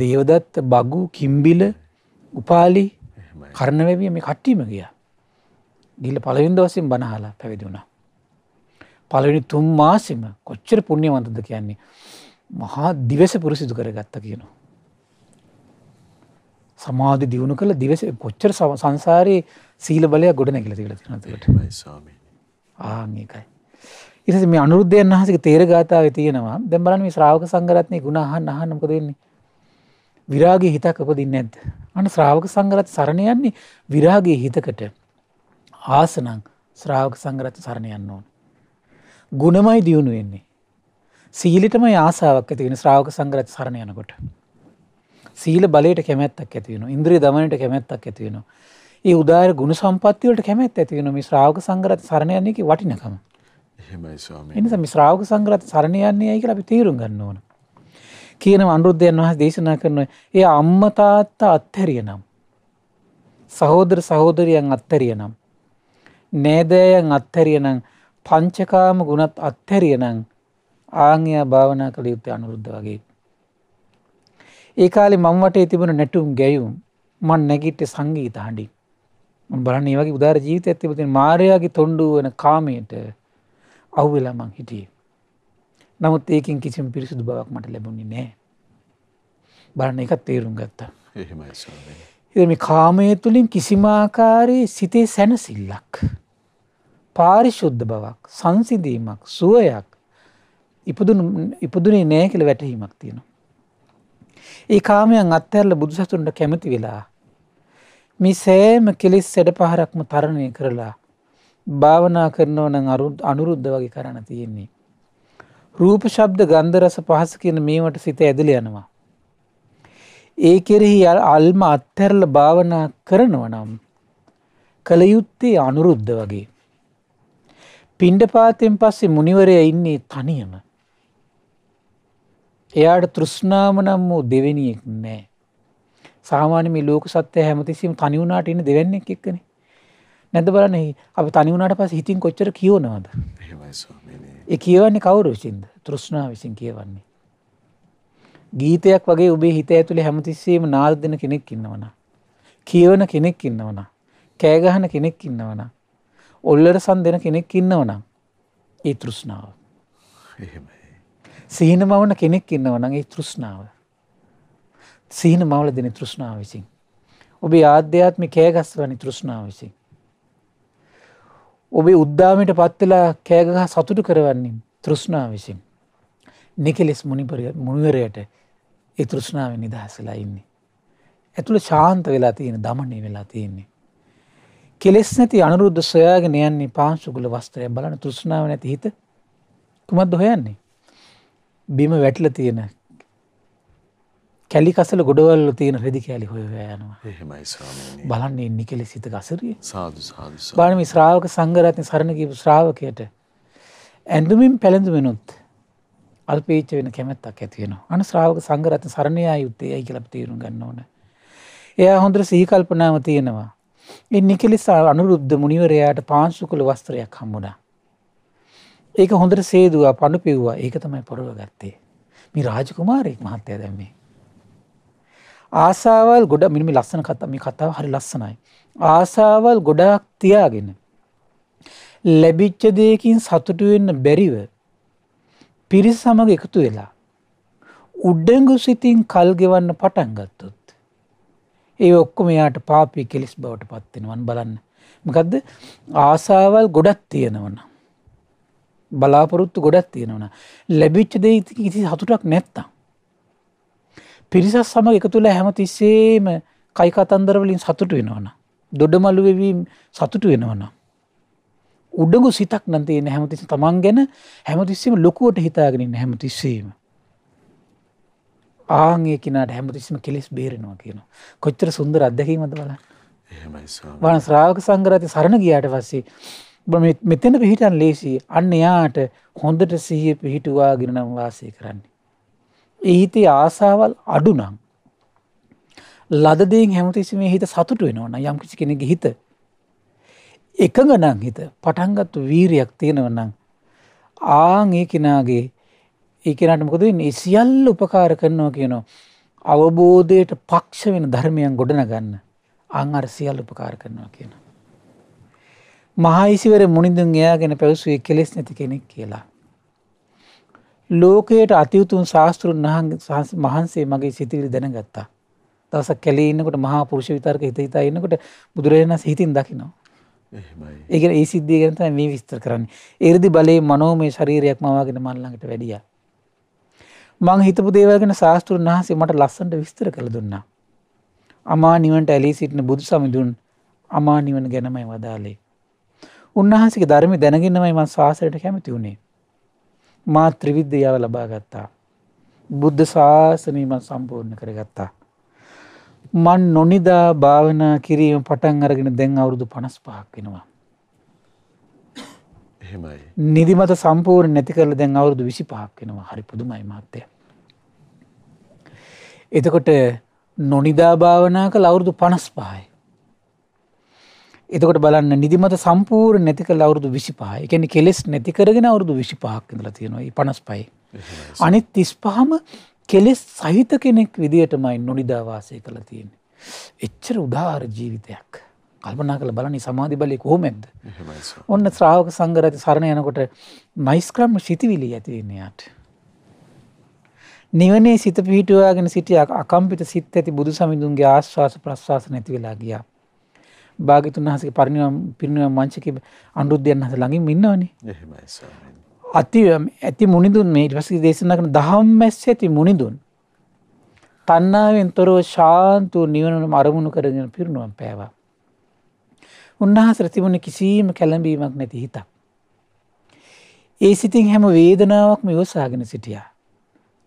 දේවදත්ත බගු කිම්බිල උපාලි කරණවැවිය මේ කට්ටීම ගිය ගිල පලවින් දවසින් බනහලා පැවිදි වුණා පලවෙනි තුම් මාසිම කොච්චර පුුණ්‍යවන්තද කියන්නේ මහා දිවස පුරසිදු කරගත්ත කියනවා සමාධි දියුණු කළ දිවස කොච්චර සංසාරයේ සීල බලය ගොඩ නැගිල තිකට තිනතකටමයි ආකයි. ඉතින් මේ අනුරුද්ධයන් වහන්සේගේ තේර ගාථාවේ තියෙනවා දැන් බලන්න මේ ශ්‍රාවක සංඝරත්නයේ ගුණ අහන්න අහන්න මොකද වෙන්නේ විරාගයේ හිතක් උපදින්නේ නැද්ද අන්න ශ්‍රාවක සංඝරත් සරණ යන්නේ විරාගයේ හිතකට ආසනං ශ්‍රාවක සංඝරත් සරණ යන්න ඕන ගුණමයි දියුණු වෙන්නේ සීලිටමයි ආසාවක් ඇති වෙන ශ්‍රාවක සංඝරත් සරණ යනකොට සීල බලයට කැමැත්තක් ඇතිවෙන ඉන්ද්‍රී දමනට කැමැත්තක් ඇතිවෙන. ඒ උදාර ගුණ සම්පත්තිවලට කැමැත් ඇතිවෙන ශ්‍රාවක සංගරත් සරණයන්නේ වටිනකම එනිසා මිශ්‍රාවක සංග්‍රත සරණයන්නේ යයි කියලා අපි තේරුම් ගන්න ඕන. කියන අනුරුද්ධයන් වහස දේශනා කරන ඒ අම්මතාත්තා අත්හැරිය නම්. සහෝදර සහෝදරියන් අත්තරිය නම්. නෑදෑයන් අත්හැරිය නම් පංචකාම ගුණත් අත්හැරිය නම් ආංයා භාවනා කළ යුත්තය අනුරුද්ධ වගේ. ඒ කාලේ මම වටේ තිබුණ නැටුම් ගැයුම් මන් නැගිට සංගීත හඬි බලන්න ඒ වගේ උදාර ජීවිත ඇතිබතින් මාරයාගේ තොන්ඩුව වන කාමයට අව්වෙලා මං හිටියේ නමුත් ඒකින් කිසිම පිරිසිදු බවක් මට ලැබුණේ නෑ බලන්න එකත් තේරුම් ගත්තා එ මේ කාමය තුළින් කිසිමාකාරයේ සිතේ සැනසිල්ලක් පාරිශුද්ධ බවක් සංසිදීමක් සුවයක් ඉපදුනේ නෑ කියල වැටහීමක් තියෙනවා ඒ කාමයන් අත්හැරල බුදුසතුන්ට කැමති වෙලා. මේ සෑම කෙලෙස් සැඩ පහරක්ම තරණය කරලා භාවනා කරනව නං අරුත් අනුරුද්ධ වගේ කරන්න තියෙන්නේ. රූප ශබ්ද ගන්ධරස පහස කියන මේවට සිත ඇදල යනවා. ඒ කෙරෙහි අල්ම අත්හැරල භාවනා කරනව නම් කළයුත්තේ අනුරුද්ධ වගේ. පිණ්ඩපාතෙන් පස්සේ මුනිවරය ඉන්නේ තනියම එයාට තෘෂ්ණාම නම් වූ දෙවෙනියෙක් නෑ. සාමානම ලෝක සත්‍ය හැමතිසිම තනිවුණට ඉන්න දෙවන්නෙක් එක්කන. නැද බලන අප තනිවුණට පස හිතින් කොච්චර කියවනවාද. ඒ කියවන්නේ කවුරු විසින්ද තෘෂ්ණා විසින් කියවන්නේ. ගීතයක් වගේ ඔබේ හිත ඇතුළේ හැමතිස්සේම නාල් දෙන කෙනෙක් ඉන්නවන. කියවන කෙනෙක් ඉන්නවන. කෑගහන කෙනෙක් ඉන්නවන. ඔල්ලට සන් දෙන කෙනෙක් ඉන්නවනම් ඒ තෘෂ්ණාව. එහෙමයි. සිහින මවන කෙනෙක් ඉන්නවනම් ඒ තෘෂ්ණාව. සිහින මවල දෙන තෘෂ්ණාව විසින්. ඔබේ ආධ්‍යාත්මි කෑගස්වනි තෘෂ්ණාව විසින්. ඔබේ උද්දාමයට පත්වෙලා කෑගහ සතුටු කරවන්නේ තෘෂ්ණාව විසින්. නිකෙලෙස් මුනිවරයට ඒ තෘෂ්ණාව නිදහසලා ඉන්නේ. ඇතුළ ශාන්ත වෙලා තියෙන දමනය වෙලා තියෙන්නේ. කෙලෙස් නැති අනුරුද්ධ සොයාගෙන යන්නේ පාංශුගුල වස්ත්‍රය බලන තෘෂ්ණාව නැති හිත කුමත් දොහයන්නේ. බිම වැටල තියෙන කැලි කසල ගොඩවල්ල තියෙන රෙදි කෑලි හොයවයනවා බලන්නේ නිකෙලෙ සිත ගසරිය බානම ශ්‍රාවක සංගරත්න සරණකි ශ්‍රාවකයට ඇඳුමින් පැළඳුවෙනුත් අල්පේච්ච වෙන කැමැත්තක් ඇතියෙන අන ශ්‍රාවක සංගරත්න සරණයා යුත්තේ ඇයි කලප තේරුම් ගන්න ඕන එයා හොඳර සීකල්පනාව තියෙනවා එ නිකෙලෙසා අනුරුද්ධ මුනිවරයාට පාංශුකුල වස්ත්‍රයක් හම්බුණා ඒක හොඳට සේදවා පණු පිව්වා ඒක තමයි පොරව ගත්තේ මේ රාජකුමාරයෙක් මහත්තය දැම් මේ. ආසාවල් ගොඩ මිනිමි ලස්සන කතම කතාව හරි ලස්සනයි. ආසාවල් ගොඩක් තියාගෙන. ලැබිච්ච දෙයකින් සතුටුවෙන්න බැරිව පිරිස සමඟ එකතු වෙලා. උඩ්ඩගු සිතින් කල් ගෙවන්න පටන්ගත්තුත්. ඒ ඔක්කො මෙයාට පාපී කෙලිස් බවට පත්වෙනවන් බලන්න. මකදද ආසාවල් ගොඩක් තියෙනවනම්. බලාපොරොත්තු ගොඩක් තියෙනවන ලැබිච්ච දේ කිසි හතුටක් නැත්තා. පිරිසත් සම එක තුළ හැම තිස්සේම කයිකතන්දරවලින් සතුට වෙනවන. දොඩමළුවවීම් සතුට වෙනවන. උඩගු සිතක් නන්තියන හැමතිසි තමන් ගැන හැමතිස්සම ලොකුවට හිතාගෙනන්න හැමතිස්සේීම. ආගේ කෙනට හැමතිස්ම කෙලෙස් බේරෙනවා කියන. කොච්චර සුන්දර අදැකීමද බල වන ශ්‍රාවක සංගරති සරණ ගියාට පස්සේ මෙතන පිහිටන් ලේසිය අන්න එයාට හොඳට සිහිය පිහිටුවාගෙන නම් වාසය කරන්නේ. එහිතේ ආසාවල් අඩුනම් ලදදෙන් හැමතිසි මේ හිත සතුට වෙනවන යම් කිසි කෙනෙගේ හිත එකඟ නං හිත පටන්ගත්තු වීරයක් තියෙනවනම් ආං ඒ කෙනාගේ ඒ කෙනට මොකද ඒ සියල්ල උපකාර කරනවා කියනවා අවබෝධයට පක්ෂ වෙන ධර්මයන් ගොඩනගන්න අං අර සියල් උපකාර කරනවා කියනවා. මහායිසිවර මුනිදුන් එයාගෙන පැවසුවේ කෙලෙස් නැති කෙනෙක් කියලා. ලෝකයට අතියුතුන් ශාස්තෘන් මහන්සේ මගේ සිතිවිලි දැනගත්තා. දස කෙලෙන්නකට මහා පුරුෂ විතර්ක හිත හිතා එන්නකොට බුදුරජාණන් හිතින් දකිනවා. ඒක ඒ සිද්ධිය ගැන තමයි මේ විස්තර කරන්නේ. 이르දි බලේ මනෝමය ශරීරයක් මවාගෙන මන් ළඟට වැඩියා. මං හිතපු දේවල් ගැන ශාස්ත්‍රුන් වහන්සේ මට ලස්සනට විස්තර කරලා දුන්නා. අමා නිවනට ඇලී සිටින බුදු සමිඳුන් අමා නිවන ගැනමයි වදාළේ. උන්වහන්සේගේ ධර්මය දැනගෙනමයි මම ශාසනයට කැමති වුණේ. මා ත්‍රිවිධයාව ලබා ගත්තා. බුද්ධ ශාසනය මම සම්පූර්ණ කරගත්තා. මන් නොනිදා භාවනා කිරීම පටන් අරගෙන දැන් අවුරුදු 55ක් වෙනවා. එහෙමයි. නිදිමත සම්පූර්ණ නැති කරලා දැන් අවුරුදු 25ක් වෙනවා. හරි පුදුමයි මාත්‍ය. එතකොට නොනිදා භාවනා කළ අවුරුදු 55යි. එතකොට බලන්න නිදිමත සම්පූර් නැතික ලවරුදු විසිපහ එකන කෙලෙස් නැතිකරගෙන අවුරුදු විසිපහක් ඉඳල තියෙනවා පනස් පයි. අනිත් තිස්පහම කෙලෙස් සහිත කෙනෙක් විදිටමයි නොනිදාවාසය කළ තියෙන්නේ. එච්චර උදාර ජීවිතයක්. කල්පනා කළ බලනි සමාධි බලය කොහොමැද. ඔන්න ශ්‍රාවක සංගරඇති සරණ යනකොට මයිස්ක්‍රම් සිතිවිලි ඇතිවෙන්නේයාට. නිවනේ සිත පිහිටුවාගෙන සිටියක් අකම්පිට සිත් ඇති බුදු සමිඳුන්ගේ ආශ්වාස ප්‍රශ්වාස නැතිවෙලා ගියා. භාගතුන් වහසේ පරිනිවම් පිරිනිවම් වංචක අනුරුද්ධයන් හස ළඟින් ඉන්නවනේ අති ඇති මුනිදුන් මේ ඉටවසකි දේශනා කරන දහම් මැස්ස ඇති මුනිදුන් තන්නාවෙන් තොරව ශාන්තු නිවනම අරමුණු කරගෙන පිරුණුවම් පෑවා උන්වහස රතිබුණ කිසිීම කැළඹීමක් නැති හිතක් ඒ සිතින් හැම වේදනාවක්ම යෝසාගෙන සිටියා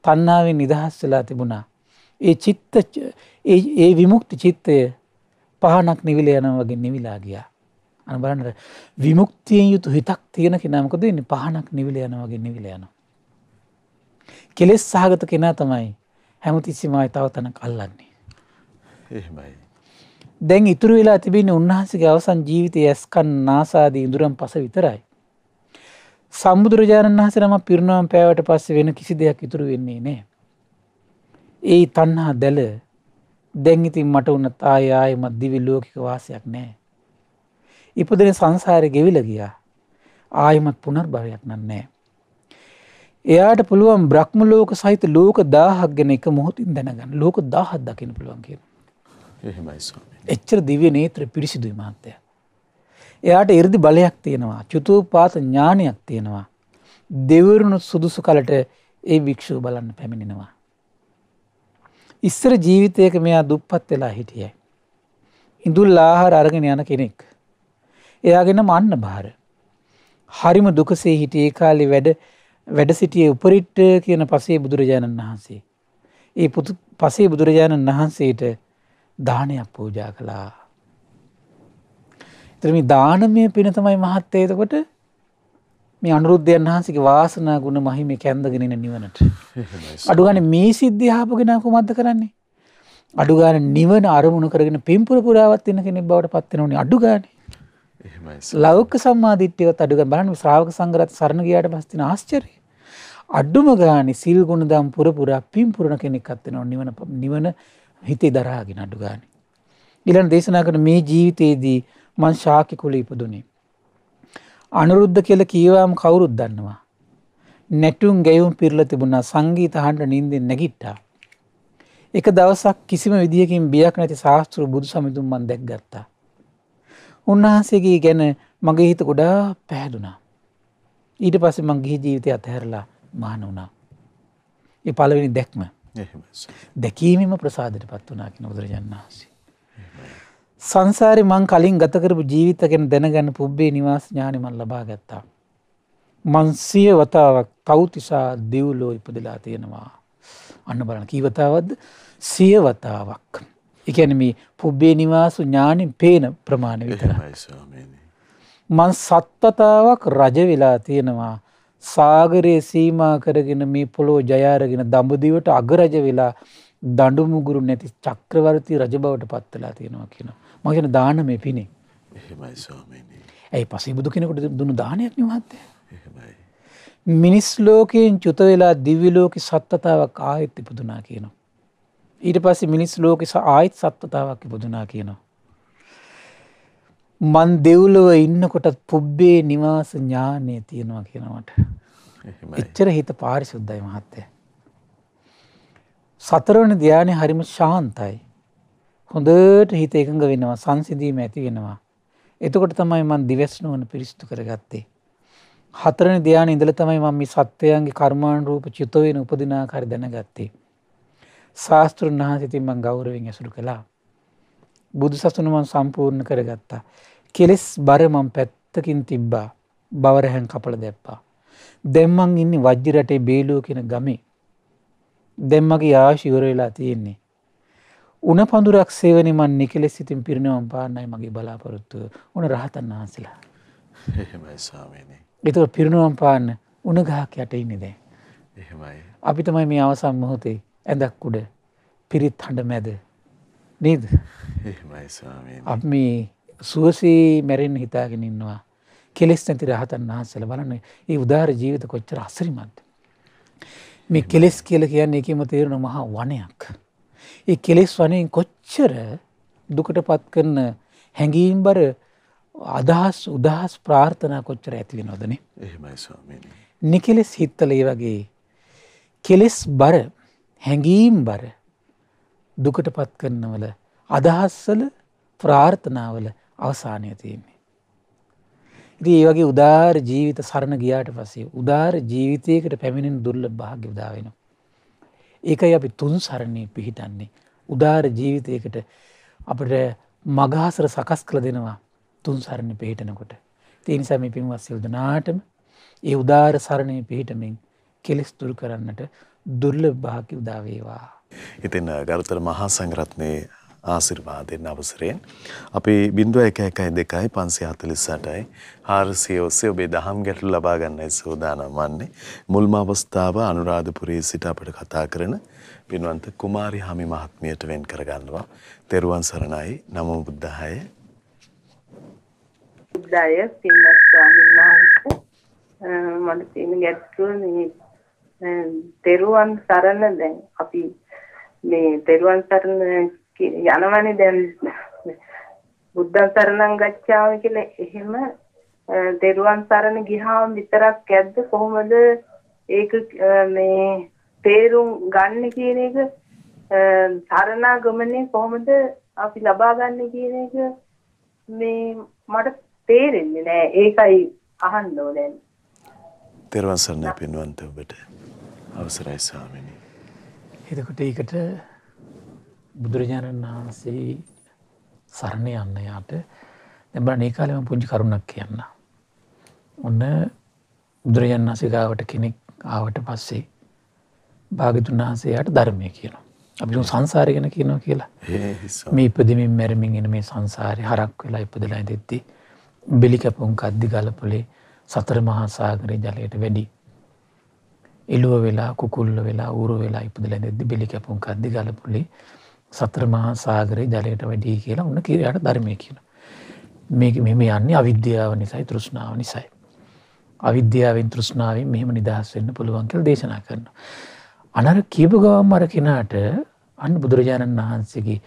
තන්නාවෙන් නිදහස් වෙලා තිබුණා ඒ චිත්ත ඒ විමුක්ති චිත්තය පහනක් නිවිල යනවගේ නිවිලා ගියා අන බලන්නට විමුක්තියෙන් යුතු හිතක් තියෙන කෙනමකද ඉන්න පහනක් නිවිල යනවගේ නිවිල යන කෙලෙස් සහගත කෙනා තමයි හැමතිස්සිමයි තව තන කල්ලන්නේ එහෙමයි දැන් ඉතුරු වෙලා තිබෙන උන්වහන්සේගේ අවසන් ජීවිතය ඇස්කන් නාසාදී ඉඳුරම් පස විතරයි. සම්බුදුරජාණන් වහන්සේනම පිරිනවම් පෑවට පස්සේ වෙන කිසි දෙයක් ඉතුරු වෙන්නේ නැහැ. ඒ තණ්හා දැල දැන් ඉතින් මට උනත් ආය ආයමත් දිවි ලෝකික වාසයක් නෑ. ඉපදෙන සංසාරය ගෙවිල ගියා ආයමත් පුනර් භවයක් නන්නේ. එයාට පුළුවන් බ්‍රහ්ම ලෝක සහිත ලෝක දාහක් ගැන එක මොහොතින් දැනගන්න ලෝක දාහත් දකින පුළුවන් කිය. එච්චර දිවිය නේත්‍ර පිරිසිදු මාත්‍යය. එයාට ඉරදි බලයක් තියෙනවා චුතූපාත ඥානයක් තියෙනවා. දෙවරුණු සුදුසු කලට ඒ භික්‍ෂූ බලන්න පැමිණෙනවා. ඉස්සර ජීවිතයක මෙයා දුප්පත් වෙලා හිටිය. ඉඳුල් ආහාර අරගෙන යන කෙනෙක්. එයාගෙන මන්න භාර. හරිම දුකසේ හිටියේ කාලි වැඩ වැඩ සිටියේ උපරිට්ට කියන පසේ බුදුරජාණන් වහන්සේ. ඒ පසේ බුදුරජාණන් වහන්සේට දානයක් පූජා කළා. එතරම දානමය පින තමයි මහත්තේතකොට මේ අනුරුද්ධයන් වහන්සේගේ වාසනා ගුණ මහිමේ කැඳගෙන එන නිවනට. අඩු ගානේ මේ සිද්ධිය ආපු කෙනා කොහොමද කරන්නේ? අඩු ගානේ නිවන අරමුණු කරගෙන පින්පුර පුරාවත් ඉන්න කෙනෙක් බවට පත් වෙනෝනේ අඩු ගානේ. එහෙමයි. ලෞකික සම්මාදිට්ඨියවත් අඩු ගානේ බලන්න ශ්‍රාවක සංඝරත් සරණ ගියාට පස්සේ තියෙන ආශ්චර්යය. අඩුම ගානේ සිල් ගුණ දම් පුර පුරා පින්පුරන කෙනෙක්වත් වෙනව නිවන නිවන හිතේ දරාගෙන අඩු ගානේ. ඊළඟ දේශනා කරන මේ ජීවිතයේදී මං ශාකි කුලේ ඉපදුනේ. අනුරුද්ධ කියල කීවාම කවුරුත් දන්නවා. නැටුම් ගැයුම් පිරල තිබුණා සංගීත හන්ට නින්දෙන් නැගිට්ටා. එක දවසක් කිසිම විදිහකින් බියක් නැති ශාස්තෘ බුදු සමිඳුම් මන් දැක් ගත්තා. උන්වහන්සේගේ ගැන මගේ හිත ගොඩා පැහැදුනා. ඊට පස්සේ මං ගිහි ජීවිතය අතහැරලා මහන වුණා. ඒ පළවෙනි දැක්ම. දැකීමම ප්‍රසාදයට පත් වනා කියන බුදුරජාණන් වහන්සේ. සංසාරි මං කලින් ගතකරපු ජීවිත ගැන දැනගන්න පුබ්බේ නිවාස ඥානිමන් ලබා ගත්තා. මන්සිය වතාවක් තවතිසා දෙව්ලෝ ඉපදලා තියෙනවා. අන්න බලන කීවතාවද සිය වතාවක්. එකැන මේ පුබ්බේ නිවාසු ඥානින් පේන ප්‍රමාණ විතරයි. මං සත්වතාවක් රජ වෙලා තියෙනවා සාගරයේ සීමා කරගෙන මේ පොළෝ ජයාරගෙන දඹදිවට අගරජ වෙලා දඩුමුගුරු නැති චක්‍රවර්ති රජබවට පත්වලා තියෙනවා කියනවා. මම කියන දානමේ පිණි. එහෙමයි ස්වාමීනි. ඇයි පසීබුදු කෙනෙකුට දුන්නු දානයක් නිවහත්තේ? එහෙමයි. මිනිස් ලෝකයෙන් චුත වෙලා දිව්‍ය ලෝකේ සත්‍යතාවක් ආයෙත් ඉපදුනා කියනවා. ඊට පස්සේ මිනිස් ලෝකේ ආයෙත් සත්‍යතාවක් ඉපදුනා කියනවා. මන් දෙව්ලොව ඉන්නකොටත් පුබ්බේ නිවාස ඥානය තියෙනවා කියනවට. එච්චර හිත පාරිශුද්ධයි මහත්තය. සතරවන ධ්‍යානය හරිම ශාන්තයි. හොඳට හිත එකඟ වෙනවා සංසිඳීම ඇති වෙනවා. එතකොට තමයි මන් දිවස්නුවන පිරිසිදු කරගත්තේ. හතරන ධ්‍යාන ඉඳල තමයි මම මේ සත්වයන්ගේ කර්මාණ රූප චුත වෙන උපදිනාකාරය දැනගත්තේ. ශාස්ත්‍රුන් වහන්සිතින් මං ගෞරවෙන් ඇසුරු කළා. බුදු සසුන මං සම්පූර්ණ කරගත්තා. කෙලෙස් බර මං පැත්තකින් තිබ්බා. බවරහැන් කපල දැප්පා. දැම්මන් ඉන්නේ වජ්ජි රටේ බේලුව කියන ගමේ. දැම්මගේ ආශි ඉවර වෙලා තියෙන්නේ. උන පඳුරක් සේවනි මන් නිකෙලෙස් සිතින් පිරිනවම් පාන්නයි මගේ බලාපොරොත්තුව උන රහතන් වහන්සලා එතුව පිරිනුවම් පාන්න උන ගහක් යට ඉන්නේද අපි තමයි මේ අවසම් මොහොතේ ඇඳක් උඩ පිරිත් හඬ මැද නේද අප මේ සුවසේ මැරෙන් හිතාගෙන ඉන්නවා කෙලෙස් නැති රහතන් වහන්සල බලන්න ඒ උදාර ජීවිත කොච්චර අසරිමත් මේ කෙලෙස් කියල කියන්නේ එකම තේරුණ මහා වනයක්. ඒ කෙලෙස් වනයෙන් කොච්චර දුකට පත් කරන හැඟීම් බර අදහස් උදහස් ප්‍රාර්ථනා කොච්චර ඇතිව නොදනේ නිකෙලෙස් හිත්තලේ වගේ කෙලෙස් බර හැඟීම් බර දුකට පත් කරනවල අදහස්සල ප්‍රාර්ථනාවල අවසානය තියන්නේ. ඉති ඒ වගේ උදාර ජීවිත සරණ ගියාට පසේ උදාර ජීවිතයකට පැමිණෙන් දුර්ල භාග්‍ය උදාවෙනවා. ඒකයි අපි තුන් සරණී පිහිටන්නේ. උදාර ජීවිතයකට අපට මගහසර සකස් කළ දෙනවා තුන් සරණ පිහිටනකොට. තිනිසම පින්වත් යෝජනාටම ඒ උදාර සරණය පිහිටමින් කෙලෙස් තුරු කරන්නට දුර්ල භාකි උදාවේවා. ඉතින් ගරුතර මහා සංග්‍රත්නය ආශිර්වාදයෙන් අවසරයෙන් අපි 0112යි 548යි 400 ඔස්සේ ඔබේ දහම් ගැටළු ලබා ගන්නයි සූදානම් වන්නේ. මුල්ම අවස්ථාව අනුරාධපුරයේ සිට අපිට කතා කරන පින්වන්ත කුමාරි හාමි මහත්මියට වෙන් කරගන්නවා. තෙරුවන් සරණයි. නමෝ බුද්ධාය. බුද්ධාය පින්වත් ස්වාමීන් වහන්සේ මට තියෙන ගැටලුව මේ තෙරුවන් සරණ දැන් අපි මේ තෙරුවන් සරණ යනවනේ දැන් බුද්ධං සරණං ගච්ඡාමි කියන එහෙම දේරුවන් සරණ ගියාම විතරක් ඇද්ද කොහොමද ඒක මේ තේරුම් ගන්න කියන එක සරණාගමනේ කොහොමද අපි ලබා ගන්න කියන එක මේ මට තේරෙන්නේ නෑ ඒකයි අහන්න ඕනේ තෙරුවන් සරණයි පින්වන්ත ඔබට අවසරයි ස්වාමීනි එතකොට ඒකට බුදුරජාණන් වහන්සේ සරණය යන්න යාට දෙබ නේකාලම පුංචි කරුණක් කියන්න. ඔන්න බුදුරජාණන් වසිකාවට කෙනෙක් ආවට පස්සේ භාගතුන් වහන්සේයට ධර්මය කියනවා. අපි සංසාරගෙන කියනවා කියලා මේ ඉපදමින් මැරමින් එන මේ සංසාරය හරක් වෙලා ඉපදලා දෙෙද්දී. බෙලිකැපුන් කද්දි ගලපොලේ සතර මහා සාගරය ජලයට වැඩි. එලුව වෙලා කුකුල්ල වෙලා ඌරු වෙලා ඉපදල දෙදදි බෙලිකැපුන් කද්දි ගලපොලේ සතර මහා සාගරයේ ජලයට වැඩී කියලා ඔන්න කිරයට ධර්මය කියන. මේක මෙම යන්නේ අවිද්‍යාව නිසයි තෘෂ්ණාව නිසයි. අවිද්‍යාවෙන් තෘෂ්ණාවෙන් මෙහෙම නිදහස් වෙන්න පුළුවන් කියලා දේශනා කරනවා. අනර කියපු ගවම් අර කෙනාට අන්න බුදුරජාණන් වහන්සේගේ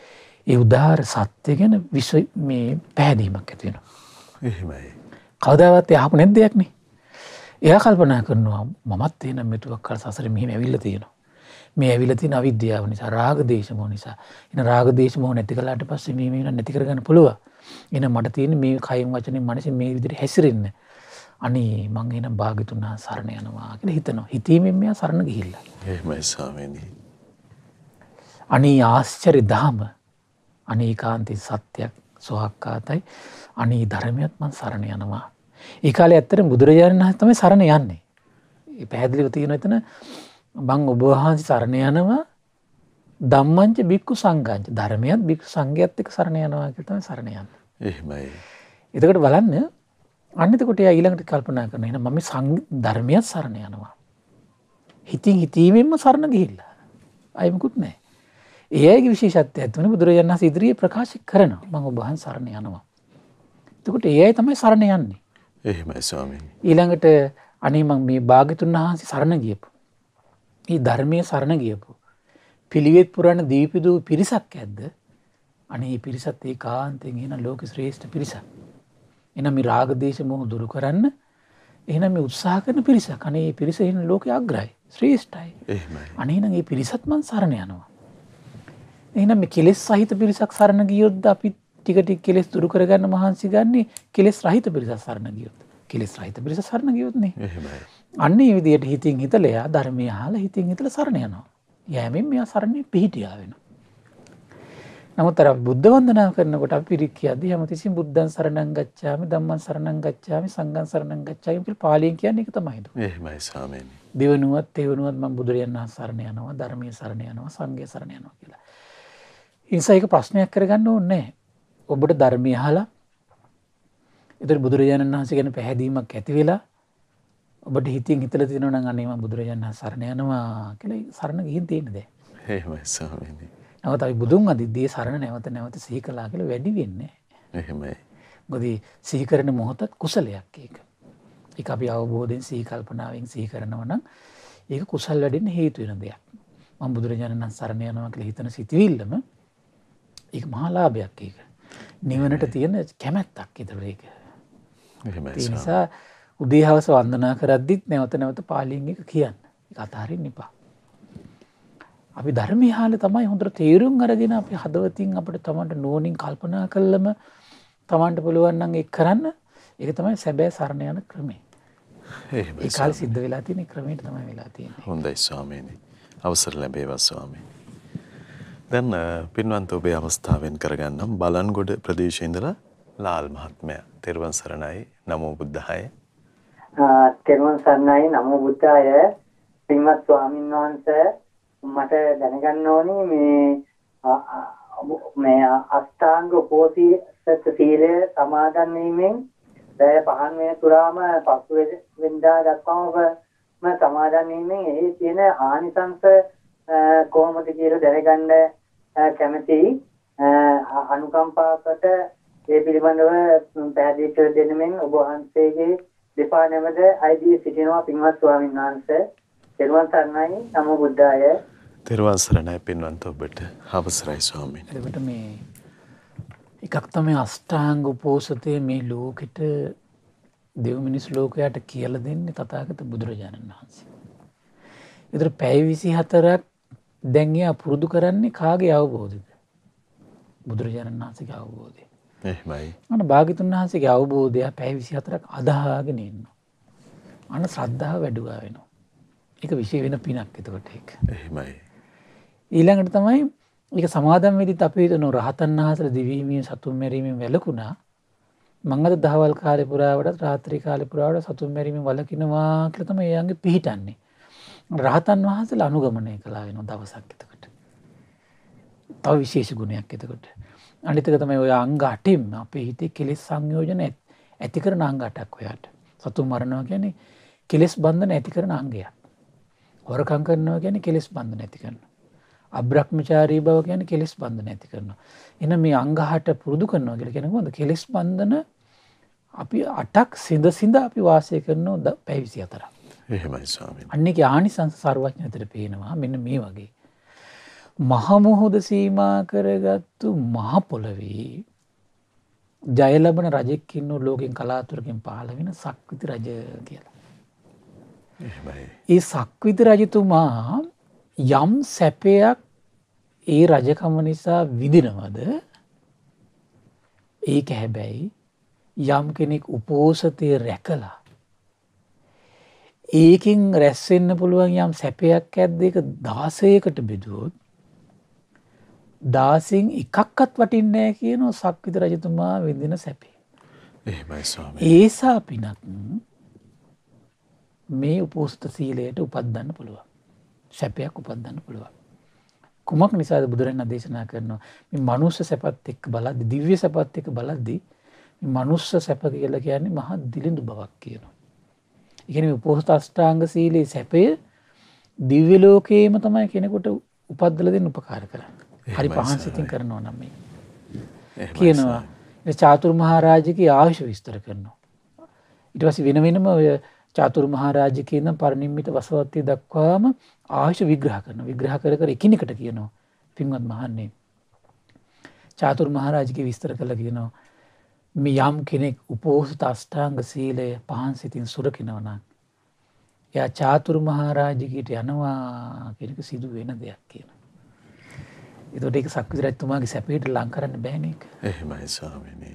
ඒ උදාහර සත්‍ය ගැන විස මේ පැහැදීමක් ඇතිවෙන. එහෙමයි. කවදාවත් යහපු නැද්දයක්නේ. එයා කල්පනා කරනවා මමත් එහෙනම් මෙතුවක් කර සසර මෙහෙම ඇවිල්ලා තියෙනවා. මේ ඇවිලති අවිද්‍යාව නිසා රාග දේශමෝ නිසා එන රාග දේශමෝ නැති කලාට පස්සේ මේ මේ නැති කරගන්න පුළුව එන මට තියෙන මේ කයින් වචනේ මනසේ මේ විදිහට හැසිරෙන්න අනේ මං එන භාග්‍යතුන් වහන්සේ සරණ යනවා කියලා හිතනවා හිතීමෙන් මෙයා සරණ ගිහිල්ලා එහෙමයි ස්වාමීනි අනේ ආශ්චර්ය ධාම අනේකාන්ති සත්‍යයක් සොහක්කාතයි අනේ ධර්මයත් මං සරණ යනවා. ඒකාලේ ඇත්තට බුදුරජාණන් වහන්සේ තමයි සරණ යන්නේ. පැහැදිලිව තියෙන එතන මං ඔබවහන්සි සරණ යනවා දම්මංච බික්කු සංගංච ධර්මයත් බික් සංගයත්තික සරණ යනවා කියතම සරණයන්න එහමයි එතකට බලන්න අන්නතකොට ඊළඟට කල්පනා කරන එන මම සං ධර්මයත් සරණ යනවා හිතින් හිතීමෙන්ම සරණ ගිහිල්ල අයමකුත් නෑ ඒගේ විශේෂත්ය ඇත්වන බුදුරජන්න ඉදිරියේ ප්‍රකාශ කරන මං ඔබහන් සරණ යනවා තකට ඒයි තමයි සරණ යන්නේ එහෙමයි ස්වාමී ඊළඟට අනේ මං මේ භාගතුන් වහන්සේ සරණ ගියපු ඒ ධර්මය සරණ ගියපු. පිළිවෙත් පුරණ දීපිදූ පිරිසක් ඇද්ද අනේ පිරිසත් ඒ කාන්තෙන් එන ලෝක ශ්‍රේෂ්ඨ පිරිසක්. එන මි රාගදේශ මුහු දුරු කරන්න එහන මේ උත්සාහ කරන පිරිස කනේ පිරිස එන ලෝක අග්‍රයි ශ්‍රේෂ්ටයි අනේන ඒ පිරිසත්මන් සරණ යනවා. එනම් කෙලෙස් සහිත පිරිසක් සරණ ගියොද්ද අපි ටිකටි කෙලෙස් දුරු කරගන්න මහන්සි ගන්නේ කෙලෙස් රහිත පිරිසක් සරණ ගියොත්. කෙලෙස් රහිත පිරිස සරණ ගියොත්නේ. අන්න ඒ විදියට හිතින් හිතල එයා ධර්මය හාලා හිතින් හිතල සරණ යනවා. යෑමෙන් මෙයා සරණය පිහිටියා වෙනවා. නමුත් අර බුද්ධ වන්දනා කරනකොට අපි පිරික්කියද්දී හැමතිස්සෙම බුද්ධං සරණං ගච්ඡාමි ධම්මං සරණං ගච්ඡාමි සංඝං සරණං ගච්ඡාමි කියලා පාලියෙන් කියන්නේ ඒක තමයි දුක. එහෙමයි සාමයෙන්. දෙවෙනුවත් තෙවෙනුවත් මම බුදුරයන් වහන්සේ සරණ යනවා ධර්මයේ සරණ යනවා සංඝයේ සරණ යනවා කියලා. ඉන්සයික ප්‍රශ්නයක් කරගන්න ඕනේ ඔබට ධර්මය හලා එතර බුදුරජාණන් වහන්සේ ගැන පැහැදීමක් ඇතිවෙලා ඔබට හිතින් හිතල තිනවන අනේම බුදුරජාණන් සරණයනවා කළ සරණ ගිහින් තියෙන දේ නවතයි බුදුන් අධිද්දී සරණ නැවත නැවත සිහි කලා කළ වැඩි වෙන්නේ එහෙමයි ගොදී සිහිකරන මොහොතත් කුසලයක් ඒක එක අපි අවබෝධයෙන් සීකල්පනාවෙන් සිහි කරනවනම් ඒක කුසල් වැඩෙන් හේතුවෙන දෙයක් මං බුදුරජාණන් සරණයනවා කළ හිතන සිතිවිල්ලම ඒ මහලාභයක් ඒක නිවනට තියෙන කැමැත්තක් ඉතරඒක ඒ නිසා උදේ හවස වන්දනා කරද්දිත් නැවත නැවත පාලියෙන් එක කියන්න. ඒක අතහරින්න එපා. අපි ධර්මයේ හාල තමයි හොඳට තේරුම් අරගෙන අපි හදවතින් අපිට තමන්ට නෝනින් කල්පනා කළම තමන්ට පුළුවන් නම් ඒක කරන්න. ඒක තමයි සැබෑ සරණ යන ක්‍රමය. ඒ කාලේ සිද්ධ වෙලා තියෙන ක්‍රමයට තමයි වෙලා තියෙන්නේ. හොඳයි ස්වාමීනි. අවසර ලැබේවා ස්වාමීනි. දැන් පින්වන්ත ඔබේ අවස්ථාවෙන් කරගන්නම් බලන්ගොඩ ප්‍රදේශයේ ඉඳලා ලාල් මහත්මයා තෙරුවන් සරණයි නමෝ බුද්ධාය තෙරුවන් සරණයි නමෝ බුද්ධාය පින්වත් ස්වාමීන් වහන්සේ මට දැනගන්න ඕනේ මේ මේ අෂ්ටාංග උපෝසථ සීලය සමාදන් වීමෙන් දැය පහන් වෙන තුරාම පසු වෙනදා දක්වාම සමාදන් වීමෙන් එහි තියෙන ආනිසංස කොහොමද කියලා දැනගන්න කැමතියි අනුකම්පාවට ඒ පිළිබඳව පැහැදිලි දෙනමින් ඔබ වහන්සේගේ දෙපා නැමද අයිදී සිටිනවා පින්වත් ස්වාමීන් වහන්සේ. තෙරුවන් සරණයි නමෝ බුද්ධාය. තෙරුවන් සරණයි පින්වන්ත ඔබට අවසරයි ස්වාමීන්. එතකොට මේ එකක් තමයි අෂ්ටාංග උපෝසතේ මේ ලෝකෙට දෙව් මිනිස් ලෝකයට කියලා දෙන්නේ තථාගත බුදුරජාණන් වහන්සේ. ඒතර පැය 24ක් දැන් එයා පුරුදු කරන්නේ කාගේ අවබෝධයද? බුදුරජාණන් වහන්සේගේ අවබෝධය. එහෙමයි. අන්න භාග්‍යතුන් වහන්සේගේ අවබෝධය පැය 24ක් අදහාගෙන ඉන්නවා. අන්න ශ්‍රද්ධාව වැඩුවා වෙනවා. ඒක විශේෂ වෙන පිනක් එතකොට ඒක. එහෙමයි. ඊළඟට තමයි ඒක සමාදම් වෙදිත් අපි හිතන රහතන් වහන්සේ දිවිීමේ සතුම් මෙරීමේ වැළකුණා. මං අද දහවල් කාලේ පුරාවටත් රාත්‍රී කාලේ පුරාවට සතුම් මෙරීමේ වළකිනවා කියලා තමයි එයන්ගේ පිහිටන්නේ. රහතන් වහන්සේලා අනුගමනය කළා වෙනවා දවසක් එතකොට. තව විශේෂ ගුණයක් එතකොට. අනිතක තමයි ඔය අංග අටින් අපේ හිතේ කෙලෙස් සංයෝජන ඇති කරන අංග අටක් ඔයාට. සතුන් මරනවා කියන්නේ කෙලෙස් බන්ධන ඇති කරන අංගයක්. හොරකම් කරනවා කියන්නේ කෙලෙස් බන්ධන ඇති කරන. අබ්‍රහ්මචාරී බව කියන්නේ කෙලෙස් බන්ධන ඇති කරනවා. එහෙනම් මේ අංග අට පුරුදු කරනවා කියලා කියන්නේ මොකද? කෙලෙස් බන්ධන අපි අටක් සිඳ සිඳ අපි වාසය කරනවා පැවිසි අතර. එහෙමයි ස්වාමීනි. අන්නේ ආනිසංස සර්වඥ අතර පේනවා මෙන්න මේ වගේ. මහමුහුද සීමා කරගත්තු මහපොළවී ජයලබන රජෙක්කින්නු ලෝකින් කලාතුරකින් පාලවෙන සක්විති රජ කියලා. ඒ සක්විති රජතුමා යම් සැපයක් ඒ රජකම නිසා විදිනවද ඒක හැබැයි යම් කෙනෙක් උපෝසතය රැකලා. ඒකින් රැස්සෙන්න්න පුළුවන් යම් සැපයක් ඇද්දක දාසයකට බෙදුවොත් දාසින් එකක්කත් වටින්නෑ කියන සක්විත රජතුමා විඳින සැපේ. ඒසා පිනත් මේ උපෝස්ත සීලයට උපත්දන්න පුළුවන්. සැපයක් උපත්දන්න පුළුවන්. කුමක් නිසාද බුදුරන් අදේශනා කරනවා මනුස්ස සැපත් එක් බලද දිව්‍ය සැපත් එක බලද්දී මනුස්ස සැප කියලා කියන්නේ මහත් දිලිඳු බවක් කියනවා. එකන උපෝස්ථෂ්ඨාංග සීලයේ සැපය දිව්‍ය ලෝකයේම තමයි කෙනෙකුට උපද්දලදෙන් උපකාර කරන්න. හරි පහන් සිතින් කරනවා නම් මේ කියනවා චාතුර් මහාරාජකගේ ආශ විස්තර කරනවා. ඉටවස වෙන වෙනම ඔය චාතුර් මහාරාජකයනම් පරණින්මිට වසවත්තය දක්වාම ආශ විග්‍රහ කරන විග්‍රහ කර කර එකනිකට කියනවා පින්වත් මහන්නේ. චාතුර් මහාරාජක විස්තර කළ කියනවා මේ යම් කෙනෙක් උපෝසත අස්ථාංග සීලය පහන් සිතින් සුරකිනවනම්. එයා චාතුර් මහාරාජකයට යනවා කෙනෙක සිදු වෙන දෙයක් කියන. එතකොට ඒක සක්විතිරජතුමාගේ සැපයට ලං කරන්න බෑන එක. එහෙමයි ස්වාමීනි.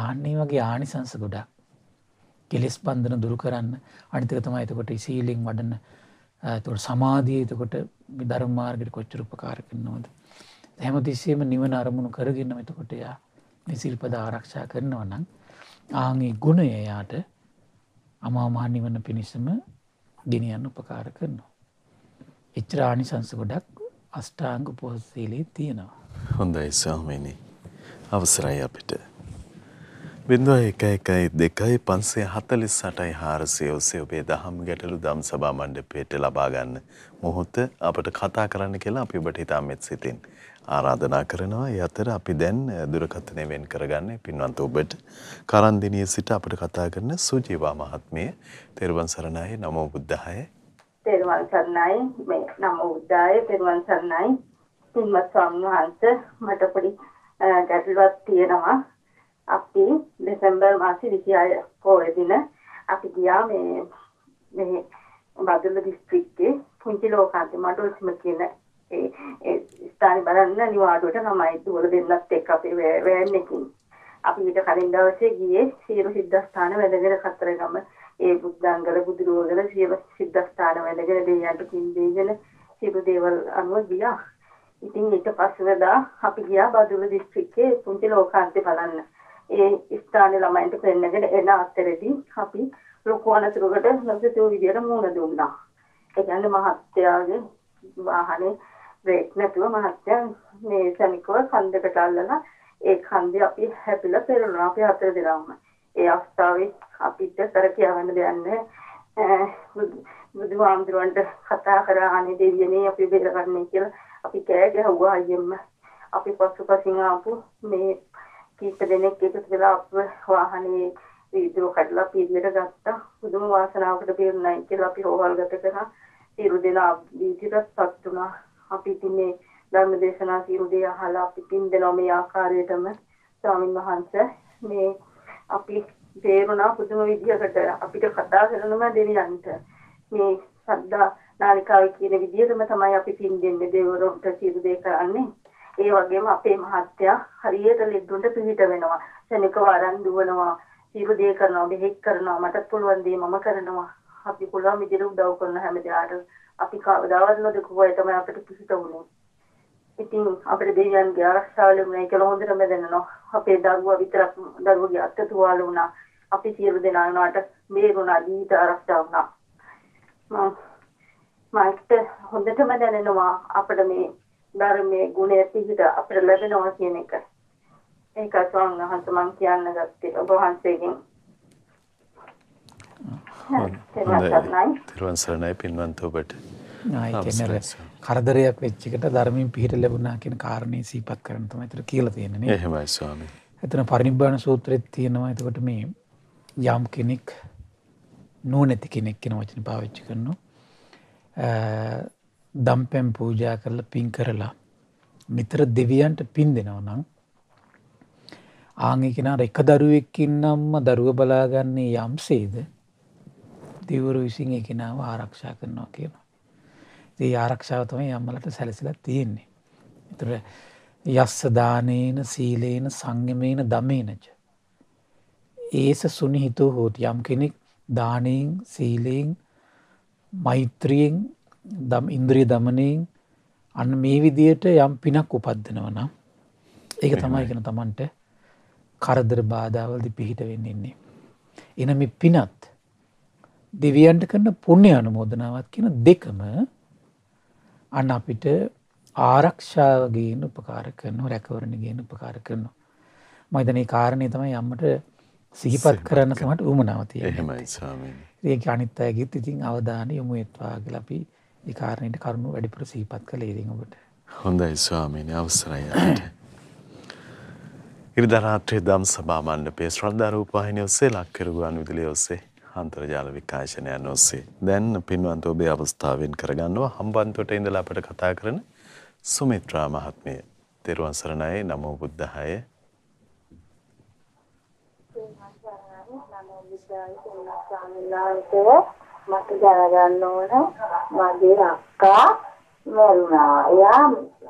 ආන්නේ වගේ ආනිසංස ගොඩක්. කෙලෙස් බන්ධන දුරු කරන්න අනිතක තමයි එතකොට සීලින් වඩන්න එතකොට සමාධිය එතකොට ධර්ම මාර්ගයට කොච්චර උපකාරක වෙනවද? හැමතිස්සෙම නිවන අරමුණු කරගෙන එතකොට එයා මේ සිල්පද ආරක්ෂා කරනවා නම් ආන්ගේ ගුණය එයාට අමා මහ නිවන පිණිසම ගෙනියන්න උපකාර කරනවා. එච්චර ආනිසංස ගොඩක් අෂ්ටාංග උපෝසථීලයේ තියෙනවා. හොඳයි ස්වාමීනි. අවසරයි අපිට. බිඳුව එක එකයි දෙකයි පන්සේ හතලිස් සටයි හාරසය ඔස්සේ ඔබේ දහම් ගැටලු දම් සභා මණ්ඩපයට ලබාගන්න මොහොත අපට කතා කරන්න කියලා අපි ඔබට හිතාමෙත් සිතින්. ආරාධනා කරනවා ඒ අතර අපි දැන් දුරකථනය වෙන් කරගන්න පින්වන්ත ඔබට කරන්දිනිය සිට අපට කතා කරන සුජීවා මහත්මිය තෙරුවන් සරණයි නමෝ බුද්ධාය තෙරුවන් සරණයි මේ නම උදාය තෙරුවන් සරණයි පින්වත් ස්වාමීන් වහන්සේ මට පොඩි ගැටලුවක් තියෙනවා අපි දෙසැම්බර් මාසේ 26 පොයේ දින අපි ගියා මේ මේ බදුල්ල දිස්ත්‍රික්කේ පුංචි ලෝකාන්ති මඩොල්සිම කියන ඒ ඒ ස්ථානේ බලන්න නිවාඩුවට තමයි දුවල දෙන්නත් එක්ක අපි වෑන් එකකින් අපි ඊට කලින් දවසේ ගියේ සීරු සිද්ධාස්ථාන වැදගෙන කතරගම ඒ බුද්ධංගල බුදුරුවගල සියව සිද්ධස්ථාන වැඩගෙන දෙයයන්ට පින් දීගෙන සියලු දේවල් අනුව ගියා. ඉතින් ඊට පස්වෙදා අපි ගියා බදුල්ල දිස්ත්‍රික්කයේ පුංචි ලෝකාන්තේ බලන්න. ඒ ස්ථානයේ ළමයින්ට පෙන්නගෙන එන අතරදී අපි ලොකු අනතුරකට නොසිතූ විදියට මුහුණ දුන්නා. ඒ කියන්නේ මහත්යාගේ වාහනේ බ්‍රේක් නැතුව මහත්යා මේ සමිකව කන්දකට අල්ලලා ඒ කන්දේ අපි හැපිලා පෙරළුණා අපි හතර දෙනාම. ඒ අවස්ථාවේ අපිට කර කියවන්න දෙන්නේ බුදුහාමුදුරන්ට කතා කරා අනේ දෙවියනේ අපි බේරගන්නේ කියලා අපි කෑ ගැහුවා අයියෙම්ම අපි පසුපසින් ආපු මේ කීප දෙනෙක් එකතු වෙලා වාහනේ වීදුර කඩලා පීඩලට ගත්තා බුදුම වාසනාවකට බේරුණායි කියලා අපි හොවල් ගත කරා සියලු දෙනා විදිහටපත් වුණා අපි ඉතින් මේ ධර්ම දේශනා සියලු දේ අහලා අපි පින් දෙනවා මේ ආකාරයටම ස්වාමින් වහන්සේ මේ අපි තේරුණා පුදුම විදියකට අපිට කතා කරනම දෙවියන්ට මේ සද්දා නාලිකාවේ කියන විදියටම තමයි අපි පින් දෙන්නේ දෙවරුන්ට සියලු දේ කරන්නේ. ඒ වගේම අපේ මහත්තයා හරියට ලෙඩුන්ට පිළිහිට වෙනවා. සෙනක වරන් දුවනවා, සියලු දේ කරනවා, බෙහෙත් කරනවා, මට පුළුවන් දේ මම කරනවා. අපි පුළුවන් විදියට උදව් කරන හැම දෙයකටම අපි කවදාවත් නොදකෝ ඒ තමයි අපිට පිහිට වුණේ. ඉතින් අපේ දෙවියන්ගේ ආරක්ෂාවල වුණා ඒක හොඳටම දැනෙනවා. අපේ දරුවා විතරක් දරුවගේ අත්තු තුවාල වුණා. අපි සියලු දෙනා වුණාට මේ වුණා ජීවිත ආරක්ෂා වුණා. මම මට හොඳටම දැනෙනවා අපිට මේ ධර්මයේ ගුණය පිහිට අපිට ලැබෙනවා කියන එක. ඒක ස්වාමීන් වහන්සේ මම කියන්න ගත්තේ ඔබ වහන්සේගෙන්. හොඳයි. තිරුවන් සරණයි පින්වන්ත ඔබට. ආයි කරදරයක් වෙච්චිකට ධර්මින් පිහිට ලැබුණා කියන කාරණය සීපත් කරන තමයි එතන කියලා තියෙන්නේ. එහෙමයි ස්වාමී. එතන පරිනිබ්බාන සූත්‍රෙත් තියෙනවා. එතකොට මේ යම් කෙනෙක් නුවණැති කෙනෙක් කියන වචන පාවිච්චි කරනවා. දම්පැම් පූජා කරලා පින් කරලා නිතර දෙවියන්ට පින් දෙනවා නම් ආංගේ කෙනාට එක දරුවෙක් ඉන්නම්ම දරුව බලාගන්නේ යම්සේද දෙවරු විසින් ඒ කෙනාව ආරක්ෂා කරනවා කියනවා. ඒ ආරක්ෂාව තමයි අම්මලට සැලසිලා තියෙන්නේ. එතර යස්ස දානේන සීලේන සංයමේන දමේනච. ඒස සුනිහිතෝ හෝති යම් කෙනෙක් දානයෙන් සීලයෙන් මෛත්‍රියෙන් දම් ඉන්ද්‍රී දමනයෙන් අන්න මේ විදියට යම් පිනක් උපද්දනවන ඒක තමයි එකෙන තමන්ට කරදර බාධාවලදි පිහිට වෙන්නන්නේ. එන මේ පිනත් දෙවියන්ට කරන පුුණ්‍ය අනුමෝදනාවත් කියන දෙකම අන්න අපිට ආරක්ෂාව ගේන උපකාර කරනවා රැකවරණ ගේන උපකාර කරනවා. මම හිතන්නේ කාරණේ තමයි අම්මට සිහිපත් කරන්න සමට උවමනාව තියෙන්නේ. එහෙමයි ස්වාමීනි. ඒක අනිත් අයගෙත් ඉතින් අවධානය යොමු වෙත්වා කියලා අපි ඒ කාරණේට කරුණු වැඩිපුර සිහිපත් කළේ ඉතින් ඔබට. හොඳයි ස්වාමීනි අවසරයි අපිට. ඉරිදා රාත්‍රියේ දම් සභා මණ්ඩපයේ ශ්‍රද්ධා රූපවාහිනිය ඔස්සේ ලක් කරගුවන් විදුලිය ඔස්සේ අන්තර්ජාල විකාශනයන් ඔස්සේ. දැන් පින්වන්ත ඔබේ අවස්ථාවෙන් කරගන්නවා හම්බන්තොට ඉඳලා අපට කතා කරන සුමිත්‍රා මහත්මිය. තෙරුවන් සරණයි නමෝ බුද්ධාය. මට දැනගන්න ඕන මගේ අක්කා මරුණා. එයා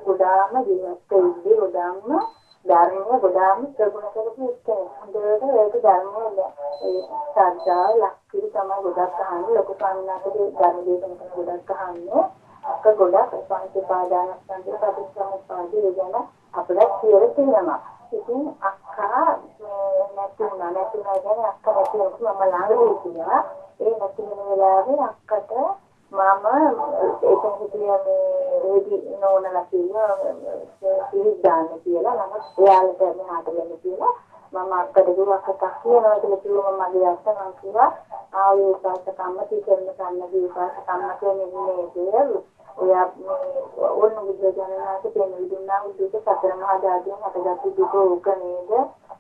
ගොඩාම ජීවත් වෙන්නේ ගොඩාම ධර්මයේ ගොඩාම ප්‍රගුණ කරපු ඉස්කේ හොඳට ඒක ධර්මයේ ඒ සාධා ලක්ෂණ තමයි ගොඩක් අහන්නේ ලොකු සංඥාකේ ධර්ම දේශන කරන ගොඩක් අහන්නේ අක ගොඩක් පංචපාදානස්කන්ධ ප්‍රතිසම්පාදේ ගැන අපිට කියලා තියෙනවා ඉතින් අක්කා නැතුණා නැතුණා කියන්නේ අක්කා නැතුණා මම ළඟ හිටියා ඒ නැති වෙන වෙලාවේ අක්කට මම ඒකෙන් හිතුවේ මේ රෙදි නෝනලා කියලා පිළිස් ගන්න කියලා නම එයාලට මෙහාට වෙන්න කියලා මම අක්කට දුරක් කතා කියනවා කියලා කිව්වා මම මගේ අස්ස මම කිව්වා ආයේ උපාසක කම්ම තීකරණ ගන්න දී උපාසක කම්ම කියන්නේ කියලා එයා මේ ඕන බුදුජනනාට කියන විදුන්නා බුදුක සතර මහා ධාතුන් හටගත්තු දුක ඕක නේද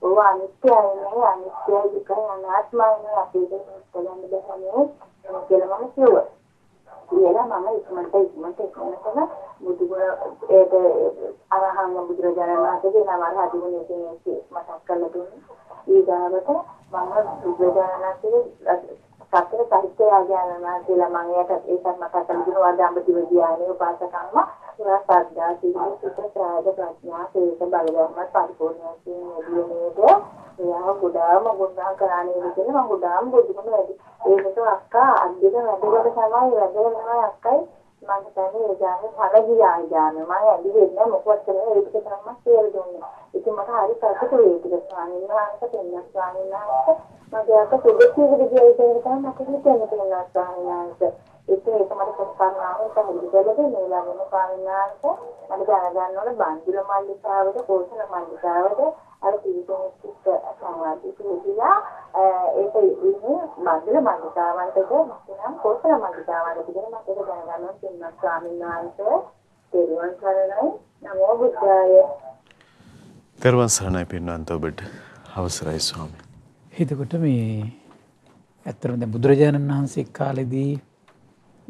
ඕවා අනිත්‍යයි නේ අනිත්‍යයි දුකයි අනාත්මයි නේ අපිට හිතන්න බැහැ නේ කියලා මම කිව්වා කියලා මම ඉක්මනට ඉක්මනට ඉක්මනටම බුදුගුණ ඒක අරහං බුදුරජාණන් වහන්සේගේ නම හඳුන්වන්නේ ඉතින් මතක් කරලා දුන්නේ ඊගාවට මම බුදුරජාණන් වහන්සේගේ පස්සේ සාහිත්‍ය ආඥාන මාසෙලා මම එයාට ඒකත් මතක කරගන්නවා දඹදිව ධ්‍යානයේ උපාසකම්ම සුරා සද්දා සීල සුත ප්‍රාද ප්‍රඥා සේක බලවම පරිපූර්ණ වශයෙන් ලැබෙන්නේද එයාව ගොඩාම ගුණා කරානේ විදිහට මම ගොඩාම බුදුගුණ වැඩි ඒකට අක්කා අද්දික වැඩකට තමයි වැඩ වෙනවා අක්කයි මම දැනේ යන්නේ පළ ගියා යන්නේ මම ඇදිෙන්නේ නැහැ මොකවත් කරන්නේ ඒක තමයි කියලා දුන්නේ ඉතින් මට හරි සතුටු වෙයි ටික ස්වාමීන් වහන්සේ දෙන්න ස්වාමීන් වහන්සේ මගේ අත සුගතිය විදිහට කියන තරම් මට හිතෙන්න තියෙනවා ස්වාමීන් වහන්සේ ඉතින් ඒක මට කරන්නාම පැහැදිලි කරලා මේ ළඟම ස්වාමීන් වහන්සේ මම දැනගන්න ඕන බන්දුල මල්ලිකාවට කෝසල මල්ලිකාවට අර තීස සිටියා ඒක ඉන්නේ මන්දල මණ්ඩිකාවන්ටද නැත්නම් කොසල මණ්ඩිකාවන්ටද කියන මට ඒක දැනගන්න තියෙනවා ස්වාමීන් වහන්සේ තෙරුවන් සරණයි නමෝ බුද්ධාය තෙරුවන් සරණයි පින්නන්ත ඔබට අවසරයි ස්වාමී එතකොට මේ ඇත්තටම දැන් බුදුරජාණන් වහන්සේ කාලෙදී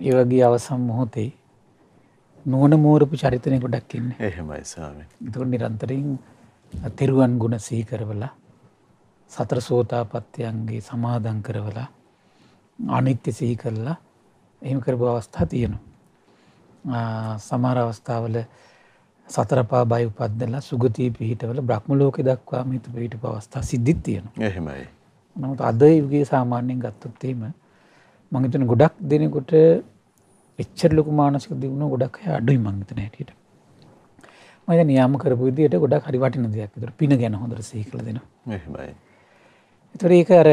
ඒ වගේ අවසන් මොහොතේ නුවණ මෝරපු චරිතනේ ගොඩක් ඉන්නේ එහෙමයි ස්වාමී එතකොට නිරන්තරයෙන් තෙරුවන් ගුණ සිහි කරවලා සතර සෝතාපත්තියන්ගේ සමාදන් කරවලා අනිත්‍ය සිහි කරලා එහෙම කරපු අවස්ථා තියෙනවා. සමාර අවස්ථාවල සතරපා බය උපද්දලා සුගතිය පිහිටවල බ්‍රහ්ම ලෝකෙ දක්වාම හිත පිහිටපු අවස්ථා සිද්ධිත් තියෙනවා. එහෙමයි. නමුත් අද යුගයේ සාමාන්‍යයෙන් ගත්තොත් එහෙම මම හිතන්නේ ගොඩක් දෙනෙකුට එච්චර ලොකු මානසික දියුණුව ගොඩක් අය අඩුයි මම හිතන හැටියට. මම දැන් නියම කරපු විදිහට ගොඩක් හරි වටින දෙයක් විතර පින ගැන හොඳට සිහි කළ දෙනවා. එහෙමයි. එතුරඒක අර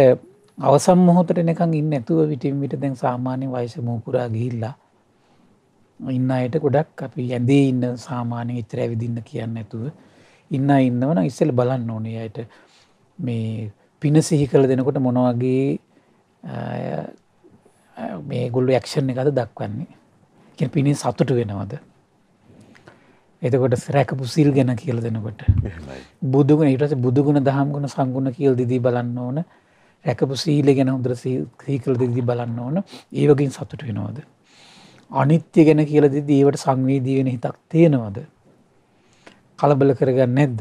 අවසම් මොහොතට නිකං ඉන්න ඇතුව විටින් විට දැන් සාමාන්‍ය වයිස මූපුරා ගිහිල්ලා ඉන්න අයට ගොඩක් අපි ඇදේ ඉන්න සාමානය ඉතර ඇවිදින්න කියන්න ඇතුව ඉන්න ඉන්නවන ඉස්සල බලන්න ඕනේ අයට මේ පින සිහි කළ දෙනකොට මොනවගේ මේ ගොල්ලු යක්ෂණ එකද දක්වන්නේ පිනි සතුට වෙනවද එතකොට රැකපු සිල් ගැන කියල දෙනකොට බුදුගුණ ඉටස බුදුගුණ දහම්ගුණ සංගුණ කියල් දිදී බලන්න ඕන රැකපු සීල ගැන හොදර සීකල දිදි බලන්න ඕන ඒවගින් සතුට වෙනවාද. අනිත්‍ය ගැන කියල දිදි ඒවට සංවේදීවෙන හිතක් තියෙනවද. කලබල කරගන්න නැද්ද.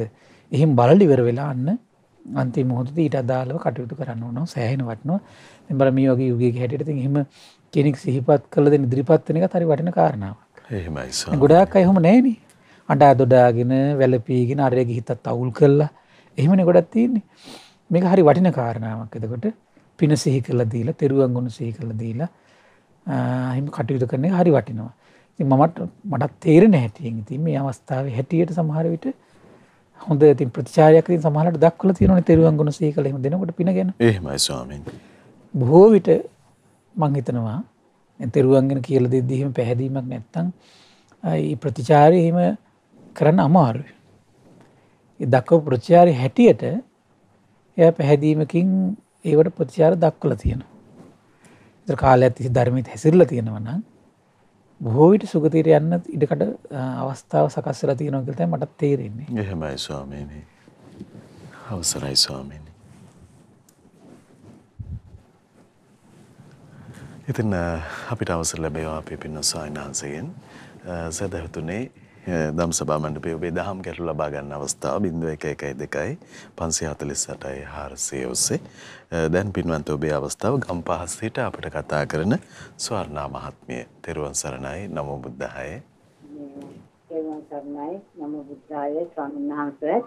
එහෙම බලලිවර වෙලා අන්න අන්ති මුහොදද ඊට අදාලව කටයුතු කරන්න ඕන සෑහෙන වටනවා බල මේ වගේ යුගේ හැටති හෙම කෙනෙක් සිහිපත් කලද ඉදිරිපත්වන එක තරි වටින කාරණාවක් ගොඩාක් අයහොම නෑනේ අඩා දොඩාගෙන වැලපීගෙන අරයගේ හිතත් අවුල් කරලා එහෙමන ගොඩත් තියන්නේ මේක හරි වටින කාරණාවක් එතකොට පින සිහි කරලා දීලා තෙරුවන් ගුණ සිහි කරලා දීලා හිම කටයුතු කරන්නේ හරි වටිනවා ඉති මමට මටත් තේරෙන හැටියෙන් ඉතින් මේ අවස්ථාව හැටියට සමහරවිට හොඳ ඉතින් ප්‍රතිචාරයක් ඉතින් සමහරට දක්වලා තියෙනවනේ තෙරුවන් ගුණ සිහි කළා එහෙම දෙනකොට පින ගැන එහෙමයි ස්වාමීන් බොහෝ විට මං හිතනවා තෙරුවන් ගැන කියලා දෙද්දී එහෙම පැහැදීමක් නැත්තම් ඒ ප්‍රතිචාරය එහෙම කරන්න අමාරුයි. දක්ව ප්‍රචාරය හැටියට එය පැහැදීමකින් ඒවට ප්‍රතිචාර දක්වල තියෙනවා. ඉතින් කාලය තිස්සේ ධර්මයේ හැසිරලා තියෙනවා නම් බොහෝ විට සුගතියට යන්න ඉඩකඩ අවස්ථාව සකස් වෙලා තියෙනවා කියලා තමයි මට තේරෙන්නේ. එහෙමයි ස්වාමීනි. අවසරයි ස්වාමීනි. ඉතින් අපිට අවසර ලැබේවා අපේ පින්න සායනාංශයෙන් සදහතුනේ Eh, දම් සභා මණ්ඩපේ ඔබේ දහම් ගැටළු ලබා ගන්න අවස්ථාව 0112 548යි 400 ඔස්සේ eh, දැන් පින්වන්ත ඔබේ අවස්ථාව ගම්පහ සිට අපට කතා කරන ස්වර්ණා මහත්මිය තෙරුවන් සරණයි නමෝ බුද්ධාය තෙරුවන් සරණයි නමෝ බුද්ධාය ස්වාමීන් වහන්සේ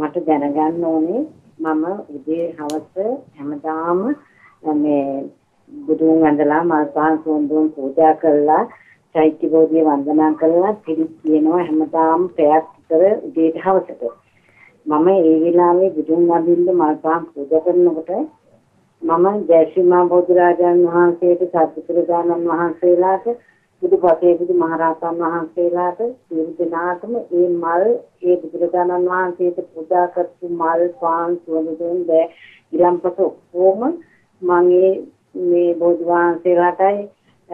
මට දැනගන්න ඕනේ මම උදේ හවස හැමදාම මේ බුදුන් වන්දලා මල් පහන් සොඳුන් පූජා කරලා චෛත්‍ය බෝධිය වන්දනා කරලා පිළිත් කියනවා හැමදාම පැයක් විතර උදේට හවසට. මම ඒ වෙලාවේ බුදුන් වහන්සේට මල්පහන් පූජා කරනකොට මම ජයශ්‍රීමා බෝධිරාජන් වහන්සේට සත්පුරුෂාණන් වහන්සේලාට බුදුපසේ බුදු මහරහතන් වහන්සේලාට සියලු දෙනාටම මේ මල් ඒ බුදුරජාණන් වහන්සේට පූජා කරපු මල් පාන් සුවඳ දෙන ඉලම්පත ඔක්කොම මම මේ බෝධි වහන්සේලාටයි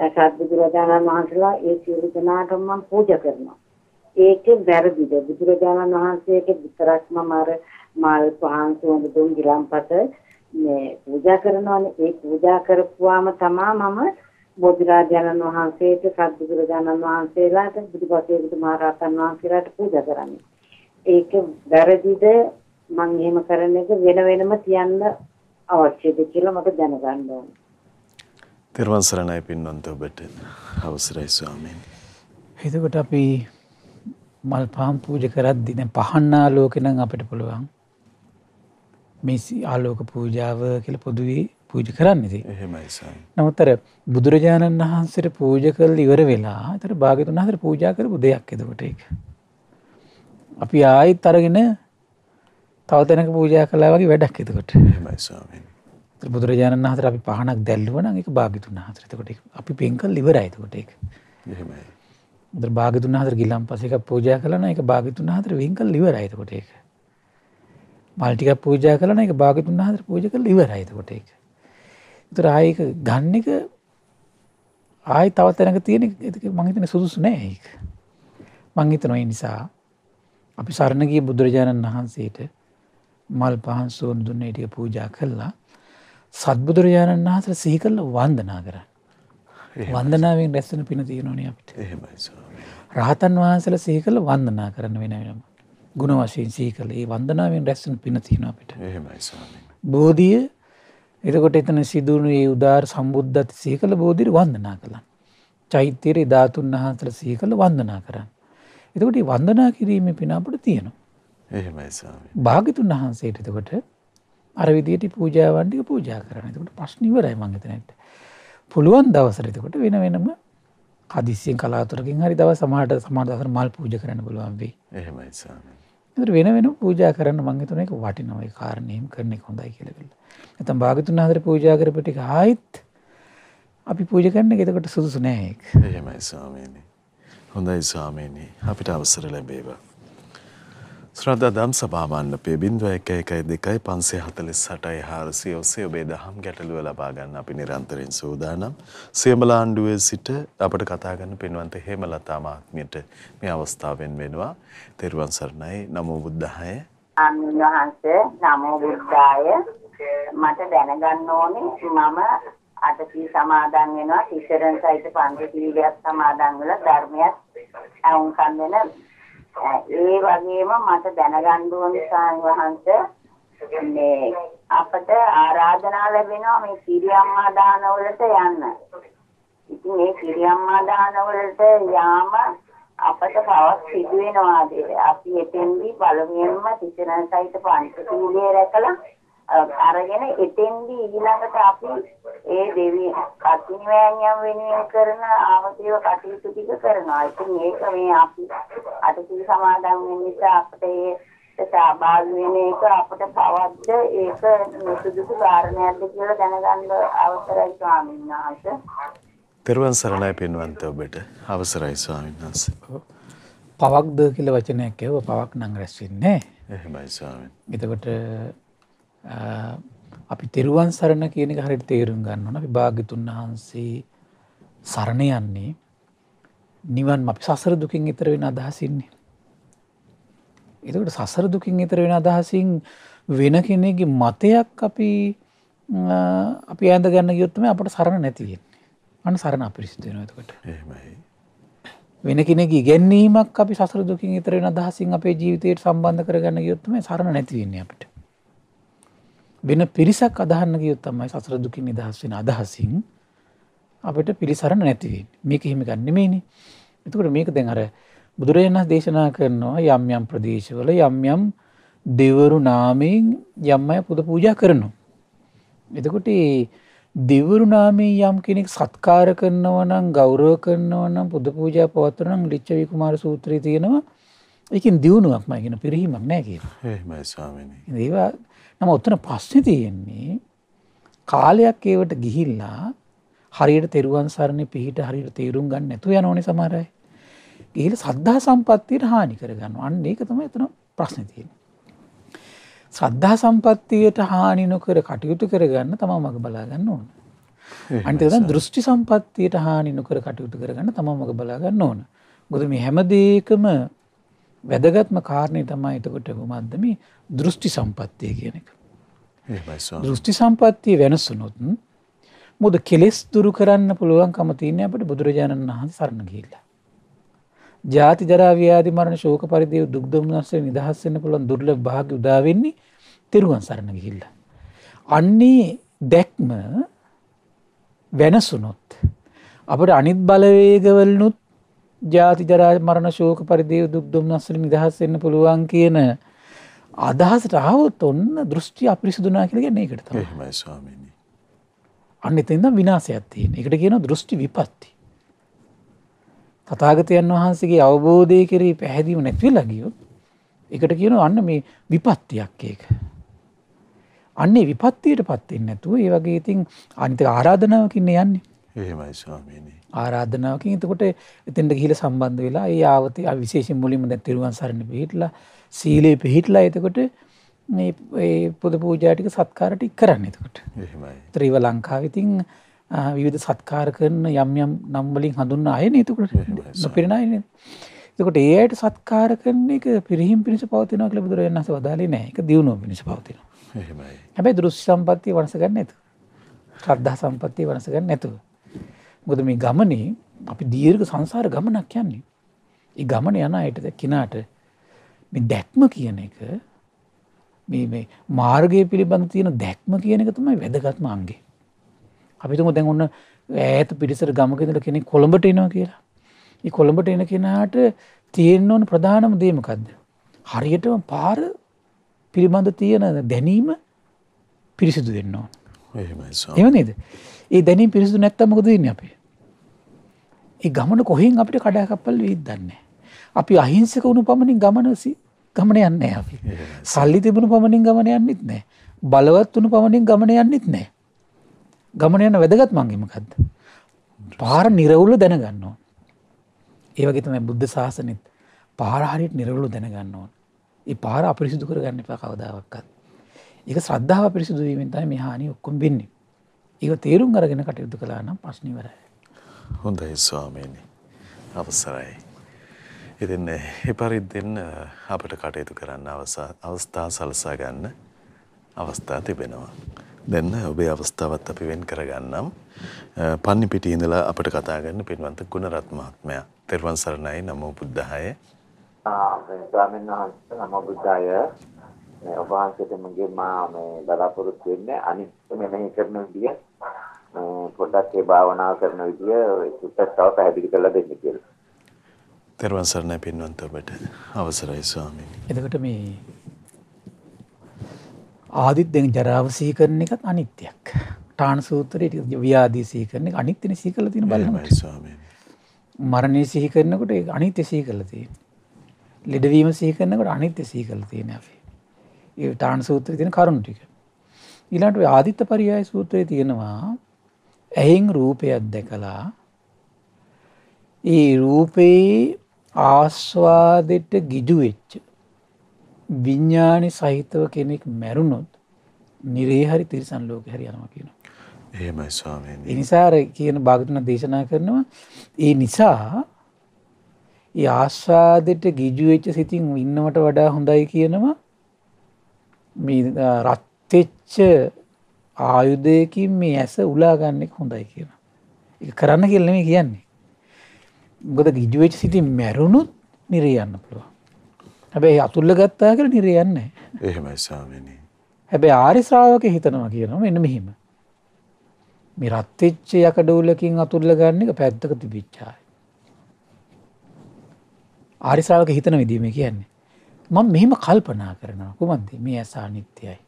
සත් බුදුරජාණන් වහන්සේලා ඒ සියලු දෙනාටම මම පූජා කරනවා. ඒකේ වැරදිද බුදුරජාණන් වහන්සේට විතරක්ම මර මල් පහන් සුවඳ දුන් ගිලම්පත මේ පූජා කරනවානේ. ඒ පූජා කරපුවාම තමයි මම බෝධිරාජාණන් වහන්සේට සත් බුදුරජාණන් වහන්සේලාට බුදුපසේ බුදුමහරහතන් වහන්සේලාට පූජා කරන්නේ. ඒක වැරදිද මම එහෙම කරන එක වෙන වෙනම කියන්න අවශ්‍යද කියලා මට දැනගන්න ඕනේ. තෙරුවන් සරණයි පින්වන්ත ඔබට අවසරයි ස්වාමීන්. එතකොට අපි මල් පාම් පූජ කරද්දි දැන් පහන් ආලෝකේ නම් අපිට පුළුවන් මේ ආලෝක පූජාව කියලා පොදුවේ පූජ කරන්න ඉතින්. එහෙමයි ස්වාමීන්. නමුත් අර බුදුරජාණන් වහන්සේට පූජ කරලා ඉවර වෙලා අතට භාග්‍යතුන් වහන්සේට පූජා කරපු දෙයක් එතකොට ඒක. අපි ආයෙත් අරගෙන තව තැනක පූජා කළා වගේ වැඩක් එතකොට. එහෙමයි ස්වාමීන්. බුදුරජාණන් වහන්සේට අපි පහනක් දැල්ලුවා නම් ඒක භාග්‍යතුන් වහන්සේට. එතකොට අපි පින් කළ ඉවරයි එතකොට ඒක. එහෙමයි. බුදුර භාග්‍යතුන් වහන්සේට ගිලම්පස එකක් පූජා කළා නම් ඒක භාග්‍යතුන් වහන්සේට වින් කළ ඉවරයි එතකොට ඒක. මල් ටිකක් පූජා කළා නම් ඒක භාග්‍යතුන් වහන්සේට පූජා කළ ඉවරයි එතකොට ඒක. ඒතර ආයේ ඒක ගන්න එක ආයේ තව තැනක තියෙන ඒක මම හිතන්නේ සුදුසු නෑ ඒක. මම හිතනවා ඒ නිසා අපි සරණ ගිය බුදුරජාණන් වහන්සේට මල් පහන් සෝන දුන්නේ ටික පූජා කළා. සත්බුදුරජාණන් වහන්සේ සිහි කරලා වන්දනා කරන්න. වන්දනාවෙන් රැස්වෙන පින තියෙනවනේ අපිට. එහෙමයි. රහතන් වහන්සේලා සිහි කරලා වන්දනා කරන්න වෙන වෙනම. ಗುಣ වශයෙන් සිහි කරලා ඒ වන්දනාවෙන් රැස්වෙන පින තියෙනවා අපිට. එහෙමයි ස්වාමීනි. බෝධිය එතකොට එතන සිදුණු ඒ උදාර සම්බුද්ධත් සිහි කරලා බෝධියට වන්දනා කළා. චෛත්‍යයේ ධාතුන් වහන්සේලා සිහි කරලා වන්දනා කරන්න. එතකොට මේ වන්දනා කිරීමේ පින අපිට තියෙනවා. එහෙමයි ස්වාමීනි. භාග්‍යතුන් වහන්සේට එතකොට අර විදියට පූජාවන් ටික පූජා කරන්න. එතකොට ප්‍රශ්න ඉවරයි මං හිතනට. පුළුවන් දවසට එතකොට වෙන වෙනම හදිසියෙන් කලාතුරකින් හරි දවස් සමහරට සමහර දවසට මල් පූජා කරන්න පුළුවන් වෙයි. එහෙමයි ස්වාමී. ඒතර වෙන වෙනම පූජා කරන්න මං හිතන එක වටිනවා ඒ කාරණේම කරන එක හොඳයි කියලා කියලා. නැත්නම් භාගතුන් ආදර පූජා කරපු ටික ආයිත් අපි පූජා කරන එක එතකොට සුදුසු නෑ ඒක. එහෙමයි ස්වාමීනි. හොඳයි ස්වාමීනි. අපිට අවසර ලැබේවා. ශ්‍රද්ධ දම් සභාමණ්ඩපය බින්දුව එක එකයි දෙකයි පන්සේ හතලිස් සටයි හාරසිය ඔස්සේ ඔබේ දහම් ගැටලුව ලබාගන්න අපි නිරන්තරෙන් සූදානම් සියමලාණ්ඩුවේ සිට අපට කතාගන්න පෙන්වන්ත හේමලතා මහත්මියට මේ අවස්ථාවෙන් වෙනවා තෙරුවන් සරණයි නමෝ බුද්ධාය වහන්සේ නමෝ බුද්ධාය මට දැනගන්න ඕනේ මම අටසී සමාදන් වෙනවා තිසරණ සහිත පන්ති පිළිවෙලක් සමාදන් වෙලා ධර්මයක් අවුන්කම් වෙන ඒ වගේම මට දැනගන්න ඕන වහන්සේ මේ අපට ආරාධනා ලැබෙනවා මේ කිරියම්මා දානවලට යන්න. ඉතින් මේ කිරියම්මා දානවලට යාම අපට තවත් සිදු වෙනවාද? අපි එතෙන්දී බලමින්ම තිසරණ සහිත පංචශීලයේ රැකලා අරගෙන එතෙන්දී ඊළඟට අපි ඒ දෙවි කතිනවෑනියම් වෙනුවෙන් කරන ආමතේව කටයුතු ටික කරනවා. ඉතින් ඒක මේ අපි අටසිල් සමාදන් වෙන නිසා අපිට ඒ සහභාගී වෙන එක අපිට පවද්ද ඒක සුදුසු කාරණයක්ද කියලා දැනගන්න අවසරයි ස්වාමීන් වහන්සේ. තෙරුවන් සරණයි පින්වන්ත ඔබට අවසරයි ස්වාමීන් වහන්සේ. පවක්ද කියලා වචනයක් කියව පවක් නම් රැස් වෙන්නේ. එහෙමයි ස්වාමීන්. එතකොට අපි තෙරුවන් සරණ කියන එක හරිට තේරුම් ගන්න ඕන භාගිතුන් වහන්සේ සරණ යන්නේ නිවන් අපි සසර දුකින් ඉතර වෙන අදහසින්නේ. එතකට සසර දුකින් ඉතර වෙන අදහසින් වෙන කෙනෙගේ මතයක් අපි අපි ඇඳ ගන්න යුත්තම අපට සරණ නැතිවෙන්නේ අන සරණ අපිරිසිදෙන ඇතකට වෙන කෙනෙක ඉගැන්නීමක් අපි සසර දුකින් ඉතර වෙන අදහසින් අපේ ජීවිතයට සම්බන්ධ කරගන්න යුත්තම සරණ නැතිවෙන්නේ අපට වෙන පිරිසක් අදහන්න ගියොත් තමයි සසර දුකින් නිදහස් වෙන අදහසින් අපිට පිළිසරණ නැති වෙන්නේ. මේක හිම ගන්න නෙමෙයිනේ. එතකොට මේක දැන් අර බුදුරජාණන් දේශනා කරනවා යම් යම් ප්‍රදේශවල යම් යම් දෙවරු නාමයෙන් යම් අය පුද පූජා කරනවා. එතකොට දෙවරු නාමයෙන් යම් කෙනෙක් සත්කාර කරනවා නම් ගෞරව කරනවා නම් පුද පූජා පවත්වනවා නම් ලිච්ඡවි කුමාර සූත්‍රයේ තියෙනවා ඒකෙන් දියුණුවක්මයි කියන පිරිහීමක් නැහැ කියලා. එහෙමයි ස්වාමීනි. ඒවා නම ඔත්තන ප්‍රශ්න තියෙන්නේ කාලයක් ඒවට ගිහිල්ලා හරියට තෙරුවන් සරණ පිහිට හරියට තේරුම් ගන්න නැතු යන ඕනේ සමහරයි. ගිහිල සද්ධා සම්පත්තියට හානි කරගන්න. අන්න ඒක තමයි එතන ප්‍රශ්නේ තියෙන්නේ. සද්ධා සම්පත්තියට හානි නොකර කටයුතු කරගන්න තමයි මග බලා ගන්න ඕන. අනිත් එක දෘෂ්ටි සම්පත්තියට හානි නොකර කටයුතු කරගන්න තමයි මග බලා ගන්න ඕන. මොකද මේ හැම දෙයකම වැදගත්ම කාරණය තමයි එතකොට කුමක්ද මේ දෘෂ්ටි සම්පත්තිය කියන එක. දෘෂ්ටි සම්පත්තිය වෙනස්සුනොත් මොද කෙලෙස් දුරු කරන්න පුළුවන්කම තියන්නේ අපට බුදුරජාණන් වහන්සේ සරණ ගිහිල්ලා. ජාති ජරා ව්‍යාධි මරණ ශෝක පරිදේව දුක් දුම්නස්යෙන් නිදහස් වෙන්න පුළුවන් දුර්ලභ භාග්‍ය උදා වෙන්නේ තෙරුවන් සරණ ගිහිල්ලා. අන්නේ දැක්ම වෙනසුනොත් අපට අනිත් බලවේගවලුත් ජාති ජරා මරණ ශෝක පරිදේ දුක් දුම්නස්සල නිදහස් වෙන්න පුළුවන් කියන අදහසට ආවොත් ඔන්න දෘෂ්ටි අපිරිසුදුනා කියලා කියන්නේ ඒකට තමයි. එහෙමයි ස්වාමීනි. අන්න එතෙන්ද විනාශයක් තියෙන. ඒකට කියනවා දෘෂ්ටි විපත්ති. තථාගතයන් වහන්සේගේ අවබෝධය කෙරෙහි පැහැදීම නැති වෙලා ගියොත් ඒකට කියනවා අන්න මේ විපත්තියක් ඒක. අන්නේ විපත්තියටපත් වෙන්නේ නැතුව ඒ වගේ ඉතින් අනිත් ආරාධනාවකින් යන්නේ. එහෙමයි ස්වාමීනි. ආරාධනාවකින් එතකොට එතෙන්ට ගිහිල සම්බන්ධ වෙලා ඒ ආවතේ ආ විශේෂයෙන් මුලින්ම දැන් තිරුවන් සරණ පිහිටලා සීලේ පිහිටලා එතකොට මේ ඒ පොද පූජා ටික සත්කාර ටික කරන්නේ එතකොට. එහෙමයි. ත්‍රිව ලංකාවේ ඉතින් විවිධ සත්කාර කරන යම් යම් නම් වලින් හඳුන්වන අයනේ එතකොට නොපිරෙන අයනේ. එතකොට ඒ අයට සත්කාර කරන එක පිරිහිම් පිණිස පවතිනවා කියලා බුදුරජාණන් වහන්සේ වදාළේ නැහැ. ඒක දියුණුව පිණිස පවතිනවා. එහෙමයි. හැබැයි දෘෂ්ටි සම්පත්තිය වනස ගන්න නැතුව. ශ්‍රද්ධා සම්පත්තිය වනස ගන්න නැතුව. මොකද මේ ගමනේ අපි දීර්ඝ සංසාර ගමනක් යන්නේ. ඒ ගමන යන අයට කෙනාට මේ දැක්ම කියන එක මේ මාර්ගය පිළිබඳ තියෙන දැක්ම කියන එක තමයි වැදගත්ම අන්ගේ. අපිතුම දැන් ඔන්න ඇත පිරිසර ගමකදට කෙනෙ කොළඹට එනවා කියලා. ඒ කොළඹට එන කෙනාට තියෙන්න ඕන ප්‍රධානම දේමකක්ද. හරියටම පාර පිළිබඳ තියෙන දැනීම පිරිසිදු වෙන්නවා. එම නේද ඒ දැනීම පිරිසිදු නැත්තමකද දන්න අපේ ඒ ගමන කොහෙන් අපිට කඩාකප්පල් වෙයිද දන්නේ අපි අහිංසක වුණු පමණින් ගමන ගමන යන්නේ අපි. සල්ලි තිබුණු පමණින් ගමන යන්නෙත් නැහැ. බලවත් වුණු පමණින් ගමන යන්නෙත් නැහැ. ගමන යන වැදගත් මංගේ මොකද්ද? පාර නිර්වුල දැනගන්න ඕන. ඒ වගේ තමයි බුද්ධ ශාසනෙත් පාර හරියට නිර්වුල දැනගන්න ඕන. ඒ පාර අපිරිසිදු කරගන්න එපා කවදාවත්. ඒක ශ්‍රද්ධාව පිරිසිදු වීමෙන් තමයි මේ හානිය ඔක්කොම වෙන්නේ. ඒක තේරුම් අරගෙන කටයුතු කළා නම් ප්‍රශ්නේ ඉවරයි. හොඳයි ස්වාමීනි අවසරයි. ඉතින් එපරිද්දෙන් අපට කටයුතු කරන්න අවස්ථා සලසා ගන්න අවස්ථා තිබෙනවා. දෙන්න ඔබේ අවස්ථාවත් අපි වෙන් කරගන්නම්. පන්නි පිටි ඉඳලා අපට කතා කරන්න පින්වන්ත ගුණරත් මහත්මයා. තෙරුවන් සරණයි නමෝ බුද්ධාය. ස්වාමීන් වහන්සේ නමෝ බුද්ධාය. ඔබ වහන්සේට මගේ මා මේ බලාපොරොත්තු වෙන්නේ අනිත් මෙනෙහි කරන විදිය පොඩ්ඩක් ඒ භාවනා කරන විදිය සුපස් තව පැහැදිලි කරලා දෙන්න කියලා. තෙරුවන් සරණයි පින්වන්ත ඔබට අවසරයි ස්වාමීනි. එතකොට මේ ආදිත්යෙන් ජරාව සිහි කරන එකත් අනිත්‍යයක්. ඨාන සූත්‍රයේ ව්‍යාධි සිහි කරන එක අනිත්‍යනේ සිහි කරලා තියෙන බලන්න. ස්වාමීනි. මරණය සිහි කරනකොට ඒක අනිත්‍ය සිහි කරලා තියෙනවා. ලෙඩවීම සිහි කරනකොට අනිත්‍ය සිහි කරලා තියෙනවා අපි. ඒ ඨාන සූත්‍රයේ තියෙන කරුණු ටික. ඊළඟට ආදිත්ත පරියාය සූත්‍රයේ තියෙනවා ඇහෙන් රූපයක් දැකලා ඒ රූපයේ ආස්වාදෙට ගිජුවෙච්ච විඤ්ඥානි සහිතව කෙනෙක් මැරුණොත් නිරේහරි තිරිසන් ලෝක හැරි යනම කියන. ඒමයි ස්වාමී. එනිසාර කියන භාගතුන දේශනා කරනවා ඒ නිසා ඒ ආස්වාදෙට ගිජුවෙච්ච සිතින් ඉන්නවට වඩා හොඳයි කියනවා රත්වෙච්ච ආයුධයකින් මේ ඇස උලා ගන්න එක හොඳයි කියන. ඒක කරන්න කියලා නෙමෙයි කියන්නේ. මොකද ගිජු වෙච්ච සිතින් මැරුණොත් නිරේ යන්න පුළුවන්. හැබැයි අතුල්ල ගත්තා කියලා නිරේ යන්නේ නැහැ. එහෙමයි ස්වාමීනි. හැබැයි ආරි ශ්‍රාවකේ හිතනවා කියනවා මෙන්න මෙහිම. මේ රත් වෙච්ච යකඩෝලකින් අතුල්ල ගන්න එක පැත්තක තිබිච්චායි. ආරි ශ්‍රාවකේ හිතන විදිහ මේ කියන්නේ. මම මෙහෙම කල්පනා කරනවා කොහොමද මේ ඇස අනිත්‍යයි.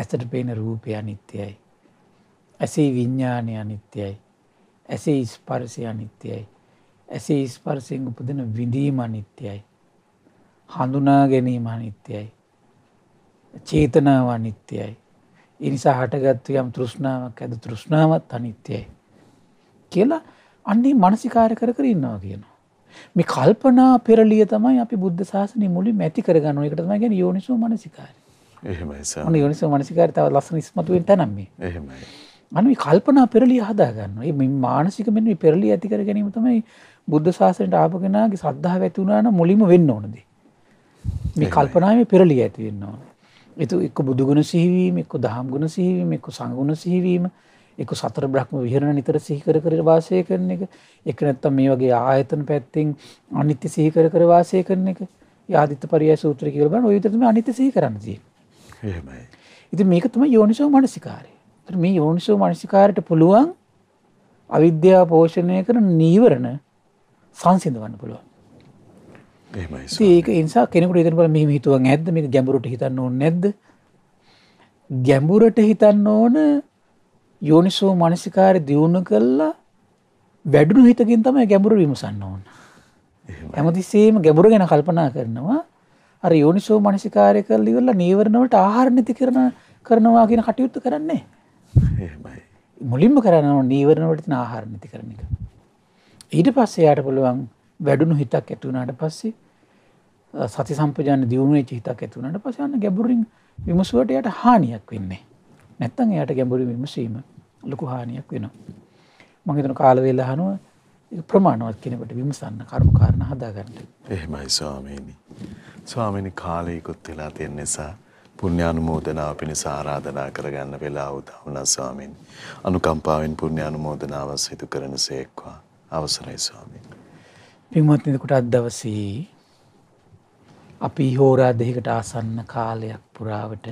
ඇසට පේන රූපය අනිත්‍යයි. ඇසේ විඤ්ඥානය අනිත්‍යයි. ඇසේ ස්පර්සය අනිත්‍යයි. ඇසේ ස්පර්සයෙන් උපදන විඳීම අනිත්‍යයි. හඳුනා ගැනීම අනිත්‍යයි. චේතනාව අනිත්‍යයි. ඉනිසා හටගත්තු යම් තෘෂ්ණාවක් ඇද තෘෂ්ණාවත් අනිත්‍යයි. කියලා අන්නේ මනසිකාර කර කර ඉන්නවා කියනවා. මේ කල්පනා පෙරලිය තමයි අපි බුද්ධ ශාසනය මුලින් මැති කරගන්න එකට තමයි ගැන යෝනිසෝ මනසිකාරය. එහෙමයි සර්. ඔන්න යෝනිසෝ මනසිකාරය තව ලස්සන ඉස්මතු වෙන තැනක් මේ. එහෙමයි. අන්න මේ කල්පනා පෙරළිය හදා ගන්නවා. මේ මානසික මෙන්න මේ පෙරළිය ඇති කර ගැනීම තමයි බුද්ධ ශාසනයට ආපු කෙනාගේ ශ්‍රද්ධාව ඇති වුණා නම් මුලින්ම වෙන්න ඕන දේ. මේ කල්පනාවේ පෙරළිය ඇති වෙන්න ඕන. ඒතු එක්ක බුදු ගුණ සිහිවීම, එක්ක දහම් ගුණ සිහිවීම, එක්ක සංගුණ සිහිවීම, එක සතර බ්‍රහ්ම විහරණ නිතර සිහිකර කර වාසය කරන එක එක නැත්තම් මේ වගේ ආයතන පැත්තෙන් අනිත්‍ය සිහිකර කර වාසය කරන එක ආදිත්‍ය පරියය සූත්‍රය කියලා බලන ඔය විතර තමයි අනිත්‍ය සිහි කරන්න තියෙන්නේ එහෙමයි. ඉතින් මේක තමයි යෝනිසෝ මනසිකාරය. ඒතර මේ යෝනිසෝ මනසිකාරයට පුළුවන් අවිද්‍යාව පෝෂණය කරන නීවරණ සංසිඳවන්න පුළුවන්. ඒක නිසා කෙනෙකුට ඉතන බල මෙහෙම හිතුවන් ඇද්ද මේක ගැඹුරට හිතන්න ඕනේ නැද්ද ගැඹුරට හිතන්න ඕන යෝනිසෝ මනසිකාරය දියුණු කළා වැඩුණු හිතකින් තමයි ගැඹුරු විමසන්න ඕන හැමතිස්සෙම ගැඹුර ගැන කල්පනා කරනවා අර යෝනිසෝ මනසිකාරය කරලා ඉවරලා නීවරණ වලට ආහාර නිති කරන කරනවා කියන කටයුත්ත කරන්නේ. එහෙමයි. මුලින්ම කරනවා නීවරණ වලට තියෙන ආහාර නිති කරන එක. ඊට පස්සේ යාට පුළුවන් වැඩුණු හිතක් ඇති වුණාට පස්සේ සති සම්පජාන දියුණු වෙච්ච හිතක් ඇති වුණාට පස්සේ අන්න ගැඹුරින් විමසුවට යාට හානියක් වෙන්නේ. නැත්තම් යාට ගැඹුරින් විමසීම ලොකු හානියක් වෙනවා. මම හිතන කාල වේලාව අනුව ප්‍රමාණවත් කෙනෙකුට විමසන්න කරුණු කාරණා හදාගන්න. එහෙමයි ස්වාමීනි. ස්වාමිනී කාලය ඉක්ුත් වෙලා තියෙන නිසා පුණ්‍ය අනුමෝදනාව පිණිස ආරාධනා කරගන්න වෙලා උදා වුණා ස්වාමිනී. අනුකම්පාවෙන් පුණ්‍ය අනුමෝදනාව සිදු කරනසේක්වා. අවසරයි ස්වාමිනී. පින්වත්නි කොට අද දවසේ අපි හෝරා දෙකකට ආසන්න කාලයක් පුරාවට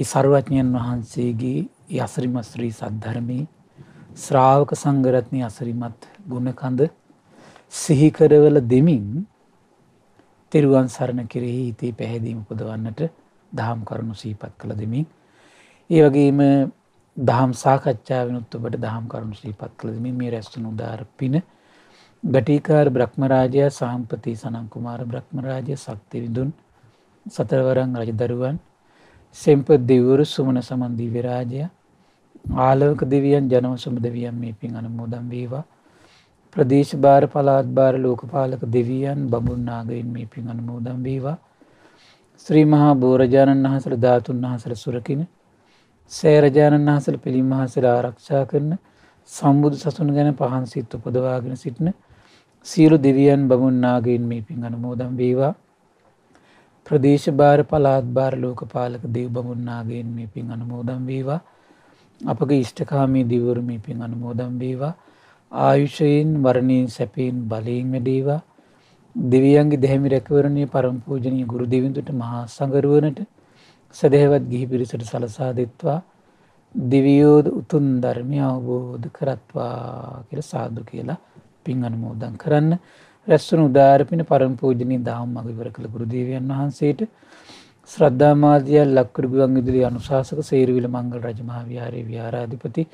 ඒ සරුවඥන් වහන්සේගේ ඒ අසරිමත් ශ්‍රී සද්ධර්මයේ ශ්‍රාවක සංඝරත්නයේ අසරිමත් ගුණකඳ සිහි කරවල දෙමින් තෙරුවන් සරණ කෙරෙහි හිතේ පැහැදීම පුදවන්නට දහම් කරුණු සීපත් කළ දෙමින්. ඒ වගේම දහම් සාකච්ඡාවනුත් ඔබට දහම් කරුණු ශ්‍රීපත් කළදම මේ රැස්සුණු ධාර පින ගටිකාර බ්‍රහ්මරාජය සාම්පති සනංකුමාර බ්‍රහ්මරාජය සක්ති විදුන් සතරවරං රජදරුවන් සෙම්ප දෙවරු සුමන සමන්දී විරාජය ආලෝක දෙවියන් ජනවසම දෙවියන් මේ පින් අනමෝදම් වේවා ප්‍රදේශ භාර පළාත් භාර ලෝකපාලක දෙවියන් බඹුන් නාගයන් මේ පින් අනුමෝදන් වේවා. ශ්‍රී මහා බෝරජාණන් වහන්සේලා ධාතුන් වහන්සේලා සුරකින සේරජාණන් වහන්සේලා පිළිම වහන්සේලා ආරක්ෂා කරන සම්බුදු සසුන ගැන පහන් සිත් උපදවාගෙන සිටින සියලු දෙවියන් බඹුන් නාගයන් මේ පින් අනුමෝදන් වේවා. ප්‍රදේශ භාර පළාත් භාර ලෝකපාලක දෙව් බඹුන් නාගයන් මේ පින් අනුමෝදන් වේවා. අපගේ ඉෂ්ඨකාමී දිවුරු මේ පින් අනුමෝදන් වේවා. ආයුෂයෙන් මරණයෙන් සැපයෙන් බලයෙන් වැඩේවා දෙවියන්ගේ දෙහැමි රැකවරණය පරම පූජනීය ගුරු දෙවිඳුට මහා සංගරුවනට සදහැවත් ගිහි පිරිසට සලසා දෙත්වා දිවියෝද උතුම් ධර්මය අවබෝධ කරත්වා කියලා සාදු කියලා පින් අනුමෝදන් කරන්න රැස්වන උදාරපින පරම පූජනීය දාම් මග ඉවර කළ ගුරු දෙවියන් වහන්සේට ශ්‍රද්ධාමාධ්‍ය ලක්කඩු ගුවන් විදුලි අනුශාසක සේරුවිල මංගල රජ මහා විහාරයේ විහාරාධිපති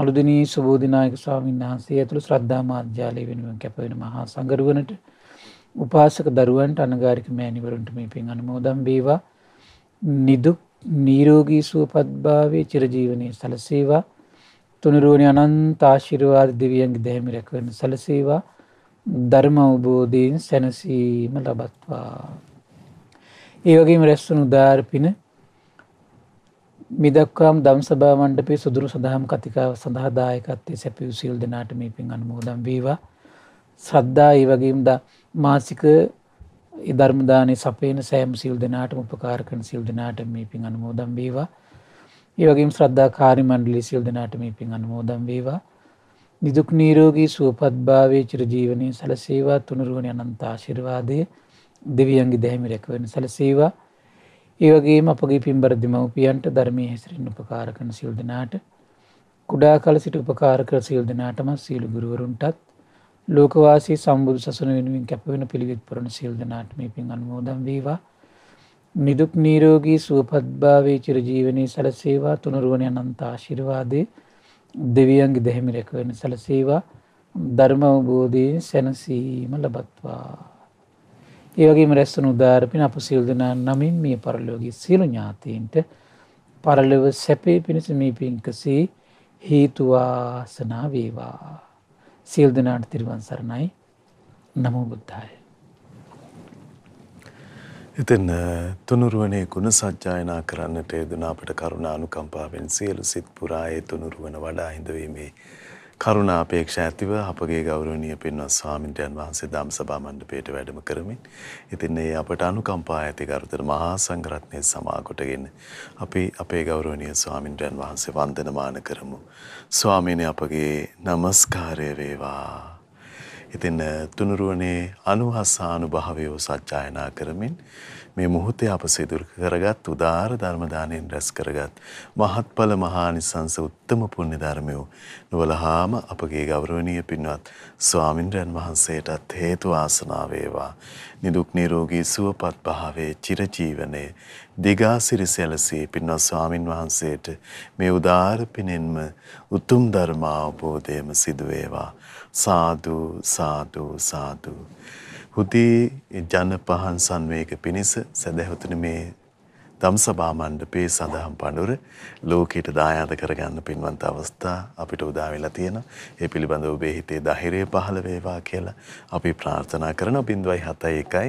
අලුදෙනී සුබෝධනායක ස්වාමීන් වහන්සේ ඇතුළු ශ්‍රද්ධා මාධ්‍යාලය වෙනුවෙන් කැපවෙන මහා සඟරුවනට උපාසක දරුවන්ට අනගාරික මෑණිවරුන්ට මේ පින් අනුමෝදම් බේවා නිදුක් නීරෝගී සුවපත්භාවේ චිරජීවනය සලසේවා තුනිරුවනි අනන්තාශිරවාද දෙවියන්ගේ දැහමි රැකවන සලසේවා ධර්ම අවබෝධීන් සැනසීම ලබත්වා. ඒවගේම රැස්සුණු ධාර්පින මිදක්වාම් දම් සභා මණ්ඩපේ සුදුරු සඳහම් කතිකාව සඳහා දායකත්තේ සැපිය සිල් දෙනාට මේ පින් අනුමෝදන් වේවා. ශ්‍රද්ධා ඒ වගේම මාසික ධර්මදානය සපේන සෑම් සිල් දෙනාට උපකාරකන සිල් දෙනාට මේ පින් අනුමෝදම් වේවා. ඒවගේ ශ්‍රද්ධා කාරි මණ්ඩලි සිල් දෙනාට මේ පින් අනුමෝදම් වේවා. නිදුක් නීරෝගී සුවපත්භාවේ චිරජීවනය සැලසේවා තුනරුවන අනන්තා ආශිර්වාදය දෙවියන්ගේ දැහැමි රැකවෙන සැලසේවා. ඒවගේම අපගේ පින්බර දෙමවපියන්ට ධර්මය හැසිරෙන් උපකාරකන සිල් දෙනාට කුඩා කල සිට උපකාරක සිල් දෙනාටම සීලු ගුරුවරුන්ටත් ලෝකවාසී සම්බුදු සසන වෙනුවෙන් කැපවෙන පිළිවිත් පුරණ සිල් දෙනාට මේ පින් අන්මෝදම් වේවා නිදුක් නීරෝගී සුවපත්භාවේ චිරජීවනය සැලසේවා තුනරුවණය අනන්තාශිරවාදය දෙවියන්ගේ දැහෙමි රැකවෙන සැලසේවා ධර්ම අවබෝධයෙන් සැනසීම ලබත්වා ඒවගේම රැස්සන උදාරපින අප සිල් දෙනා නමින් මේ පරලෝගේ සියලු ඥාතීන්ට පරලව සැපේ පිණිස මේ පින්කසේ හේතුවාසනා වේවා. සියල් දෙනාට තිරිවන් සරණයි නමෝ බුද්ධාය. එතින් තුනුරුවනේ ගුණ සජ්ජායනා කරන්නට යෙදන අපට කරුණා අනුකම්පාවෙන් සියලු සිත් පුරායේ තුනුරුවන වඩා හිඳවීමේ කරුණා අපේක්ෂා ඇතිව අපගේ ගෞරවනීය පින්වත් ස්වාමින්ද්‍රයන් වහන්සේ ධම් සභා මණ්ඩපයේට වැඩම කරමින් ඉතින් මේ අපට අනුකම්පා ඇති කරුතර මහා සංඝරත්නයේ සමාකොටගෙන අපි අපේ ගෞරවනීය ස්වාමින්ද්‍රයන් වහන්සේ වන්දනමාන කරමු ස්වාමීනි අපගේ নমස්කාරය වේවා ඉතින් තුනුරුවනේ අනුහසානුභාවය සත්‍යයනා කරමින් මේ මොහොතේ අප සිදුර කරගත් උදාාර ධර්ම දාණයෙන් රැස් කරගත් මහත්ඵල මහානිසංස උත්තම පුණ්‍ය ධර්මය නොවලහාම අපගේ ගෞරවනීය පින්වත් ස්වාමින්ද්‍රයන් වහන්සේටත් හේතු ආසනා වේවා. නිදුක් නිරෝගී සුවපත් භාවයේ චිරජීවනයේ දිගාසිරි සැලසී පින්වත් ස්වාමින් වහන්සේට මේ උදාාර පිනෙන්ම උතුම් ධර්ම අවබෝධයම සිදු වේවා. සාදු සාදු සාදු හුදේ ජන පහන් සංවේග පිණිස සැදැහැවතුනි මේ දම්සභා මණ්ඩපයේ සඳහන් පඬුර ලෝකයට දායාද කරගන්න පින්වන්ත අවස්ථා අපිට උදා වෙලා තියෙනවා. ඒ පිළිබඳව ඔබේ හිතේ ධෛර්යය පහළ වේවා කියලා අපි ප්‍රාර්ථනා කරන 0.71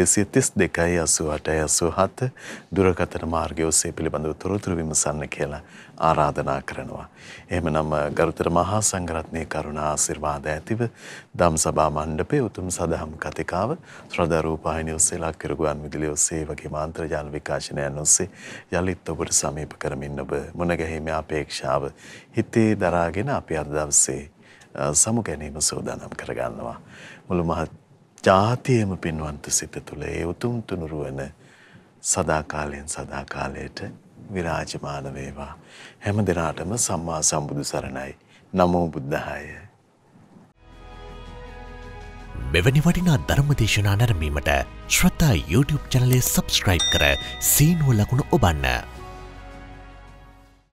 232 88 87 දුරකථන මාර්ගය ඔස්සේ පිළිබඳව තොරතුරු විමසන්න කියලා ආරාධනා කරනවා. එහෙමනම් ගරුතර මහා සංඝරත්නයේ කරුණා ආශිර්වාද ඇතිව ධම්සභා මණ්ඩපයේ උතුම් සදහම් කතිකාව ශ්‍රද්ධා රූපాయని ඔස්සේ ලක්කිරුගුවන් විදුලිය ඔස්සේ වගේ මාන්ත්‍රජාල විකාශනයන් ඔස්සේ යලිත් ඔබට සමීප කරමින් ඔබ මුණගැහිමේ අපේක්ෂාව හිතේ දරාගෙන අපි අද දවසේ සමු ගැනීම සූදානම් කරගන්නවා. මුළු මහත් ජාතියම පින්වන්ත සිත තුළ ඒ උතුම් තුනුරුවන සදාකාලයෙන් සදාකාලයට විරාජමාන වේවා. හැම දිනාටම සම්මා සම්බුදු සරණයි. නමෝ බුද්ධාය. මෙවැනි වටිනා ධර්ම දේශනා නැරඹීමට ශ්‍රතා YouTube channel එක subscribe කර සීනුව ලකුණ ඔබන්න.